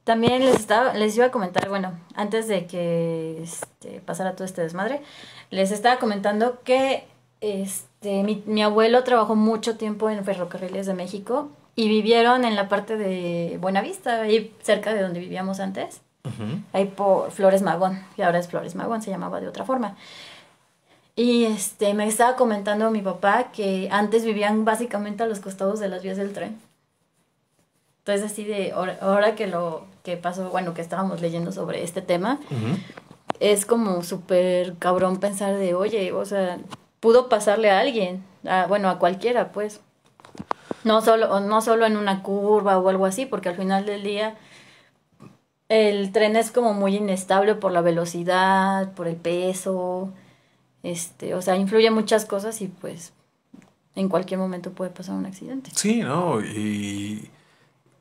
También les, estaba, les iba a comentar, bueno, antes de que este, pasara todo este desmadre, les estaba comentando que este, mi, mi abuelo trabajó mucho tiempo en Ferrocarriles de México y vivieron en la parte de Buenavista, ahí cerca de donde vivíamos antes, ahí por Flores Magón, y ahora es Flores Magón, se llamaba de otra forma. Y este, me estaba comentando mi papá que antes vivían básicamente a los costados de las vías del tren. Entonces así de ahora que lo que pasó, bueno, que estábamos leyendo sobre este tema, es como súper cabrón pensar de, oye, o sea, pudo pasarle a alguien, a, bueno, a cualquiera, pues. No solo, no solo en una curva o algo así, porque al final del día el tren es como muy inestable por la velocidad, por el peso, este, o sea, influye muchas cosas y pues en cualquier momento puede pasar un accidente. Sí, no, y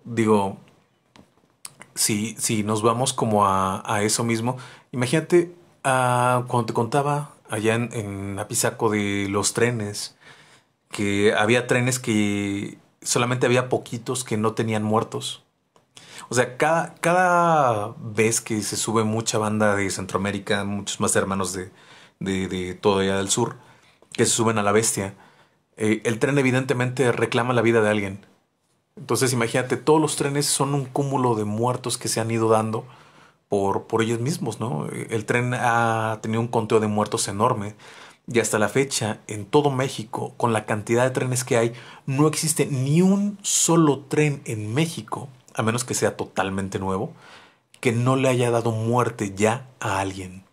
digo, si, si nos vamos como a, eso mismo, imagínate ah, cuando te contaba allá en, en Apizaco de los trenes, que había trenes que solamente había poquitos que no tenían muertos. O sea, cada, cada vez que se sube mucha banda de Centroamérica, muchos más hermanos de, de, de todo allá del sur, que se suben a la bestia, eh, el tren evidentemente reclama la vida de alguien. Entonces imagínate, todos los trenes son un cúmulo de muertos que se han ido dando por, por ellos mismos, ¿no? El tren ha tenido un conteo de muertos enorme. Y hasta la fecha, en todo México, con la cantidad de trenes que hay, no existe ni un solo tren en México, a menos que sea totalmente nuevo, que no le haya dado muerte ya a alguien.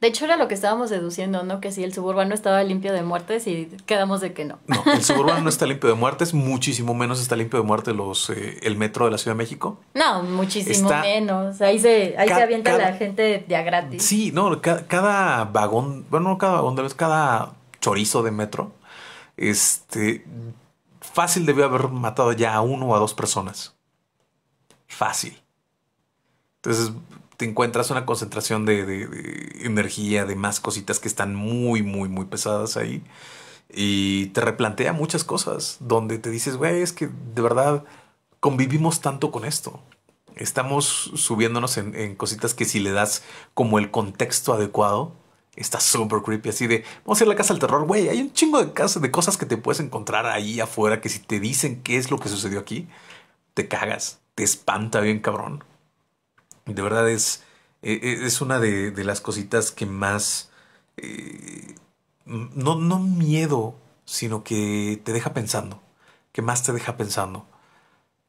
De hecho, era lo que estábamos deduciendo, ¿no? Que si el suburbano estaba limpio de muertes y quedamos de que no. No, el suburbano no está limpio de muertes, muchísimo menos está limpio de muertes los, eh, el metro de la Ciudad de México. No, muchísimo menos. Ahí se, ahí se avienta la gente de a gratis. Sí, no, cada vagón, bueno, no cada vagón, de vez cada chorizo de metro, este, fácil debió haber matado ya a uno o a dos personas. Fácil. Entonces, te encuentras una concentración de, energía, de más cositas que están muy, muy, muy pesadas ahí. Y te replantea muchas cosas donde te dices, güey, es que de verdad convivimos tanto con esto. Estamos subiéndonos en, cositas que si le das como el contexto adecuado, está súper creepy, así de, vamos a ir a la casa del terror, güey, hay un chingo de, de cosas que te puedes encontrar ahí afuera que si te dicen qué es lo que sucedió aquí, te cagas, te espanta bien cabrón. De verdad es, e, e, es una de, las cositas que más... Eh, no, no miedo, sino que te deja pensando. Que más te deja pensando.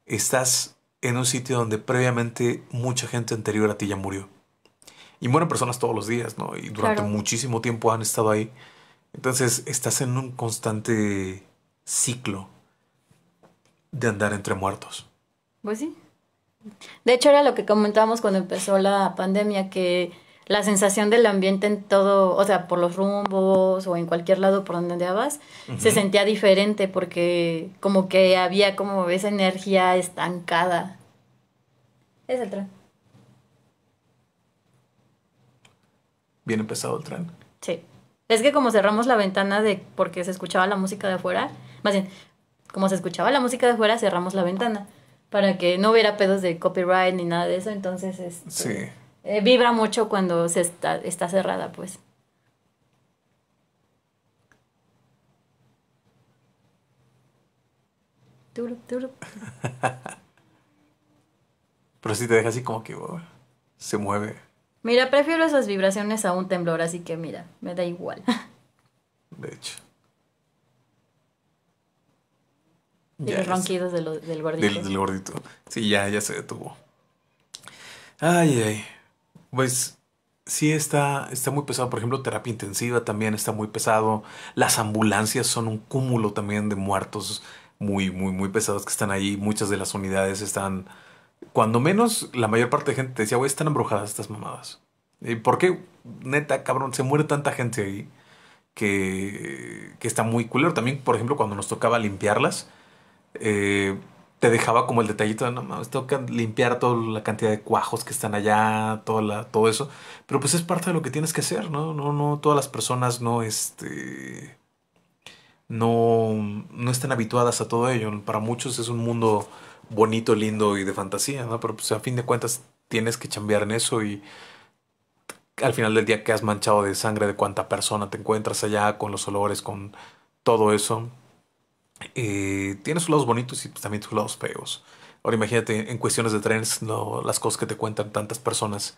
Estás en un sitio donde previamente mucha gente anterior a ti ya murió. Y mueren personas todos los días, ¿no? Y durante muchísimo tiempo han estado ahí. Entonces estás en un constante ciclo de andar entre muertos. Pues sí. De hecho, era lo que comentábamos cuando empezó la pandemia, que la sensación del ambiente en todo, o sea, por los rumbos o en cualquier lado por donde andabas, se sentía diferente porque como que había como esa energía estancada. Es el tren. Bien empezado el tren. Sí. Es que como cerramos la ventana de porque se escuchaba la música de afuera, más bien, como se escuchaba la música de afuera, cerramos la ventana para que no hubiera pedos de copyright ni nada de eso, entonces es... Este, eh, vibra mucho cuando se está, está cerrada, pues. Pero si te deja así como que oh, se mueve. Mira, prefiero esas vibraciones a un temblor, así que mira, me da igual. De hecho. De los ronquidos del gordito. Del, gordito. Sí, ya, ya se detuvo. Ay, ay. Pues sí está, está muy pesado. Por ejemplo, terapia intensiva también está muy pesado. Las ambulancias son un cúmulo también de muertos muy, muy, muy pesados que están ahí. Muchas de las unidades están, cuando menos, la mayor parte de gente decía, güey, están embrujadas estas mamadas. ¿Y por qué, neta, cabrón, se muere tanta gente ahí que, que está muy culero? También, por ejemplo, cuando nos tocaba limpiarlas, eh, te dejaba como el detallito de, no mames, tengo que limpiar toda la cantidad de cuajos que están allá, todo eso. Pero pues es parte de lo que tienes que hacer, ¿no? No, no, todas las personas no, este, no, no están habituadas a todo ello. Para muchos es un mundo bonito, lindo y de fantasía, ¿no? Pero pues a fin de cuentas tienes que chambear en eso y al final del día que has manchado de sangre de cuánta persona te encuentras allá, con los olores, con todo eso. Eh, tiene sus lados bonitos y pues, también sus lados feos. Ahora imagínate, en cuestiones de trenes, las cosas que te cuentan tantas personas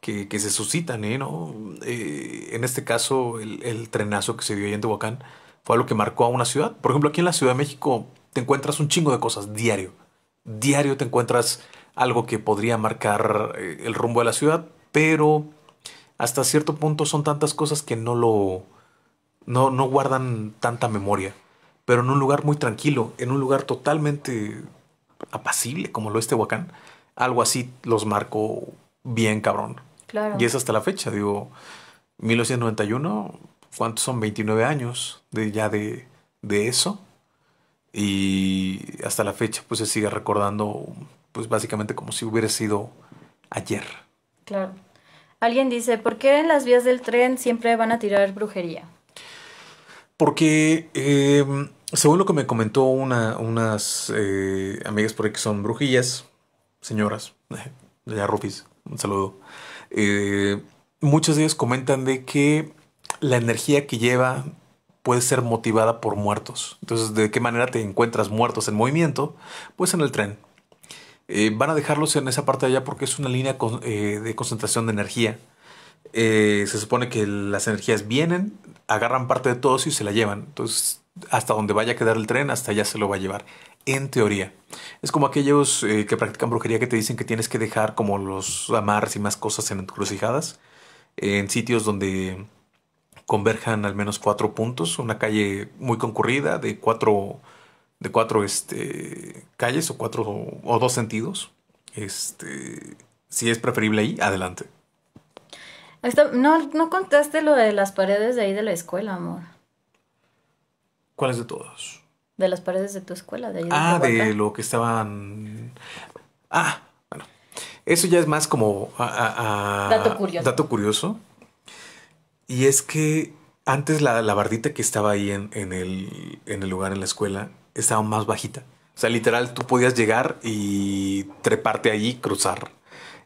que, se suscitan, ¿eh? ¿no? Eh, en este caso, el, trenazo que se dio ahí en Tehuacán fue algo que marcó a una ciudad. Por ejemplo, aquí en la Ciudad de México te encuentras un chingo de cosas diario. Diario te encuentras algo que podría marcar el rumbo de la ciudad, pero hasta cierto punto son tantas cosas que no lo... no guardan tanta memoria pero en un lugar muy tranquilo, en un lugar totalmente apacible como lo es Tehuacán. Algo así los marcó bien cabrón. Y es hasta la fecha, digo, 1991, ¿cuántos son? 29 años de, ya de, de eso. Y hasta la fecha, pues se sigue recordando, pues básicamente como si hubiera sido ayer. Claro. Alguien dice, ¿por qué en las vías del tren siempre van a tirar brujería? Porque em, según lo que me comentó unas eh, amigas por ahí que son brujillas, señoras, de ya Rufis, un saludo. Eh, muchas de ellas comentan de que la energía que lleva puede ser motivada por muertos. Entonces, ¿de qué manera te encuentras muertos en movimiento? Pues en el tren. Eh, van a dejarlos en esa parte de allá porque es una línea eh, de concentración de energía. Eh, se supone que las energías vienen, agarran parte de todo y se la llevan. Entonces, hasta donde vaya a quedar el tren, hasta allá se lo va a llevar. En teoría. Es como aquellos eh, que practican brujería que te dicen que tienes que dejar como los amarres y más cosas en encrucijadas, en sitios donde converjan al menos cuatro puntos, una calle muy concurrida de cuatro, de cuatro este, calles o cuatro o dos sentidos. Este, si es preferible ahí, adelante no, no contaste lo de las paredes de ahí de la escuela, amor. ¿Cuáles de todos? De las paredes de tu escuela, de ahí. Ah, de, lo que estaban... Ah, bueno. Eso ya es más como... dato curioso. Dato curioso. Y es que antes la, bardita que estaba ahí en, el, lugar en la escuela estaba más bajita. O sea, literal, tú podías llegar y treparte allí, cruzar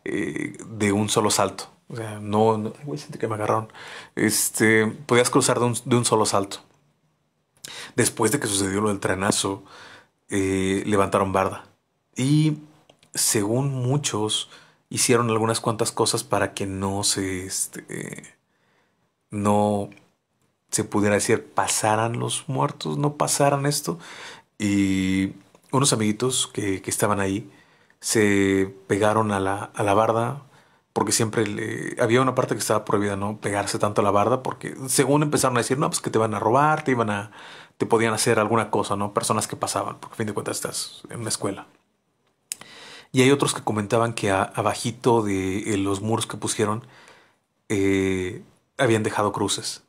eh, de un solo salto. O sea, no, no güey, sentí que me agarraron. Este, podías cruzar de un, solo salto. Después de que sucedió lo del trenazo, eh, levantaron barda. Y según muchos, hicieron algunas cuantas cosas para que no se, este, no se pudiera decir, pasaran los muertos, no pasaran esto. Y unos amiguitos que, que estaban ahí se pegaron a la, a la barda, porque siempre había una parte que estaba prohibida, ¿no? Pegarse tanto a la barda, porque según empezaron a decir, no, pues que te van a robar, te iban a, te podían hacer alguna cosa, ¿no? Personas que pasaban, porque a fin de cuentas estás en una escuela. Y hay otros que comentaban que abajito de eh, los muros que pusieron eh, habían dejado cruces.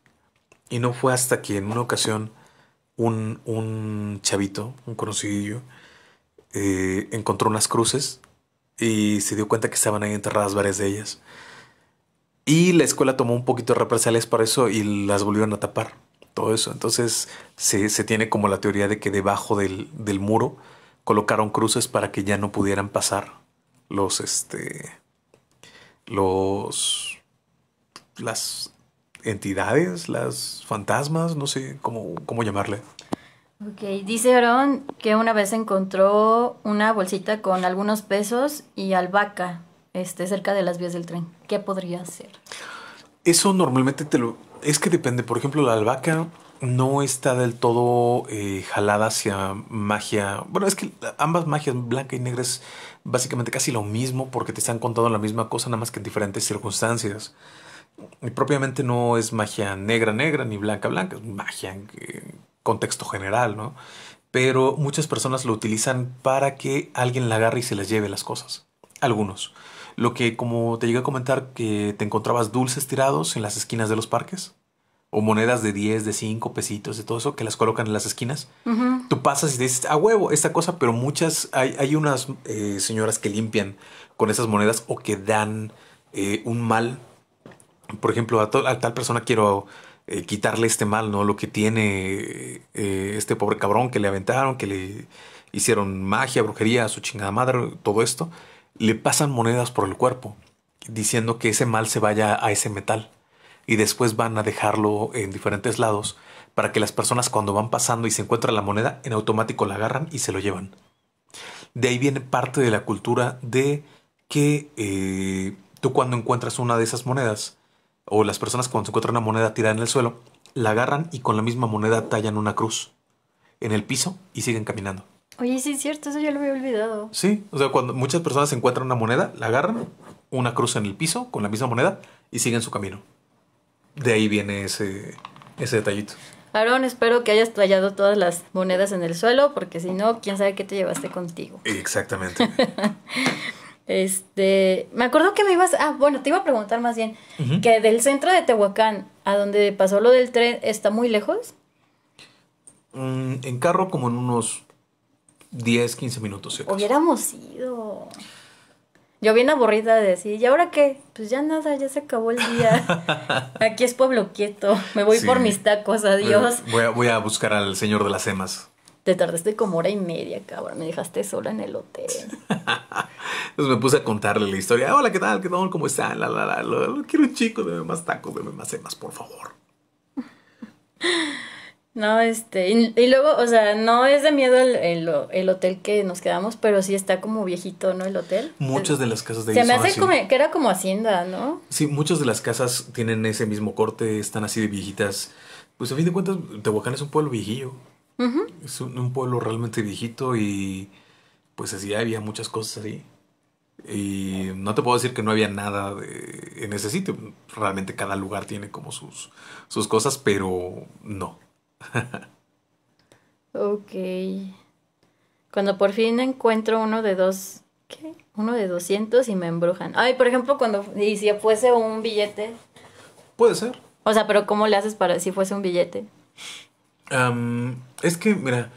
Y no fue hasta que en una ocasión un, un chavito, un conocidillo, eh, encontró unas cruces y se dio cuenta que estaban ahí enterradas varias de ellas. Y la escuela tomó un poquito de represalias para eso y las volvieron a tapar. Todo eso. Entonces se, tiene como la teoría de que debajo del, del, muro colocaron cruces para que ya no pudieran pasar los este. los. las entidades, las fantasmas, no sé cómo, cómo llamarle. Ok, dice Aarón que una vez encontró una bolsita con algunos pesos y albahaca este, cerca de las vías del tren. ¿Qué podría ser? Eso normalmente te lo... Es que depende, por ejemplo, la albahaca no está del todo eh, jalada hacia magia. Bueno, es que ambas magias, blanca y negra, es básicamente casi lo mismo porque te están contando la misma cosa, nada más que en diferentes circunstancias. Y propiamente no es magia negra, negra, ni blanca, blanca, es magia contexto general, ¿no? Pero muchas personas lo utilizan para que alguien la agarre y se les lleve las cosas. Algunos. Lo que, como te llegué a comentar, que te encontrabas dulces tirados en las esquinas de los parques. O monedas de 10, de 5 pesitos, de todo eso, que las colocan en las esquinas. Tú pasas y dices, a huevo, esta cosa, pero muchas, hay, unas eh, señoras que limpian con esas monedas o que dan eh, un mal. Por ejemplo, a tal persona quiero eh, quitarle este mal, ¿no? Lo que tiene eh, este pobre cabrón que le aventaron, que le hicieron magia, brujería, su chingada madre, todo esto, le pasan monedas por el cuerpo, diciendo que ese mal se vaya a ese metal. Y después van a dejarlo en diferentes lados para que las personas cuando van pasando y se encuentran la moneda, en automático la agarran y se lo llevan. De ahí viene parte de la cultura de que eh, tú cuando encuentras una de esas monedas, o las personas cuando se encuentran una moneda tirada en el suelo, la agarran y con la misma moneda tallan una cruz en el piso y siguen caminando. Oye, sí es cierto, eso ya lo había olvidado. Sí, o sea, cuando muchas personas encuentran una moneda, la agarran, una cruz en el piso con la misma moneda y siguen su camino. De ahí viene ese, ese detallito. Aarón, espero que hayas tallado todas las monedas en el suelo, porque si no, quién sabe qué te llevaste contigo. Exactamente. Este, me acuerdo que me ibas, ah, bueno, te iba a preguntar más bien, que del centro de Tehuacán a donde pasó lo del tren, ¿está muy lejos? Mm, en carro como en unos 10, 15 minutos. Hubiéramos ido. Yo bien aburrida de decir, ¿y ahora qué? Pues ya nada, ya se acabó el día. Aquí es pueblo quieto, me voy por mis tacos, adiós. Voy a, voy a buscar al señor de las emas. Te tardaste como hora y media, cabrón. Me dejaste sola en el hotel. Entonces me puse a contarle la historia. Hola, ¿qué tal? ¿Qué tal? ¿Cómo están? Quiero un chico, deme más tacos, deme más emas, por favor. No, este, y, luego, o sea, no es de miedo el, el, hotel que nos quedamos, pero sí está como viejito, ¿no? El hotel. Muchas de las casas de Se me hace Como, que era como hacienda, ¿no? Sí, muchas de las casas tienen ese mismo corte, están así de viejitas. Pues a fin de cuentas, Tehuacán es un pueblo viejillo. Es un, pueblo realmente viejito y pues así había muchas cosas ahí. Y no te puedo decir que no había nada de, en ese sitio. Realmente cada lugar tiene como sus, sus cosas, pero no. ok. Cuando por fin encuentro uno de dos... ¿Qué? Uno de 200 y me embrujan. Ay, por ejemplo, cuando... Y si fuese un billete... Puede ser. O sea, pero ¿cómo le haces para si fuese un billete? es que, mira,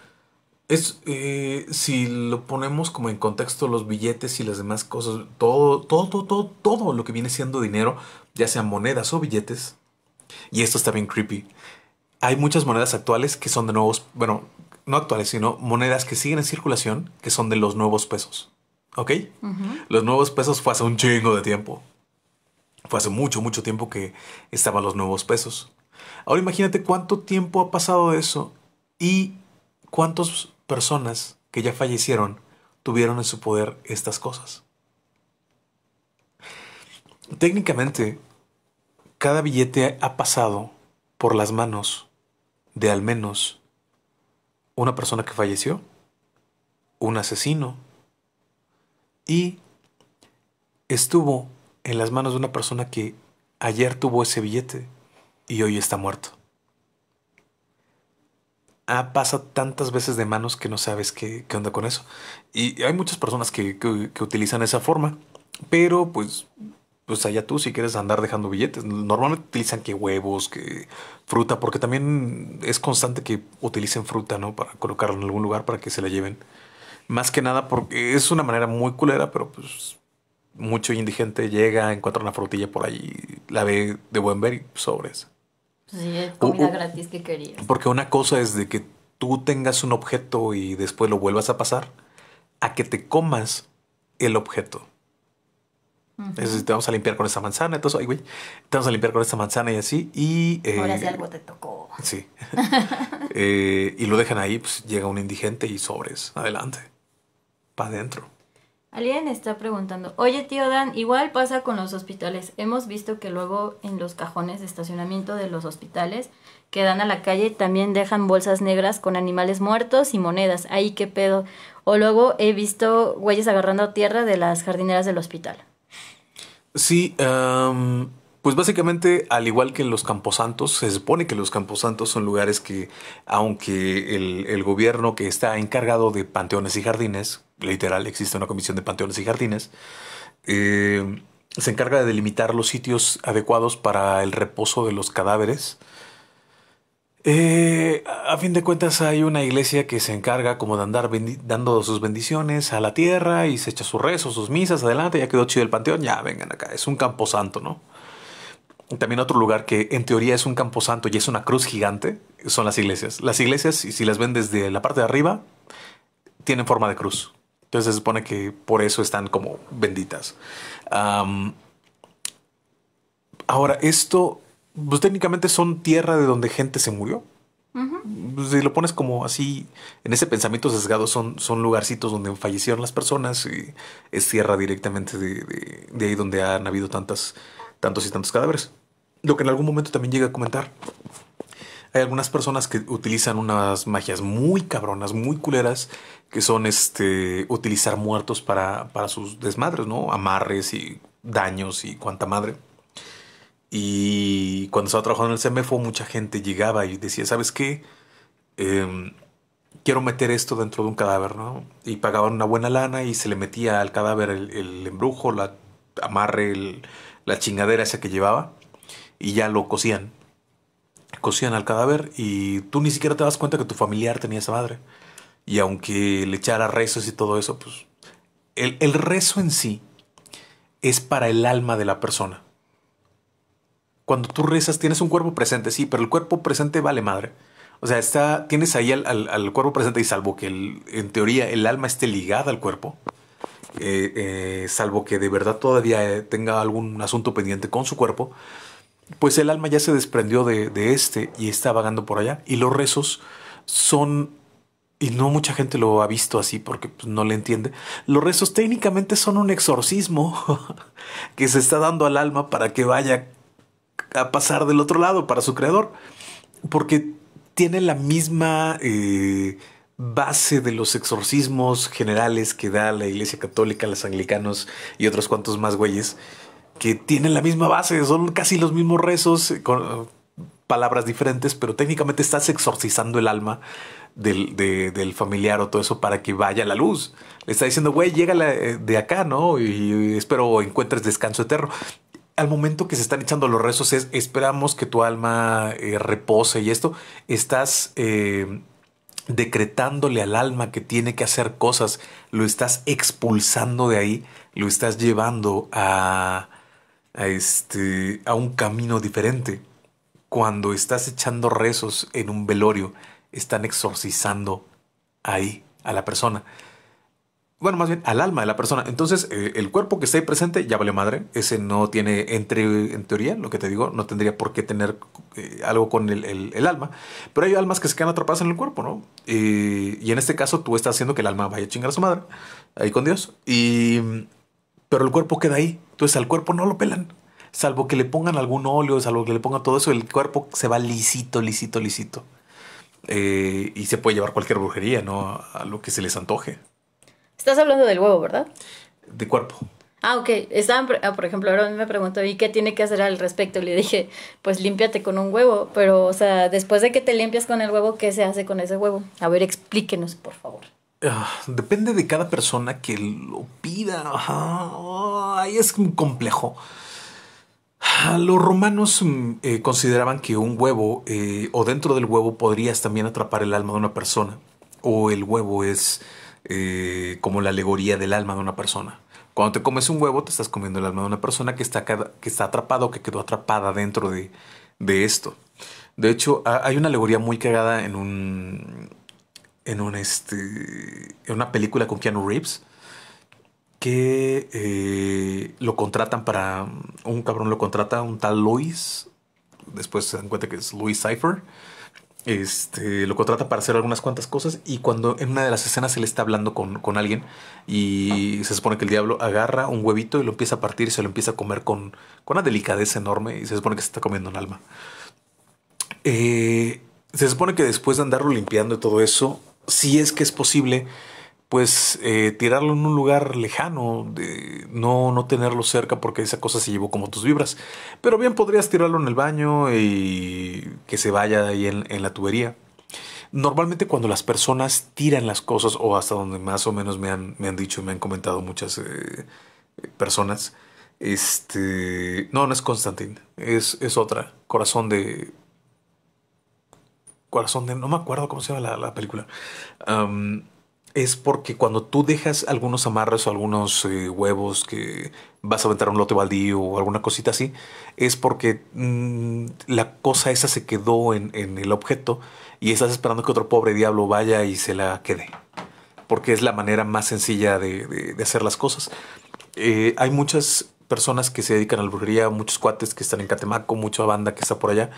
es, eh, si lo ponemos como en contexto los billetes y las demás cosas, todo, todo, todo, todo, lo que viene siendo dinero, ya sean monedas o billetes, y esto está bien creepy, hay muchas monedas actuales que son de nuevos, bueno, no actuales, sino monedas que siguen en circulación, que son de los nuevos pesos. ¿Ok? Los nuevos pesos fue hace un chingo de tiempo. Fue hace mucho, mucho tiempo que estaban los nuevos pesos. Ahora imagínate cuánto tiempo ha pasado eso y cuántas personas que ya fallecieron tuvieron en su poder estas cosas. Técnicamente, cada billete ha pasado por las manos de al menos una persona que falleció, un asesino, y estuvo en las manos de una persona que ayer tuvo ese billete y hoy está muerto. Ah, pasa tantas veces de manos que no sabes qué, qué onda con eso. Y hay muchas personas que, utilizan esa forma, pero pues pues allá tú si quieres andar dejando billetes. Normalmente utilizan que huevos, que fruta, porque también es constante que utilicen fruta, ¿no? Para colocarla en algún lugar para que se la lleven. Más que nada porque es una manera muy culera, pero pues mucho indigente llega, encuentra una frutilla por ahí, la ve de buen ver y sobres. Sí, comida gratis que querías. Porque una cosa es de que tú tengas un objeto y después lo vuelvas a pasar, a que te comas el objeto. Es te vamos a limpiar con esa manzana, entonces, ay, güey, te vamos a limpiar con esta manzana y así. Y, Ahora sí eh, algo te tocó. Sí. Eh, y lo dejan ahí, pues llega un indigente y sobres, adelante, para adentro. Alguien está preguntando, oye tío Dan, igual pasa con los hospitales. Hemos visto que luego en los cajones de estacionamiento de los hospitales que dan a la calle también dejan bolsas negras con animales muertos y monedas. Ahí qué pedo. O luego he visto güeyes agarrando tierra de las jardineras del hospital. Sí, pues básicamente al igual que en los camposantos, se supone que los camposantos son lugares que, aunque el gobierno que está encargado de panteones y jardines, literal existe una comisión de panteones y jardines, eh, se encarga de delimitar los sitios adecuados para el reposo de los cadáveres. Eh, a fin de cuentas hay una iglesia que se encarga como de andar dando sus bendiciones a la tierra y se echa sus rezos, sus misas, adelante, ya quedó chido el panteón, ya vengan acá, es un camposanto, ¿no? También otro lugar que en teoría es un camposanto y es una cruz gigante, son las iglesias. Las iglesias, si las ven desde la parte de arriba, tienen forma de cruz. Entonces se supone que por eso están como benditas. ahora, esto, pues técnicamente son tierra de donde gente se murió. Si lo pones como así, en ese pensamiento sesgado, son, son lugarcitos donde fallecieron las personas y es tierra directamente de, de, de ahí donde han habido tantas, tantos y tantos cadáveres. Lo que en algún momento también llega a comentar. Hay algunas personas que utilizan unas magias muy cabronas, muy culeras, que son este, utilizar muertos para, para sus desmadres, ¿no? Amarres y daños y cuanta madre. Y cuando estaba trabajando en el CMFO, mucha gente llegaba y decía, ¿sabes qué? Em, quiero meter esto dentro de un cadáver, ¿no? Y pagaban una buena lana y se le metía al cadáver el, embrujo, la amarre, la chingadera esa que llevaba y ya lo cosían cocían al cadáver y tú ni siquiera te das cuenta que tu familiar tenía esa madre. Y aunque le echara rezos y todo eso, pues el, rezo en sí es para el alma de la persona. Cuando tú rezas tienes un cuerpo presente, sí, pero el cuerpo presente vale madre. O sea, está, tienes ahí al, al, cuerpo presente y salvo que en teoría el alma esté ligada al cuerpo, eh, eh, salvo que de verdad todavía eh, tenga algún asunto pendiente con su cuerpo, pues el alma ya se desprendió de, este y está vagando por allá. Y los rezos son y no mucha gente lo ha visto así porque pues, no le entiende, los rezos técnicamente son un exorcismo que se está dando al alma para que vaya a pasar del otro lado para su creador, porque tiene la misma eh, base de los exorcismos generales que da la Iglesia Católica, los anglicanos y otros cuantos más güeyes, que tienen la misma base, son casi los mismos rezos, eh, con palabras diferentes, pero técnicamente estás exorcizando el alma del, familiar o todo eso para que vaya a la luz. Le está diciendo, güey, llega eh, de acá, ¿no? Y, espero encuentres descanso eterno. Al momento que se están echando los rezos es, esperamos que tu alma eh, repose y esto, estás... decretándole al alma que tiene que hacer cosas, lo estás expulsando de ahí, lo estás llevando a, a, este, a un camino diferente. Cuando estás echando rezos en un velorio, están exorcizando ahí a la persona. Bueno, más bien al alma de la persona. Entonces, eh, el cuerpo que está ahí presente ya vale madre. Ese no tiene, entre, en teoría, lo que te digo, no tendría por qué tener eh, algo con el, alma. Pero hay almas que se quedan atrapadas en el cuerpo, ¿no? Eh, y en este caso, tú estás haciendo que el alma vaya a chingar a su madre ahí con Dios. Y pero el cuerpo queda ahí. Entonces al cuerpo no lo pelan. Salvo que le pongan algún óleo, salvo que le pongan todo eso, el cuerpo se va lisito, lisito, lisito. Eh, y se puede llevar cualquier brujería, ¿no? A lo que se les antoje. Estás hablando del huevo, ¿verdad? De cuerpo. Ah, ok. Ah, por ejemplo, ahora me preguntó, ¿y qué tiene que hacer al respecto? Le dije, pues límpiate con un huevo. Pero, o sea, después de que te limpias con el huevo, ¿qué se hace con ese huevo? A ver, explíquenos, por favor. Ah, depende de cada persona que lo pida. ahí es complejo. Ah, los romanos mm, eh, consideraban que un huevo eh, o dentro del huevo podrías también atrapar el alma de una persona. O el huevo es eh, como la alegoría del alma de una persona. Cuando te comes un huevo te estás comiendo el alma de una persona que está, que está atrapada o que quedó atrapada dentro de, de esto. De hecho, hay una alegoría muy cagada en un, en, este, en una película con Keanu Reeves que eh, lo contratan para. Un cabrón lo contrata, un tal Luis. Después se dan cuenta que es Luis Cypher. Este, lo contrata para hacer algunas cuantas cosas. Y cuando en una de las escenas él está hablando con, alguien, y se supone que el diablo agarra un huevito y lo empieza a partir y se lo empieza a comer con, con una delicadeza enorme. Y se supone que se está comiendo un alma. Eh, se supone que después de andarlo limpiando todo eso, si es que es posible, pues eh, tirarlo en un lugar lejano, de, no, tenerlo cerca porque esa cosa se llevó como tus vibras. Pero bien podrías tirarlo en el baño y que se vaya ahí en, la tubería. Normalmente cuando las personas tiran las cosas, o hasta donde más o menos me han, dicho y me han comentado muchas eh, personas, este, no, no es Constantine, es, es otra, corazón de Corazón de... No me acuerdo cómo se llama la, película. es porque cuando tú dejas algunos amarres o algunos eh, huevos que vas a aventar un lote baldío o alguna cosita así, es porque mm, la cosa esa se quedó en, el objeto y estás esperando que otro pobre diablo vaya y se la quede. Porque es la manera más sencilla de, hacer las cosas. Eh, hay muchas personas que se dedican a la brujería, muchos cuates que están en Catemaco, mucha banda que está por allá.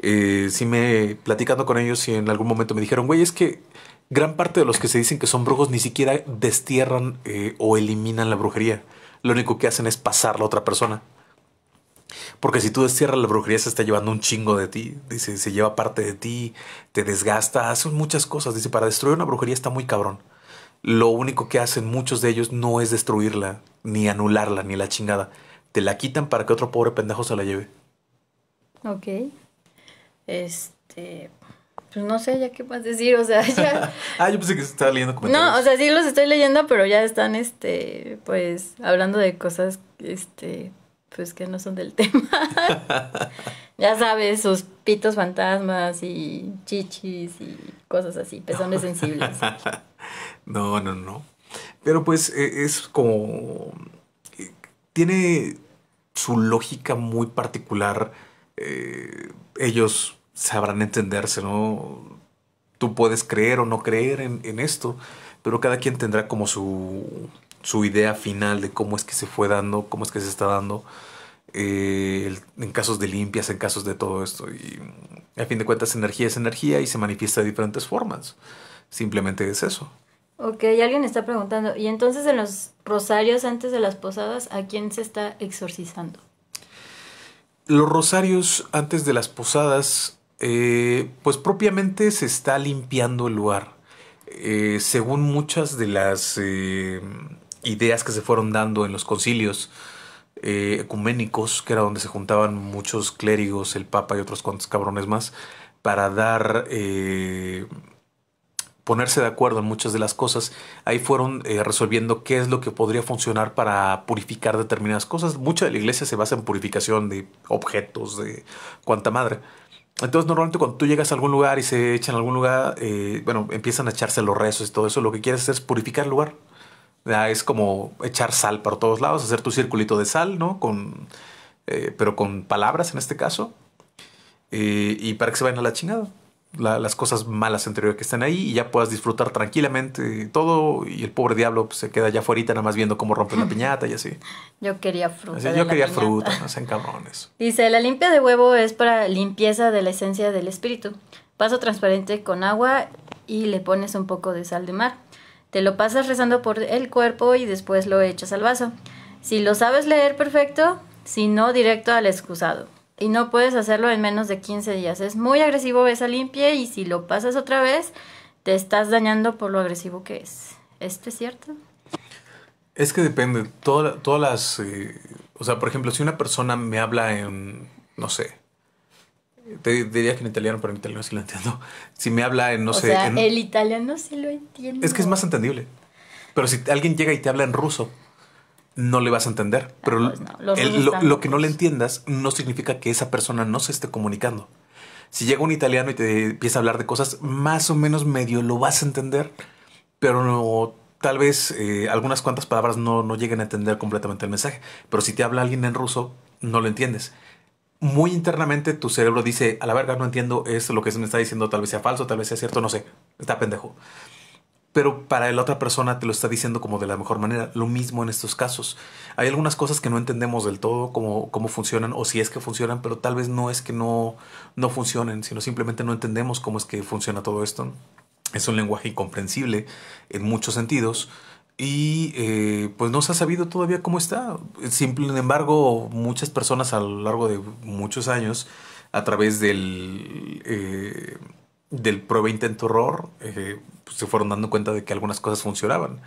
Eh, si me platicando con ellos y en algún momento me dijeron, güey, es que gran parte de los que se dicen que son brujos ni siquiera destierran eh, o eliminan la brujería. Lo único que hacen es pasarla a otra persona. Porque si tú destierras la brujería, se está llevando un chingo de ti. Dice, se lleva parte de ti, te desgasta, hacen muchas cosas. Dice, para destruir una brujería está muy cabrón. Lo único que hacen muchos de ellos no es destruirla, ni anularla, ni la chingada. Te la quitan para que otro pobre pendejo se la lleve. Ok. Este, pues no sé ya qué más decir, o sea, ya... ah, yo pensé que se estaba leyendo comentarios. No, o sea, sí los estoy leyendo, pero ya están, este, pues, hablando de cosas, este, pues que no son del tema. ya sabes, sus pitos fantasmas y chichis y cosas así, pezones sensibles. no, no, no. Pero pues e, es como... Eh, tiene su lógica muy particular. Eh, ellos sabrán entenderse, ¿no? Tú puedes creer o no creer en, esto, pero cada quien tendrá como su, idea final de cómo es que se fue dando, cómo es que se está dando, eh, en casos de limpias, en casos de todo esto. Y a fin de cuentas, energía es energía y se manifiesta de diferentes formas. Simplemente es eso. Ok, alguien está preguntando, ¿y entonces en los rosarios antes de las posadas, a quién se está exorcizando? Los rosarios antes de las posadas eh, pues propiamente se está limpiando el lugar. Eh, según muchas de las eh, ideas que se fueron dando en los concilios ecuménicos, que era donde se juntaban muchos clérigos, el Papa y otros cuantos cabrones más, para dar ponerse de acuerdo en muchas de las cosas, ahí fueron resolviendo qué es lo que podría funcionar para purificar determinadas cosas. Mucha de la iglesia se basa en purificación de objetos, de cuanta madre. Entonces, normalmente cuando tú llegas a algún lugar y se echan a algún lugar, eh, bueno, empiezan a echarse los rezos y todo eso, lo que quieres es purificar el lugar. es como echar sal por todos lados, hacer tu circulito de sal, ¿no? Con, eh, pero con palabras en este caso, eh, y para que se vayan a la chingada las cosas malas anteriores que están ahí y ya puedas disfrutar tranquilamente todo y el pobre diablo pues, se queda ya afuera nada más viendo cómo rompe la piñata y así. Yo quería fruta. yo quería frutas, fruta, no cabrones. Dice, la limpia de huevo es para limpieza de la esencia del espíritu. Paso transparente con agua y le pones un poco de sal de mar. Te lo pasas rezando por el cuerpo y después lo echas al vaso. Si lo sabes leer perfecto, si no directo al excusado y no puedes hacerlo en menos de 15 días. Es muy agresivo ves a limpieza y si lo pasas otra vez, te estás dañando por lo agresivo que es. ¿Esto es cierto? Es que depende. todas las... Eh, o sea, por ejemplo, si una persona me habla en... No sé. Te diría que en italiano, pero en italiano sí lo entiendo. Si me habla en, no sé... el italiano sí lo entiendo. Es que es más entendible. Pero si alguien llega y te habla en ruso, no le vas a entender. Ah, pero pues lo, que no le entiendas no significa que esa persona no se esté comunicando. Si llega un italiano y te empieza a hablar de cosas, más o menos medio lo vas a entender, pero tal vez eh, algunas cuantas palabras no, no lleguen a entender completamente el mensaje. Pero si te habla alguien en ruso, no lo entiendes. Muy internamente tu cerebro dice, a la verga, no entiendo esto, lo que se me está diciendo tal vez sea falso, tal vez sea cierto, no sé, está pendejo pero para la otra persona te lo está diciendo como de la mejor manera. Lo mismo en estos casos. Hay algunas cosas que no entendemos del todo cómo, cómo funcionan o si es que funcionan, pero tal vez no es que no, no funcionen, sino simplemente no entendemos cómo es que funciona todo esto. Es un lenguaje incomprensible en muchos sentidos y eh, pues no se ha sabido todavía cómo está. Sin embargo, muchas personas a lo largo de muchos años, a través del... Eh, del prueba intento horror eh, pues, se fueron dando cuenta de que algunas cosas funcionaban.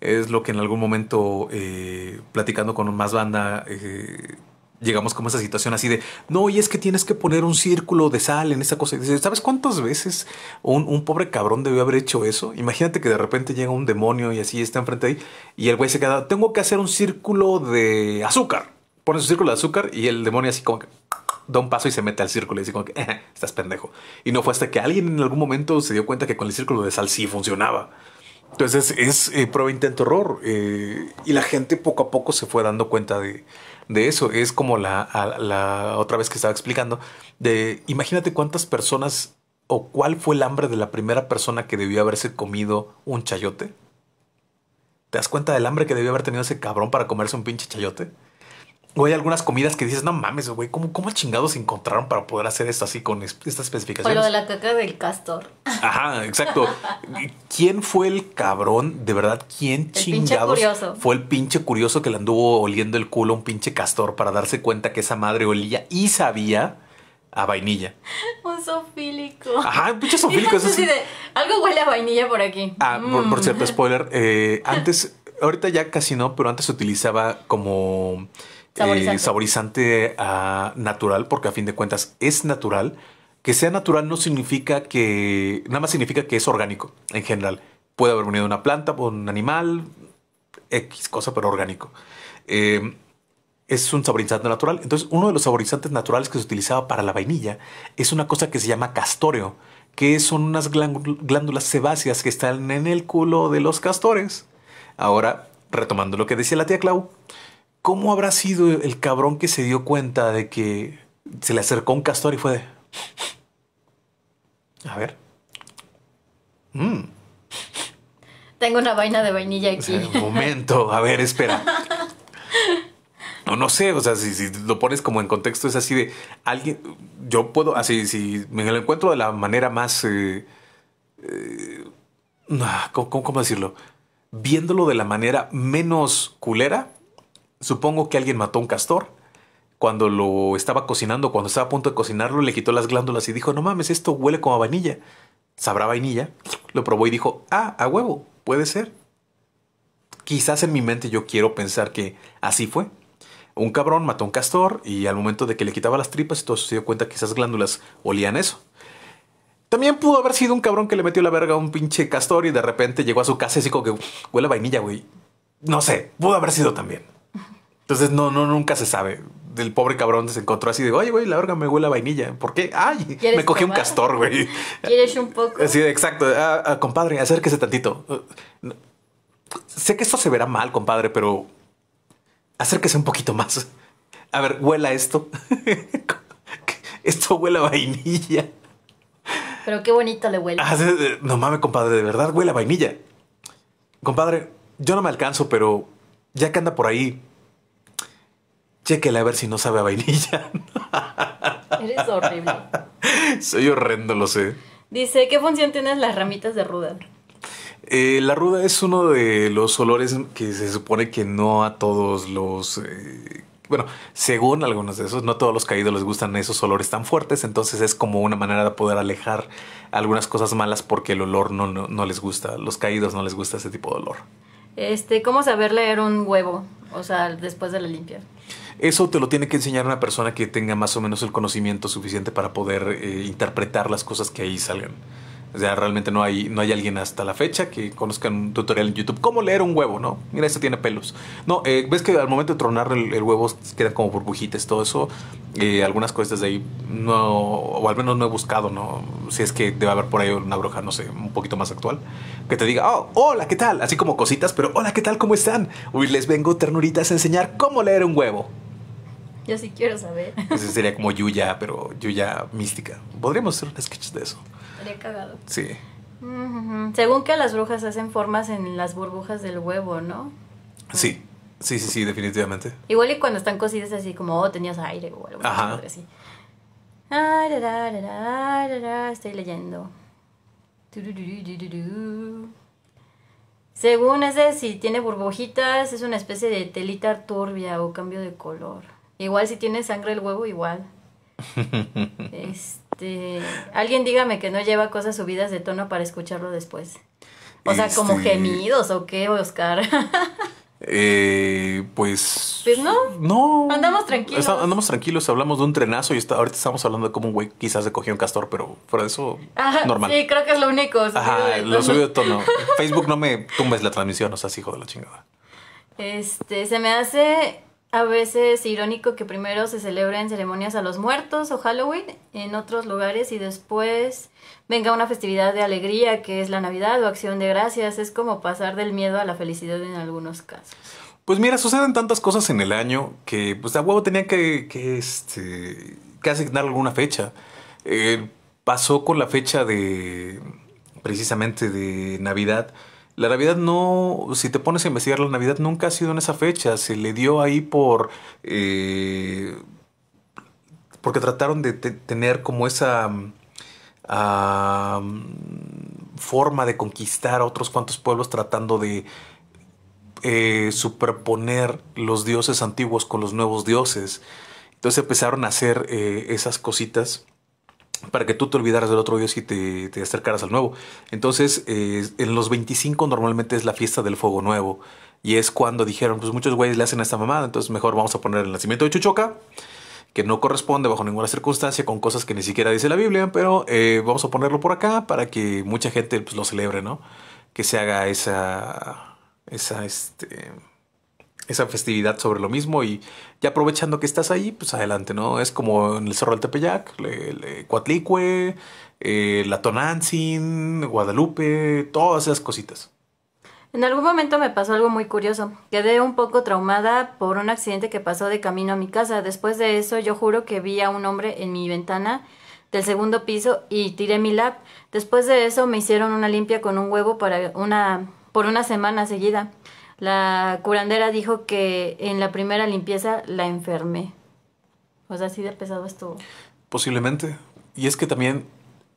Es lo que en algún momento, eh, platicando con más banda, eh, llegamos como a esa situación así de, no, y es que tienes que poner un círculo de sal en esa cosa. ¿sabes cuántas veces un, pobre cabrón debió haber hecho eso? Imagínate que de repente llega un demonio y así está enfrente ahí y el güey se queda, tengo que hacer un círculo de azúcar. pone un círculo de azúcar y el demonio así como que da un paso y se mete al círculo y dice que, eh, estás pendejo. Y no fue hasta que alguien en algún momento se dio cuenta que con el círculo de sal sí funcionaba. Entonces es eh, prueba, intento, horror. Eh, y la gente poco a poco se fue dando cuenta de, eso. Es como la, la, otra vez que estaba explicando, de imagínate cuántas personas o cuál fue el hambre de la primera persona que debió haberse comido un chayote. ¿Te das cuenta del hambre que debió haber tenido ese cabrón para comerse un pinche chayote? O hay algunas comidas que dices, no mames, güey, ¿cómo, ¿cómo chingados se encontraron para poder hacer esto así con estas especificaciones? O lo de la caca del castor. Ajá, exacto. ¿Quién fue el cabrón? De verdad, ¿quién el chingados? Curioso. Fue el pinche curioso que le anduvo oliendo el culo a un pinche castor para darse cuenta que esa madre olía y sabía a vainilla. Un sofílico. Ajá, un pinche sofílico. algo huele a vainilla por aquí. Ah, por, mm. cierto, spoiler. Eh, antes, ahorita ya casi no, pero antes se utilizaba como saborizante, eh, saborizante natural, porque a fin de cuentas es natural. Que sea natural no significa que, nada más significa que es orgánico en general. Puede haber venido de una planta, un animal, X cosa, pero orgánico. Eh, es un saborizante natural. Entonces, uno de los saborizantes naturales que se utilizaba para la vainilla es una cosa que se llama castóreo, que son unas glándulas sebáceas que están en el culo de los castores. Ahora, retomando lo que decía la tía Clau, ¿Cómo habrá sido el cabrón que se dio cuenta de que se le acercó un castor y fue A ver. Mm, Tengo una vaina de vainilla aquí. un momento, a ver, espera. No, no sé, o sea, si, lo pones como en contexto, es así de alguien. Yo puedo, así, si me lo encuentro de la manera más. Eh, eh, ah, ¿cómo, cómo, decirlo? Viéndolo de la manera menos culera, Supongo que alguien mató un castor. Cuando lo estaba cocinando, cuando estaba a punto de cocinarlo, le quitó las glándulas y dijo, no mames, esto huele como a vainilla. Sabrá vainilla. Lo probó y dijo, ah, a huevo, puede ser. Quizás en mi mente yo quiero pensar que así fue. Un cabrón mató a un castor y al momento de que le quitaba las tripas, entonces se dio cuenta que esas glándulas olían eso. También pudo haber sido un cabrón que le metió la verga a un pinche castor y de repente llegó a su casa y dijo que huele a vainilla, güey. No sé, pudo haber sido también. Entonces, no, no, nunca se sabe. Del pobre cabrón se encontró así digo, oye, güey, la verga me huele a vainilla. ¿Por qué? Ay, me cogí un castor, güey. ¿Quieres un poco? Sí, exacto. Ah, ah, compadre, acérquese tantito. Sé que esto se verá mal, compadre, pero acérquese un poquito más. A ver, huela esto. esto huele a vainilla. Pero qué bonito le huele. Ah, no mames, compadre, de verdad huele a vainilla. Compadre, yo no me alcanzo, pero ya que anda por ahí, Chéquele a ver si no sabe a vainilla. Eres horrible. Soy horrendo, lo sé. Dice, ¿qué función tienen las ramitas de ruda? Eh, la ruda es uno de los olores que se supone que no a todos los... Eh, bueno, según algunos de esos, no a todos los caídos les gustan esos olores tan fuertes, entonces es como una manera de poder alejar algunas cosas malas porque el olor no, les gusta, los caídos no les gusta ese tipo de olor. Este, ¿Cómo saber leer un huevo? O sea, después de la limpia. Eso te lo tiene que enseñar una persona que tenga más o menos el conocimiento suficiente para poder eh, interpretar las cosas que ahí salgan. O sea, realmente no hay, no hay alguien hasta la fecha que conozca un tutorial en YouTube. ¿Cómo leer un huevo, no? Mira, este tiene pelos. No, eh, ves que al momento de tronar el, huevo quedan como burbujitas, todo eso. Eh, algunas cosas de ahí no, o al menos no he buscado, ¿no? Si es que debe haber por ahí una bruja, no sé, un poquito más actual, que te diga, oh, hola, ¿qué tal? Así como cositas, pero hola, ¿qué tal? ¿Cómo están? Hoy les vengo ternuritas a enseñar cómo leer un huevo. Yo sí quiero saber. Eso sería como Yuya, pero Yuya mística. Podríamos hacer un sketch de eso. Sería cagado. Sí. Según que las brujas hacen formas en las burbujas del huevo, ¿no? Sí, sí, sí, sí, definitivamente. Igual y cuando están cocidas así como, oh, tenías aire o algo Ajá. así. Ah, estoy leyendo. Según ese, si tiene burbujitas, es una especie de telita turbia o cambio de color. Igual si tiene sangre el huevo, igual. este, alguien dígame que no lleva cosas subidas de tono para escucharlo después. O sea, como este, gemidos o qué, Oscar. Eh, pues. Pues no. No. Andamos tranquilos. andamos tranquilos, hablamos de un trenazo y ahorita estamos hablando de cómo un güey quizás se cogió un castor, pero fuera de eso, Ajá, normal. Sí, creo que es lo único. Ajá, lo subido de tono. Facebook no me tumbes la transmisión, o sea, hijo de la chingada. Este, se me hace a veces irónico que primero se celebren ceremonias a los muertos o Halloween en otros lugares y después venga una festividad de alegría que es la Navidad o Acción de Gracias. Es como pasar del miedo a la felicidad en algunos casos. Pues mira, suceden tantas cosas en el año que pues a huevo tenía que, que, este, asignar alguna fecha. Eh, pasó con la fecha de precisamente de Navidad la Navidad no, si te pones a investigar, la Navidad nunca ha sido en esa fecha. Se le dio ahí por... Eh, porque trataron de tener como esa... forma de conquistar a otros cuantos pueblos tratando de eh, superponer los dioses antiguos con los nuevos dioses. Entonces empezaron a hacer eh, esas cositas para que tú te olvidaras del otro Dios y te, acercaras al nuevo. Entonces, eh, en los 25 normalmente es la fiesta del fuego nuevo. Y es cuando dijeron, pues muchos güeyes le hacen a esta mamada, entonces mejor vamos a poner el nacimiento de Chuchoca, que no corresponde bajo ninguna circunstancia con cosas que ni siquiera dice la Biblia, pero eh, vamos a ponerlo por acá para que mucha gente pues, lo celebre, ¿no? Que se haga esa, esa, este, esa festividad sobre lo mismo y ya aprovechando que estás ahí, pues adelante, ¿no? Es como en el Cerro del Tepeyac, le, eh, La Tonantzin, Guadalupe, todas esas cositas. En algún momento me pasó algo muy curioso. Quedé un poco traumada por un accidente que pasó de camino a mi casa. Después de eso, yo juro que vi a un hombre en mi ventana del segundo piso y tiré mi lap. Después de eso, me hicieron una limpia con un huevo para una, por una semana seguida. La curandera dijo que en la primera limpieza la enfermé. O sea, así de pesado estuvo. Posiblemente. Y es que también,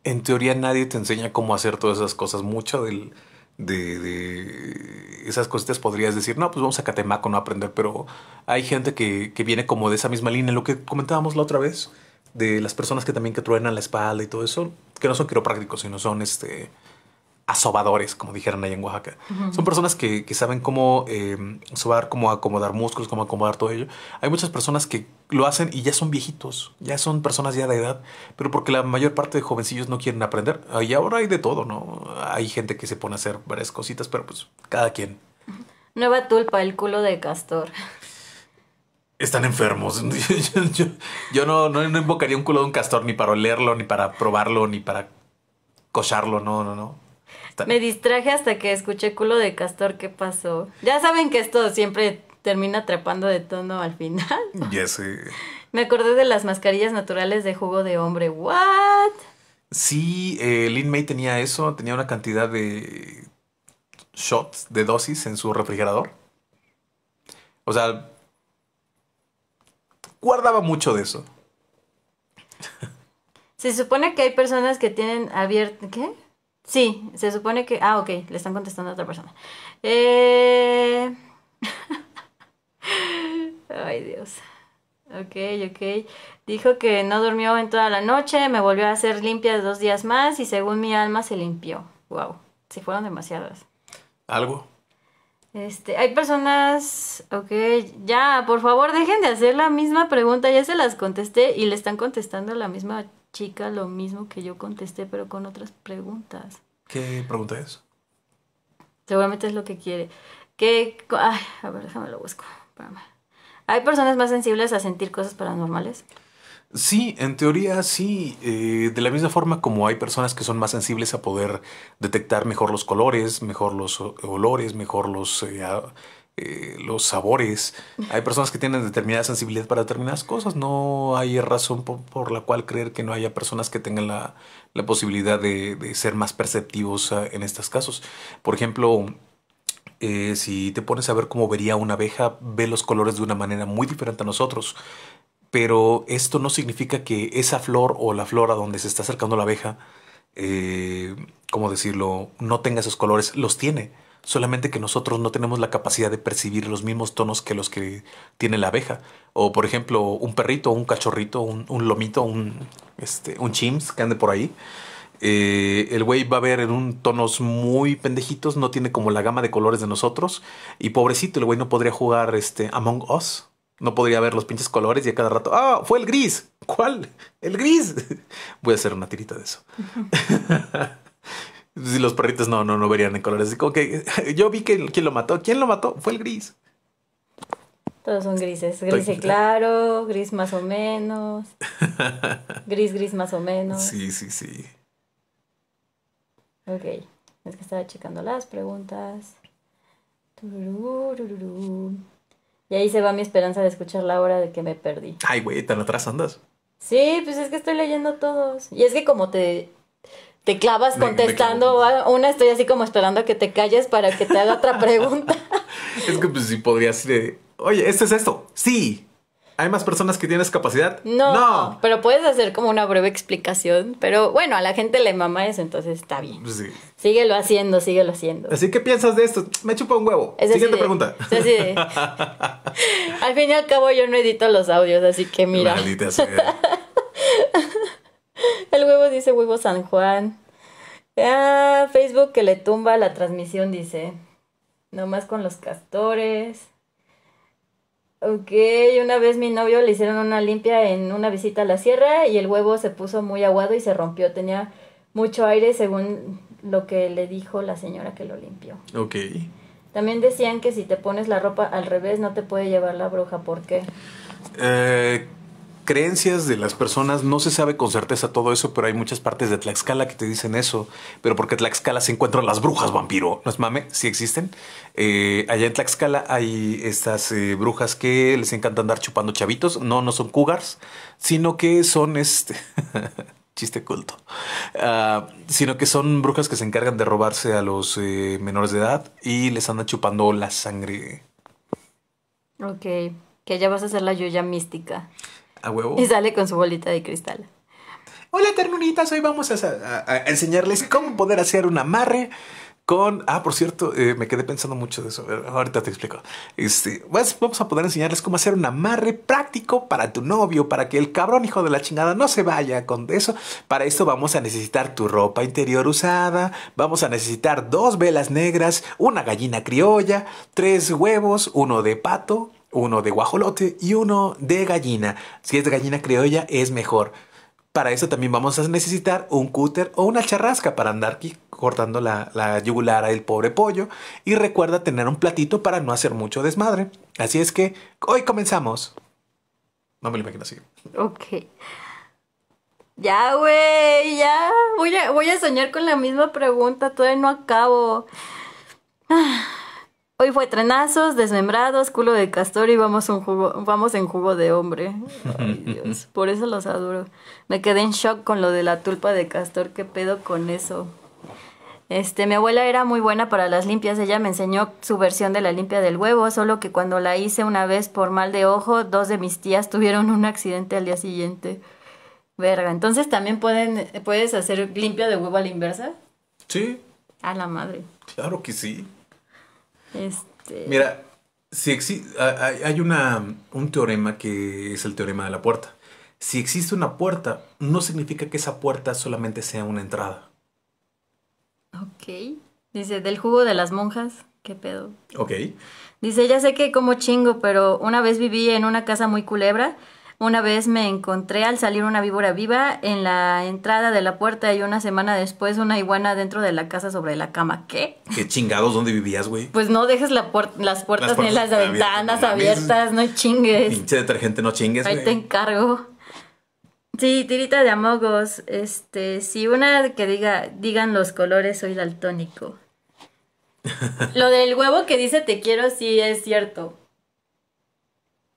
en teoría, nadie te enseña cómo hacer todas esas cosas. Mucha del, de, de, esas cositas podrías decir, no, pues vamos a Catemaco, no a aprender, pero hay gente que, que, viene como de esa misma línea, lo que comentábamos la otra vez, de las personas que también que truenan la espalda y todo eso, que no son quiroprácticos, sino son este asobadores, como dijeron ahí en Oaxaca. Son personas que, saben cómo eh, sobar, cómo acomodar músculos, cómo acomodar todo ello. Hay muchas personas que lo hacen y ya son viejitos, ya son personas ya de edad, pero porque la mayor parte de jovencillos no quieren aprender. Y ahora hay de todo, ¿no? Hay gente que se pone a hacer varias cositas, pero pues cada quien. Nueva tulpa, el culo de castor. Están enfermos. yo, no, no, invocaría un culo de un castor ni para olerlo, ni para probarlo, ni para cocharlo, no, no, no. Me distraje hasta que escuché culo de castor, ¿qué pasó? Ya saben que esto siempre termina atrapando de tono al final. Ya sé. Me acordé de las mascarillas naturales de jugo de hombre. ¿What? Sí, eh, Lin May tenía eso, tenía una cantidad de shots, de dosis en su refrigerador. O sea, guardaba mucho de eso. Se supone que hay personas que tienen abierto... ¿Qué? Sí, se supone que... Ah, ok, le están contestando a otra persona. Eh, ay, Dios. Ok, ok. Dijo que no durmió en toda la noche, me volvió a hacer limpias dos días más y según mi alma se limpió. Wow, se fueron demasiadas. ¿Algo? Este, hay personas, ok, ya, por favor dejen de hacer la misma pregunta, ya se las contesté y le están contestando la misma chica lo mismo que yo contesté, pero con otras preguntas. ¿Qué pregunta es? Seguramente es lo que quiere. ¿Qué, ay, a ver, déjame lo busco. ¿Hay personas más sensibles a sentir cosas paranormales? Sí, en teoría sí. Eh, de la misma forma como hay personas que son más sensibles a poder detectar mejor los colores, mejor los olores, mejor los... Eh, eh, los sabores. Hay personas que tienen determinada sensibilidad para determinadas cosas. No hay razón por, la cual creer que no haya personas que tengan la, posibilidad de, ser más perceptivos ah, en estos casos. Por ejemplo, eh, si te pones a ver cómo vería una abeja, ve los colores de una manera muy diferente a nosotros. Pero esto no significa que esa flor o la flor a donde se está acercando la abeja, eh, como decirlo?, no tenga esos colores, los tiene solamente que nosotros no tenemos la capacidad de percibir los mismos tonos que los que tiene la abeja. O por ejemplo, un perrito, un cachorrito, un, lomito, un, este, un chimps que ande por ahí. Eh, el güey va a ver en un tonos muy pendejitos, no tiene como la gama de colores de nosotros. Y pobrecito, el güey no podría jugar este Among Us. No podría ver los pinches colores y a cada rato, ah, fue el gris. ¿Cuál? El gris. Voy a hacer una tirita de eso. Si los perritos no, no, no verían en colores. que yo vi que quien lo mató. ¿Quién lo mató? Fue el gris. Todos son grises. Gris claro, gris más o menos. Gris, gris más o menos. Sí, sí, sí. Ok. Es que estaba checando las preguntas. Y ahí se va mi esperanza de escuchar la hora de que me perdí. Ay, güey, tan atrás Sí, pues es que estoy leyendo todos. Y es que como te te clavas contestando una, estoy así como esperando a que te calles para que te haga otra pregunta. es que pues si podrías ser oye, esto es esto, sí. ¿Hay más personas que tienes capacidad No, Pero puedes hacer como una breve explicación. Pero bueno, a la gente le mama eso, entonces está bien. Pues sí. Síguelo haciendo, síguelo haciendo. Así que piensas de esto. Me chupa un huevo. Siguiente pregunta. al fin y al cabo yo no edito los audios, así que mira. El huevo dice huevo San Juan. Ah, Facebook que le tumba la transmisión, dice. Nomás con los castores. Ok, una vez mi novio le hicieron una limpia en una visita a la sierra y el huevo se puso muy aguado y se rompió. Tenía mucho aire según lo que le dijo la señora que lo limpió. Ok. También decían que si te pones la ropa al revés no te puede llevar la bruja. ¿Por qué? Eh, creencias de las personas, no se sabe con certeza todo eso, pero hay muchas partes de Tlaxcala que te dicen eso, pero porque Tlaxcala se encuentran las brujas vampiro, no es mame, sí existen. Eh, allá en Tlaxcala hay estas eh, brujas que les encanta andar chupando chavitos, no, no son cougars, sino que son este... chiste culto, ah, sino que son brujas que se encargan de robarse a los eh, menores de edad y les andan chupando la sangre. Ok, que ya vas a hacer la Yuya mística. Y sale con su bolita de cristal. Hola, ternuritas. Hoy vamos a, enseñarles cómo poder hacer un amarre con. Ah, por cierto, eh, me quedé pensando mucho de eso. Ahorita te explico. Este, vamos a poder enseñarles cómo hacer un amarre práctico para tu novio, para que el cabrón hijo de la chingada no se vaya con eso. Para esto vamos a necesitar tu ropa interior usada, vamos a necesitar dos velas negras, una gallina criolla, tres huevos, uno de pato, uno de guajolote y uno de gallina. Si es de gallina criolla es mejor. Para eso también vamos a necesitar un cúter o una charrasca para andar aquí cortando la, yugulara yugular pobre pollo. Y recuerda tener un platito para no hacer mucho desmadre. Así es que hoy comenzamos. No me lo imagino así. Ok. Ya, güey, ya. Voy a, voy a soñar con la misma pregunta. Todavía no acabo. Ah. Hoy fue trenazos, desmembrados, culo de castor y vamos, un vamos en jugo de hombre. Ay, Dios, por eso los adoro. Me quedé en shock con lo de la tulpa de castor, qué pedo con eso. Este, mi abuela era muy buena para las limpias, ella me enseñó su versión de la limpia del huevo, solo que cuando la hice una vez por mal de ojo, dos de mis tías tuvieron un accidente al día siguiente. Verga, entonces también pueden, puedes hacer limpia de huevo a la inversa. Sí. A la madre. Claro que sí. Este... Mira, si hay una, un teorema que es el teorema de la puerta. Si existe una puerta, no significa que esa puerta solamente sea una entrada. Ok. Dice, del jugo de las monjas. ¿Qué pedo? Ok. Dice, ya sé que como chingo, pero una vez viví en una casa muy culebra una vez me encontré al salir una víbora viva en la entrada de la puerta y una semana después una iguana dentro de la casa sobre la cama. ¿Qué? ¿Qué chingados? ¿Dónde vivías, güey? Pues no dejes la las, puertas ni las ventanas abiertas, no chingues. Pinche detergente, no chingues, Ahí te encargo. Sí, tirita de amogos. Este, si una que diga, digan los colores, soy daltónico. Lo del huevo que dice te quiero sí es cierto.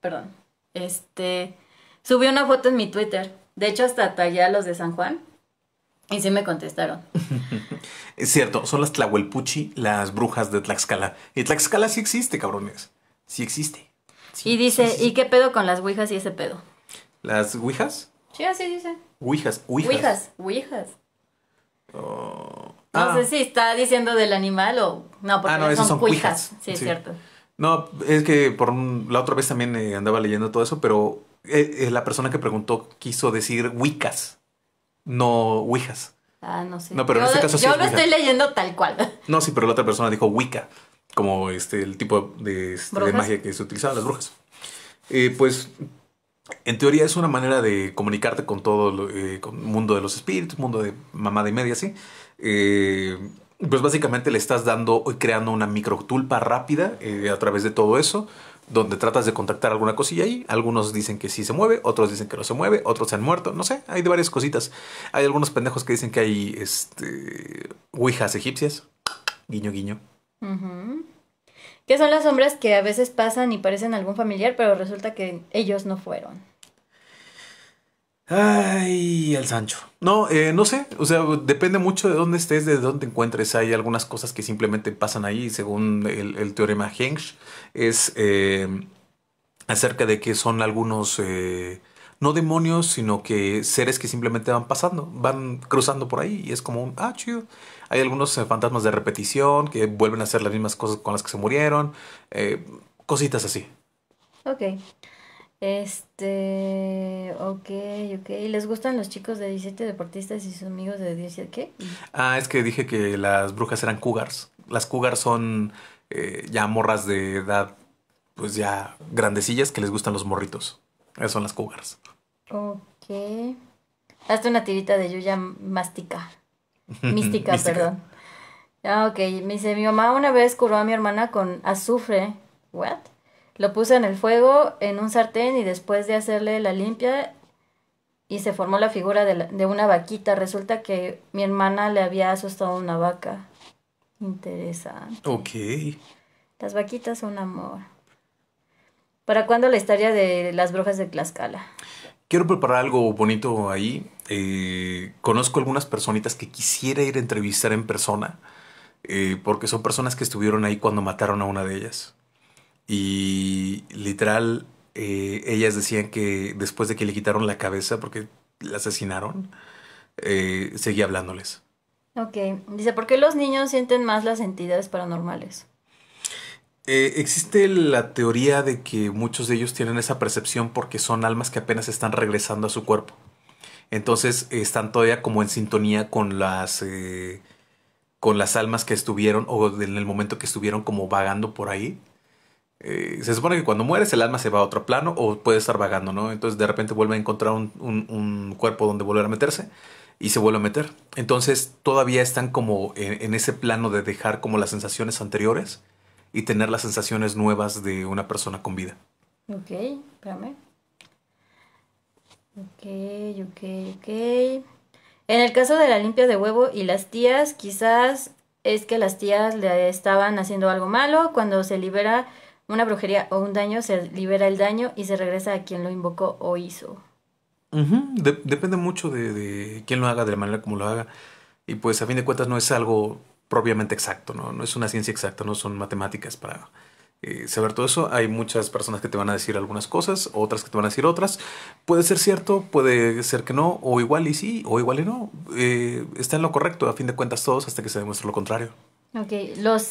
Perdón. Este, Subí una foto en mi Twitter. De hecho, hasta tallé a los de San Juan. Y sí me contestaron. es cierto, son las Tlahuelpuchi, las brujas de Tlaxcala. Y Tlaxcala sí existe, cabrones. Sí existe. y dice, ¿y qué pedo con las ouijas y ese pedo? ¿Las ouijas? Sí, así dice. Ouijas, ouijas. Ouijas, oh. no sé ah. si está diciendo del animal o... No, porque ah, no, son, son Sí, es cierto. No, es que por la otra vez también eh, andaba leyendo todo eso, pero eh, eh, la persona que preguntó quiso decir wicas no Ouijas. Ah, no sé. No, pero yo, en este caso lo estoy leyendo tal cual. No, sí, pero la otra persona dijo Wicca, como este, el tipo de, este, magia que se utilizaba las brujas. Eh, pues, en teoría es una manera de comunicarte con todo el mundo de los espíritus, mundo de mamá de media, sí. pues básicamente le estás dando, creando una microtulpa rápida a través de todo eso donde tratas de contactar alguna cosilla ahí. Algunos dicen que sí se mueve, otros dicen que no se mueve, otros se han muerto, no sé, hay de varias cositas. Hay algunos pendejos que dicen que hay este, ouijas egipcias. Guiño, guiño. ¿Qué Que son las sombras que a veces pasan y parecen algún familiar, pero resulta que ellos no fueron. Ay, el Sancho. No, eh, no sé, o sea, depende mucho de dónde estés, de dónde encuentres. Hay algunas cosas que simplemente pasan ahí, según el, teorema Hengsch. es eh, acerca de que son algunos, eh, no demonios, sino que seres que simplemente van pasando, van cruzando por ahí y es como un, ah, chido. Hay algunos fantasmas de repetición que vuelven a hacer las mismas cosas con las que se murieron, cositas así. Ok. Este, ok, ok. ¿Les gustan los chicos de 17 deportistas y sus amigos de 17 qué? Ah, es que dije que las brujas eran cougars. Las cougars son eh, ya morras de edad, pues ya grandecillas que les gustan los morritos. Esas son las cougars. Ok. Hazte una tirita de Yuya Mástica. Mística, perdón. Ah, ok. Me dice, mi mamá una vez curó a mi hermana con azufre. ¿What? Lo puse en el fuego, en un sartén y después de hacerle la limpia y se formó la figura de, una vaquita. Resulta que mi hermana le había asustado una vaca. Interesante. Ok. Las vaquitas son amor. ¿Para cuándo la historia de las brujas de Tlaxcala? Quiero preparar algo bonito ahí. Eh, conozco algunas personitas que quisiera ir a entrevistar en persona, eh, porque son personas que estuvieron ahí cuando mataron a una de ellas. Y literal, eh, ellas decían que después de que le quitaron la cabeza porque la asesinaron, eh, seguía hablándoles. Ok, dice, ¿por qué los niños sienten más las entidades paranormales? Eh, existe la teoría de que muchos de ellos tienen esa percepción porque son almas que apenas están regresando a su cuerpo. Entonces están todavía como en sintonía con las con las almas que estuvieron o en el momento que estuvieron como vagando por ahí eh, se supone que cuando mueres el alma se va a otro plano o puede estar vagando, ¿no? Entonces de repente vuelve a encontrar un, cuerpo donde volver a meterse y se vuelve a meter. Entonces todavía están como en, en, ese plano de dejar como las sensaciones anteriores y tener las sensaciones nuevas de una persona con vida. Ok, espérame. Ok, ok, ok. En el caso de la limpia de huevo y las tías, quizás es que las tías le estaban haciendo algo malo cuando se libera una brujería o un daño, se libera el daño y se regresa a quien lo invocó o hizo. depende mucho de, quién lo haga, de la manera como lo haga. Y pues a fin de cuentas no es algo propiamente exacto, ¿no? No es una ciencia exacta, no son matemáticas para eh, saber todo eso. Hay muchas personas que te van a decir algunas cosas, otras que te van a decir otras. Puede ser cierto, puede ser que no, o igual y sí, o igual y no. Eh, está en lo correcto, a fin de cuentas todos, hasta que se demuestre lo contrario. Ok, los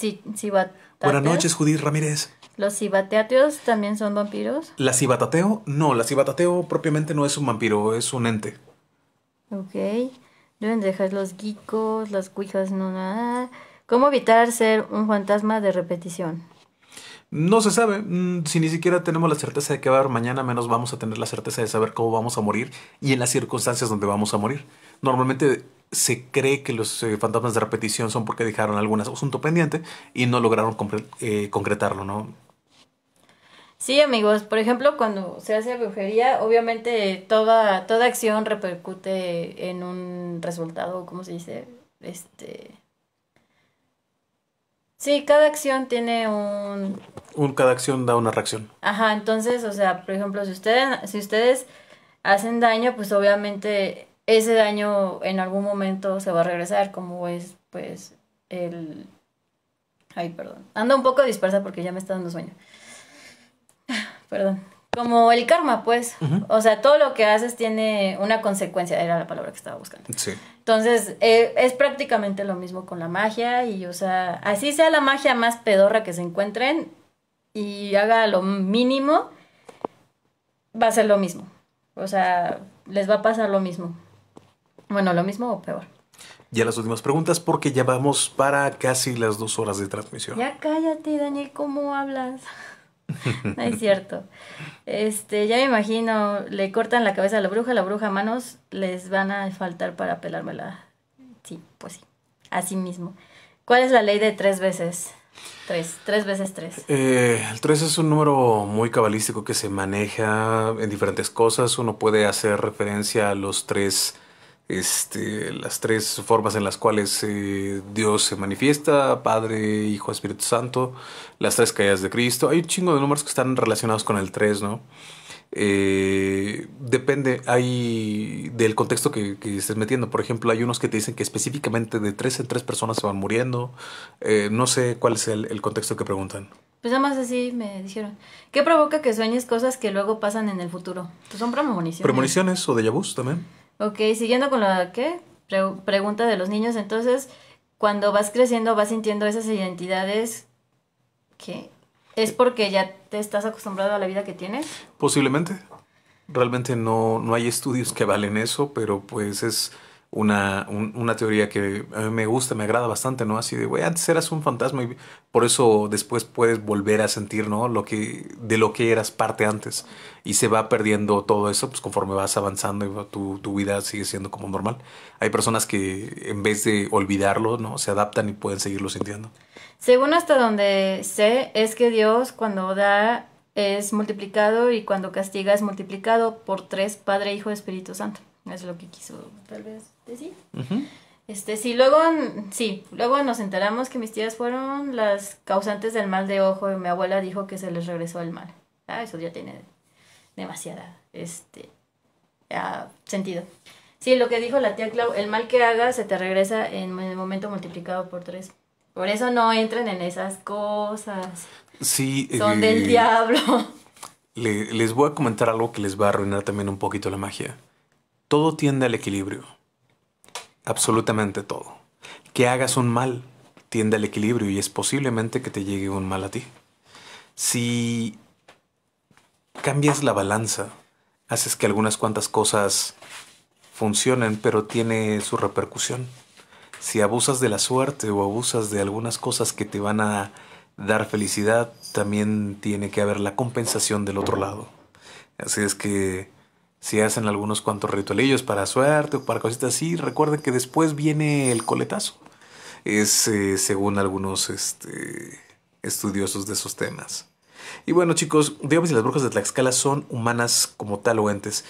Buenas noches, Judith Ramírez. ¿Los cibatateos también son vampiros? ¿La cibatateo? No, la cibatateo propiamente no es un vampiro, es un ente. Ok. Deben dejar los guicos, las cuijas, no nada. ¿Cómo evitar ser un fantasma de repetición? No se sabe. Mm, si ni siquiera tenemos la certeza de qué va a haber mañana, menos vamos a tener la certeza de saber cómo vamos a morir y en las circunstancias donde vamos a morir. Normalmente se cree que los eh, fantasmas de repetición son porque dejaron algún asunto pendiente y no lograron eh, concretarlo, ¿no? Sí, amigos, por ejemplo, cuando se hace brujería, obviamente toda, toda acción repercute en un resultado, ¿cómo se dice? Este... Sí, cada acción tiene un... Cada acción da una reacción. Ajá, entonces, o sea, por ejemplo, si ustedes, si ustedes hacen daño, pues obviamente ese daño en algún momento se va a regresar, como es, pues, el... Ay, perdón. Ando un poco dispersa porque ya me está dando sueño. Perdón. Como el karma, pues. O sea, todo lo que haces tiene una consecuencia, era la palabra que estaba buscando. Sí. Entonces, eh, es prácticamente lo mismo con la magia y, o sea, así sea la magia más pedorra que se encuentren y haga lo mínimo, va a ser lo mismo. O sea, les va a pasar lo mismo. Bueno, lo mismo o peor. Ya las últimas preguntas porque ya vamos para casi las dos horas de transmisión. Ya cállate, Daniel, ¿cómo hablas? no es cierto. Este, ya me imagino, le cortan la cabeza a la bruja, la bruja manos, les van a faltar para pelármela. Sí, pues sí, así mismo. ¿Cuál es la ley de tres veces? Tres, tres veces tres. Eh, el tres es un número muy cabalístico que se maneja en diferentes cosas. Uno puede hacer referencia a los tres este, las tres formas en las cuales eh, Dios se manifiesta, Padre, Hijo, Espíritu Santo, las tres caídas de Cristo. Hay un chingo de números que están relacionados con el 3, ¿no? Eh, depende, hay del contexto que, estés metiendo. Por ejemplo, hay unos que te dicen que específicamente de tres en tres personas se van muriendo. Eh, no sé cuál es el, contexto que preguntan. Pues nada más así me dijeron. ¿Qué provoca que sueñes cosas que luego pasan en el futuro? Pues son premoniciones. ¿Premoniciones o de yabús también? Ok, siguiendo con la ¿qué? pregunta de los niños, entonces, cuando vas creciendo, vas sintiendo esas identidades que es porque ya te estás acostumbrado a la vida que tienes. Posiblemente. Realmente no, no hay estudios que valen eso, pero pues es una, teoría que a mí me gusta, me agrada bastante, ¿no? Así de, güey, antes eras un fantasma y por eso después puedes volver a sentir, ¿no? Lo que, de lo que eras parte antes. Y se va perdiendo todo eso, pues conforme vas avanzando y tu, tu vida sigue siendo como normal. Hay personas que en vez de olvidarlo, ¿no? Se adaptan y pueden seguirlo sintiendo. Según hasta donde sé, es que Dios cuando da es multiplicado y cuando castiga es multiplicado por tres, Padre, Hijo, Espíritu Santo. Es lo que quiso tal vez decir. Este, sí, luego, mm, luego nos enteramos que mis tías fueron las causantes del mal de ojo y mi abuela dijo que se les regresó el mal. Ah, eso ya tiene demasiada, este, sentido. Sí, lo que dijo la tía Clau, el mal que hagas se te regresa en el momento multiplicado por tres. Por eso no entren en esas cosas. Sí. Son eh, del diablo. les voy a comentar algo que les va a arruinar también un poquito la magia. Todo tiende al equilibrio. Absolutamente todo. Que hagas un mal tiende al equilibrio y es posiblemente que te llegue un mal a ti. Si cambias la balanza, haces que algunas cuantas cosas funcionen, pero tiene su repercusión. Si abusas de la suerte o abusas de algunas cosas que te van a dar felicidad, también tiene que haber la compensación del otro lado. Así es que si hacen algunos cuantos ritualillos para suerte o para cositas así, recuerden que después viene el coletazo. Es eh, según algunos este, estudiosos de esos temas. Y bueno chicos, digamos si las brujas de Tlaxcala son humanas como tal o entes.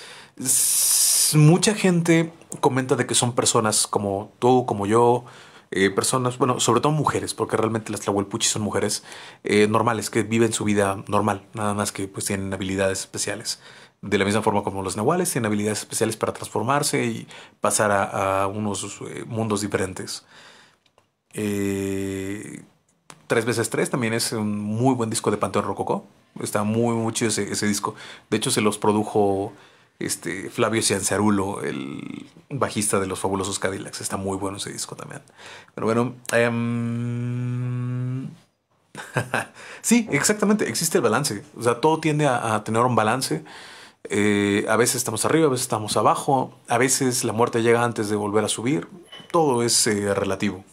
mucha gente comenta de que son personas como tú, como yo, eh, personas, bueno, sobre todo mujeres, porque realmente las Tlahuelpuchis son mujeres eh, normales, que viven su vida normal, nada más que pues tienen habilidades especiales de la misma forma como los nahuales, tienen habilidades especiales para transformarse y pasar a, unos eh, mundos diferentes. Eh, tres veces tres también es un muy buen disco de Panteón Rococó. Está muy, muy chido ese, disco. De hecho, se los produjo este, Flavio Cianciarulo, el bajista de los fabulosos Cadillacs. Está muy bueno ese disco también. Pero bueno. Em, sí, exactamente. Existe el balance. O sea, todo tiende a tener un balance. Eh, a veces estamos arriba, a veces estamos abajo, a veces la muerte llega antes de volver a subir. Todo es eh, relativo.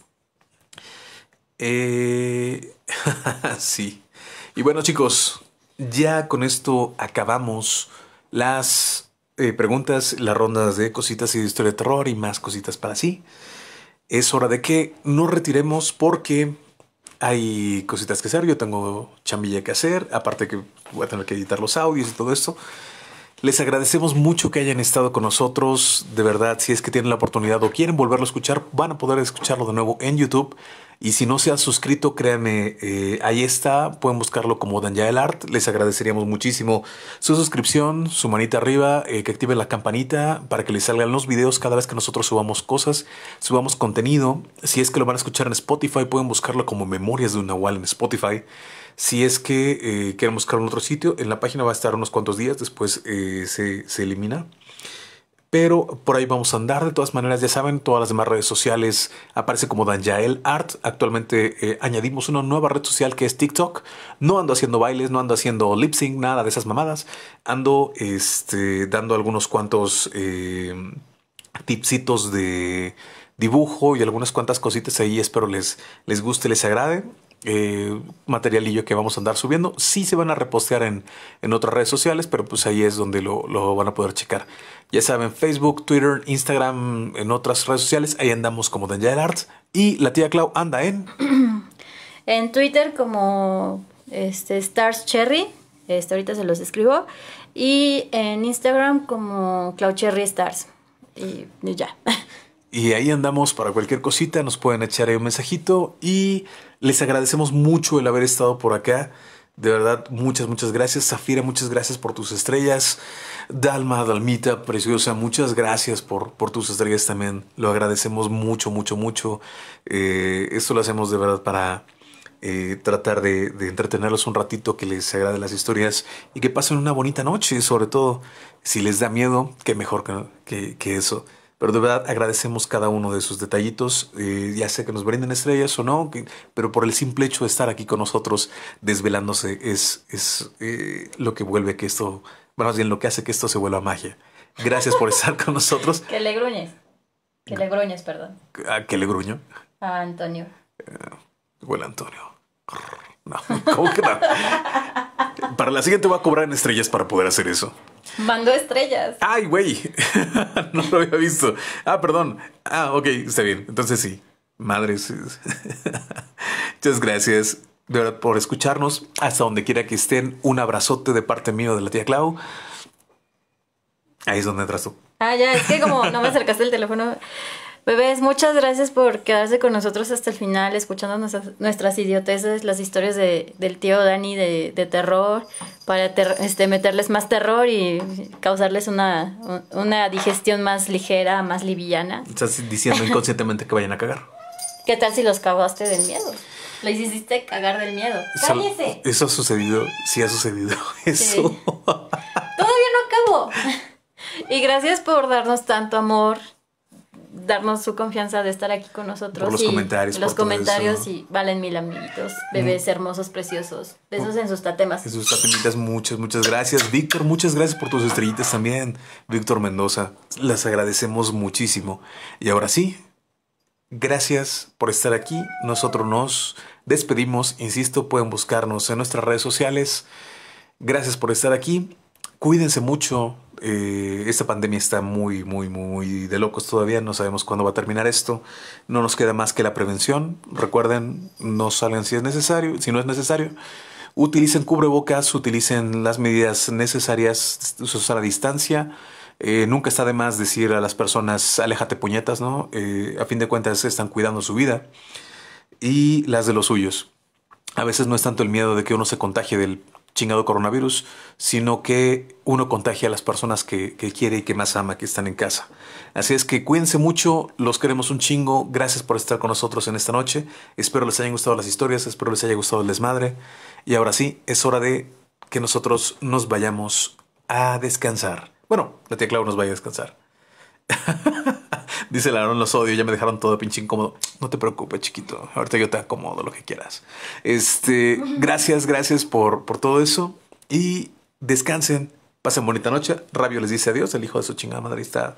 Eh, sí. Y bueno chicos, ya con esto acabamos las preguntas, las rondas de cositas y de historia de terror y más cositas para sí. Es hora de que nos retiremos porque hay cositas que hacer, yo tengo chamilla que hacer, aparte que voy a tener que editar los audios y todo esto. Les agradecemos mucho que hayan estado con nosotros. De verdad, si es que tienen la oportunidad o quieren volverlo a escuchar, van a poder escucharlo de nuevo en YouTube. Y si no se han suscrito, créanme, eh, ahí está. Pueden buscarlo como Danjael Art. Les agradeceríamos muchísimo su suscripción, su manita arriba, eh, que activen la campanita para que les salgan los videos cada vez que nosotros subamos cosas, subamos contenido. Si es que lo van a escuchar en Spotify, pueden buscarlo como Memorias de un Nahual en Spotify. Si es que queremos eh, quieren buscar un otro sitio, en la página va a estar unos cuantos días, después eh, se, elimina. Pero por ahí vamos a andar. De todas maneras, ya saben, todas las demás redes sociales aparece como Danjael Art. Actualmente eh, añadimos una nueva red social que es TikTok. No ando haciendo bailes, no ando haciendo lip sync, nada de esas mamadas. Ando este, dando algunos cuantos tipsitos de dibujo y algunas cuantas cositas ahí. Espero les, les guste, les agrade. Eh, materialillo que vamos a andar subiendo. Sí se van a repostear en, en otras redes sociales, pero pues ahí es donde lo, van a poder checar. Ya saben, Facebook, Twitter, Instagram, en otras redes sociales, ahí andamos como Daniel Arts. Y la tía Clau anda en... en Twitter como este, Stars Cherry, este, ahorita se los escribo, y en Instagram como Clau Cherry Stars. Y ya. Y ahí andamos para cualquier cosita, nos pueden echar ahí un mensajito y les agradecemos mucho el haber estado por acá. De verdad, muchas, muchas gracias. Zafira, muchas gracias por tus estrellas. Dalma, Dalmita, preciosa, muchas gracias por, por tus estrellas también. Lo agradecemos mucho, mucho, mucho. Eh, esto lo hacemos de verdad para eh, tratar de, entretenerlos un ratito, que les agrade las historias y que pasen una bonita noche. Sobre todo, si les da miedo, que mejor que, que, que eso pero de verdad agradecemos cada uno de sus detallitos, eh, ya sea que nos brinden estrellas o no, pero por el simple hecho de estar aquí con nosotros desvelándose es, es eh, lo que vuelve que esto, bueno, más bien lo que hace que esto se vuelva magia. Gracias por estar con nosotros. Que le gruñes. Que le gruñes, perdón. ¿A ah, qué le gruño? A Antonio. Eh, huele Antonio. No, ¿cómo que Para la siguiente voy a cobrar en estrellas para poder hacer eso. Mando estrellas. Ay, güey. no lo había visto. Ah, perdón. Ah, ok, está bien. Entonces sí. Madres. Muchas gracias de verdad por escucharnos. Hasta donde quiera que estén, un abrazote de parte mío de la tía Clau. Ahí es donde entras tú. Ah, ya, es que como no me acercaste el teléfono. Bebés, muchas gracias por quedarse con nosotros hasta el final, escuchando nuestras, nuestras idioteces, las historias de, del tío Dani de, terror, para este, meterles más terror y causarles una, una digestión más ligera, más liviana. Estás diciendo inconscientemente que vayan a cagar. ¿Qué tal si los cagaste del miedo? Le hiciste cagar del miedo. ¡Cállese! Eso ha sucedido, sí ha sucedido eso. Todavía no acabo. Y gracias por darnos tanto amor, darnos su confianza de estar aquí con nosotros. Por los comentarios. Los comentarios y valen mil amiguitos, bebés mm. hermosos, preciosos. Besos mm. en sus tatemas. En sus tatemitas, muchas, muchas gracias. Víctor, muchas gracias por tus estrellitas también. Víctor Mendoza, las agradecemos muchísimo. Y ahora sí, gracias por estar aquí. Nosotros nos despedimos. Insisto, pueden buscarnos en nuestras redes sociales. Gracias por estar aquí. Cuídense mucho, eh, esta pandemia está muy, muy, muy de locos todavía. No sabemos cuándo va a terminar esto. No nos queda más que la prevención. Recuerden, no salgan si es necesario, si no es necesario. Utilicen cubrebocas, utilicen las medidas necesarias, usar a distancia. Eh, nunca está de más decir a las personas, aléjate puñetas, ¿no? Eh, a fin de cuentas están cuidando su vida y las de los suyos. A veces no es tanto el miedo de que uno se contagie del chingado coronavirus, sino que uno contagia a las personas que, quiere y que más ama, que están en casa. Así es que cuídense mucho, los queremos un chingo, gracias por estar con nosotros en esta noche, espero les hayan gustado las historias, espero les haya gustado el desmadre, y ahora sí, es hora de que nosotros nos vayamos a descansar. Bueno, la tía Clau nos vaya a descansar. Dice Larón, los odio, ya me dejaron todo pinche incómodo. No te preocupes, chiquito. Ahorita yo te acomodo lo que quieras. Este, gracias, gracias por, por todo eso. Y descansen. Pasen bonita noche. Rabio les dice adiós. El hijo de su chingada madre está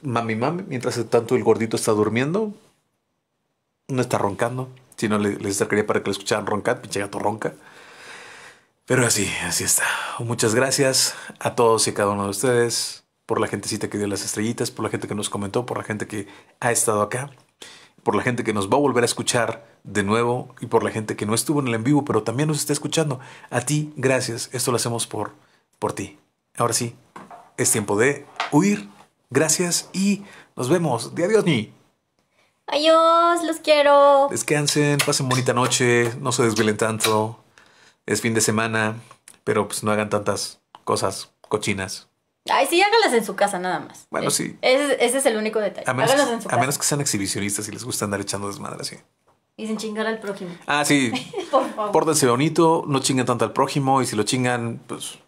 mami mami. Mientras tanto el gordito está durmiendo. No está roncando. Si no, les estaría para que lo escucharan roncar. Pinche gato ronca. Pero así, así está. Muchas gracias a todos y cada uno de ustedes por la gentecita que dio las estrellitas, por la gente que nos comentó, por la gente que ha estado acá, por la gente que nos va a volver a escuchar de nuevo y por la gente que no estuvo en el en vivo, pero también nos está escuchando. A ti, gracias. Esto lo hacemos por, por ti. Ahora sí, es tiempo de huir. Gracias y nos vemos. De adiós, ni. Adiós, los quiero. Descansen, pasen bonita noche, no se desvelen tanto. Es fin de semana, pero pues no hagan tantas cosas cochinas. Ay, sí, hágalas en su casa nada más. Bueno, eh, sí. Ese, es el único detalle. A hágalas en su casa. a menos que sean exhibicionistas y les gusta andar echando desmadre así. Y sin chingar al prójimo. Ah, sí. Por favor. Pórtense bonito, no chinguen tanto al prójimo y si lo chingan, pues,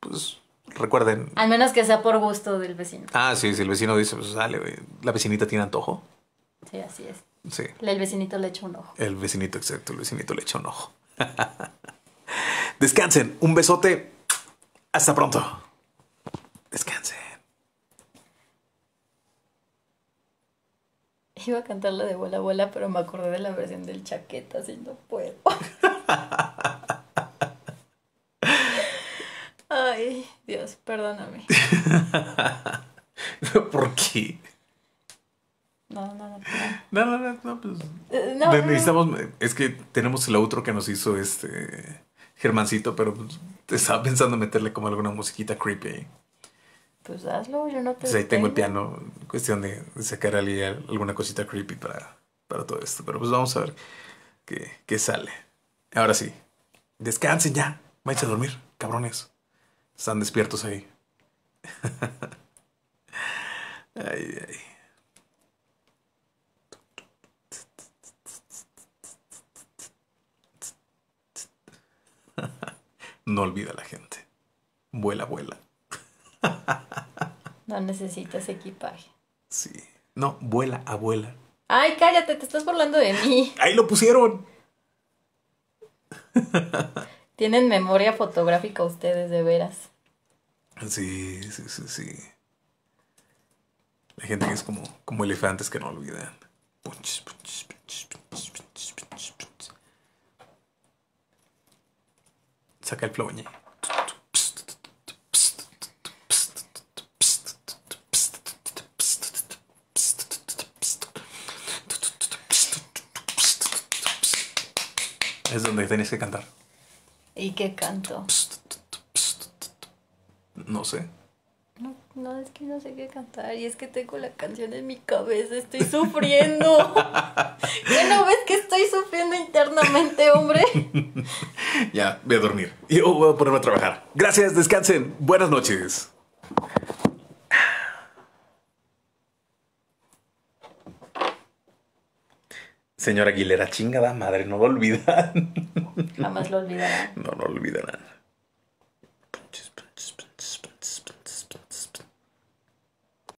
pues recuerden. Al menos que sea por gusto del vecino. Ah, sí, si el vecino dice, pues sale, la vecinita tiene antojo. Sí, así es. Sí. El vecinito le echa un ojo. El vecinito, exacto, el vecinito le echa un ojo. Descansen, un besote. Hasta pronto descanse Iba a la de bola a bola, pero me acordé de la versión del chaqueta, así no puedo. Ay, Dios, perdóname. ¿Por qué? No, no, no. No, no, no, pues, eh, necesitamos. Es que tenemos el otro que nos hizo este. Germancito, pero pues, estaba pensando meterle como alguna musiquita creepy pues hazlo, yo no te. Pues ahí tengo el piano, cuestión de, sacar alguna cosita creepy para, para todo esto. Pero pues vamos a ver qué, sale. Ahora sí, descansen ya, váyanse a dormir, cabrones. Están despiertos ahí. ay, No olvida la gente. Vuela, vuela. No necesitas equipaje. Sí. No, vuela, abuela. Ay, cállate, te estás burlando de mí. Ahí lo pusieron. Tienen memoria fotográfica ustedes, de veras. Sí, sí, sí, sí. La gente que es como, como elefantes que no olvidan. Saca el ploñe. Es donde tenéis que cantar. ¿Y qué canto? No sé. No, es que no sé qué cantar. Y es que tengo la canción en mi cabeza. Estoy sufriendo. ¿Ya no ves que estoy sufriendo internamente, hombre? ya, voy a dormir. yo oh, voy a ponerme a trabajar. Gracias, descansen. Buenas noches. Señora Aguilera, chingada madre, no lo olvidan. Jamás lo olvidarán. No lo olvidarán.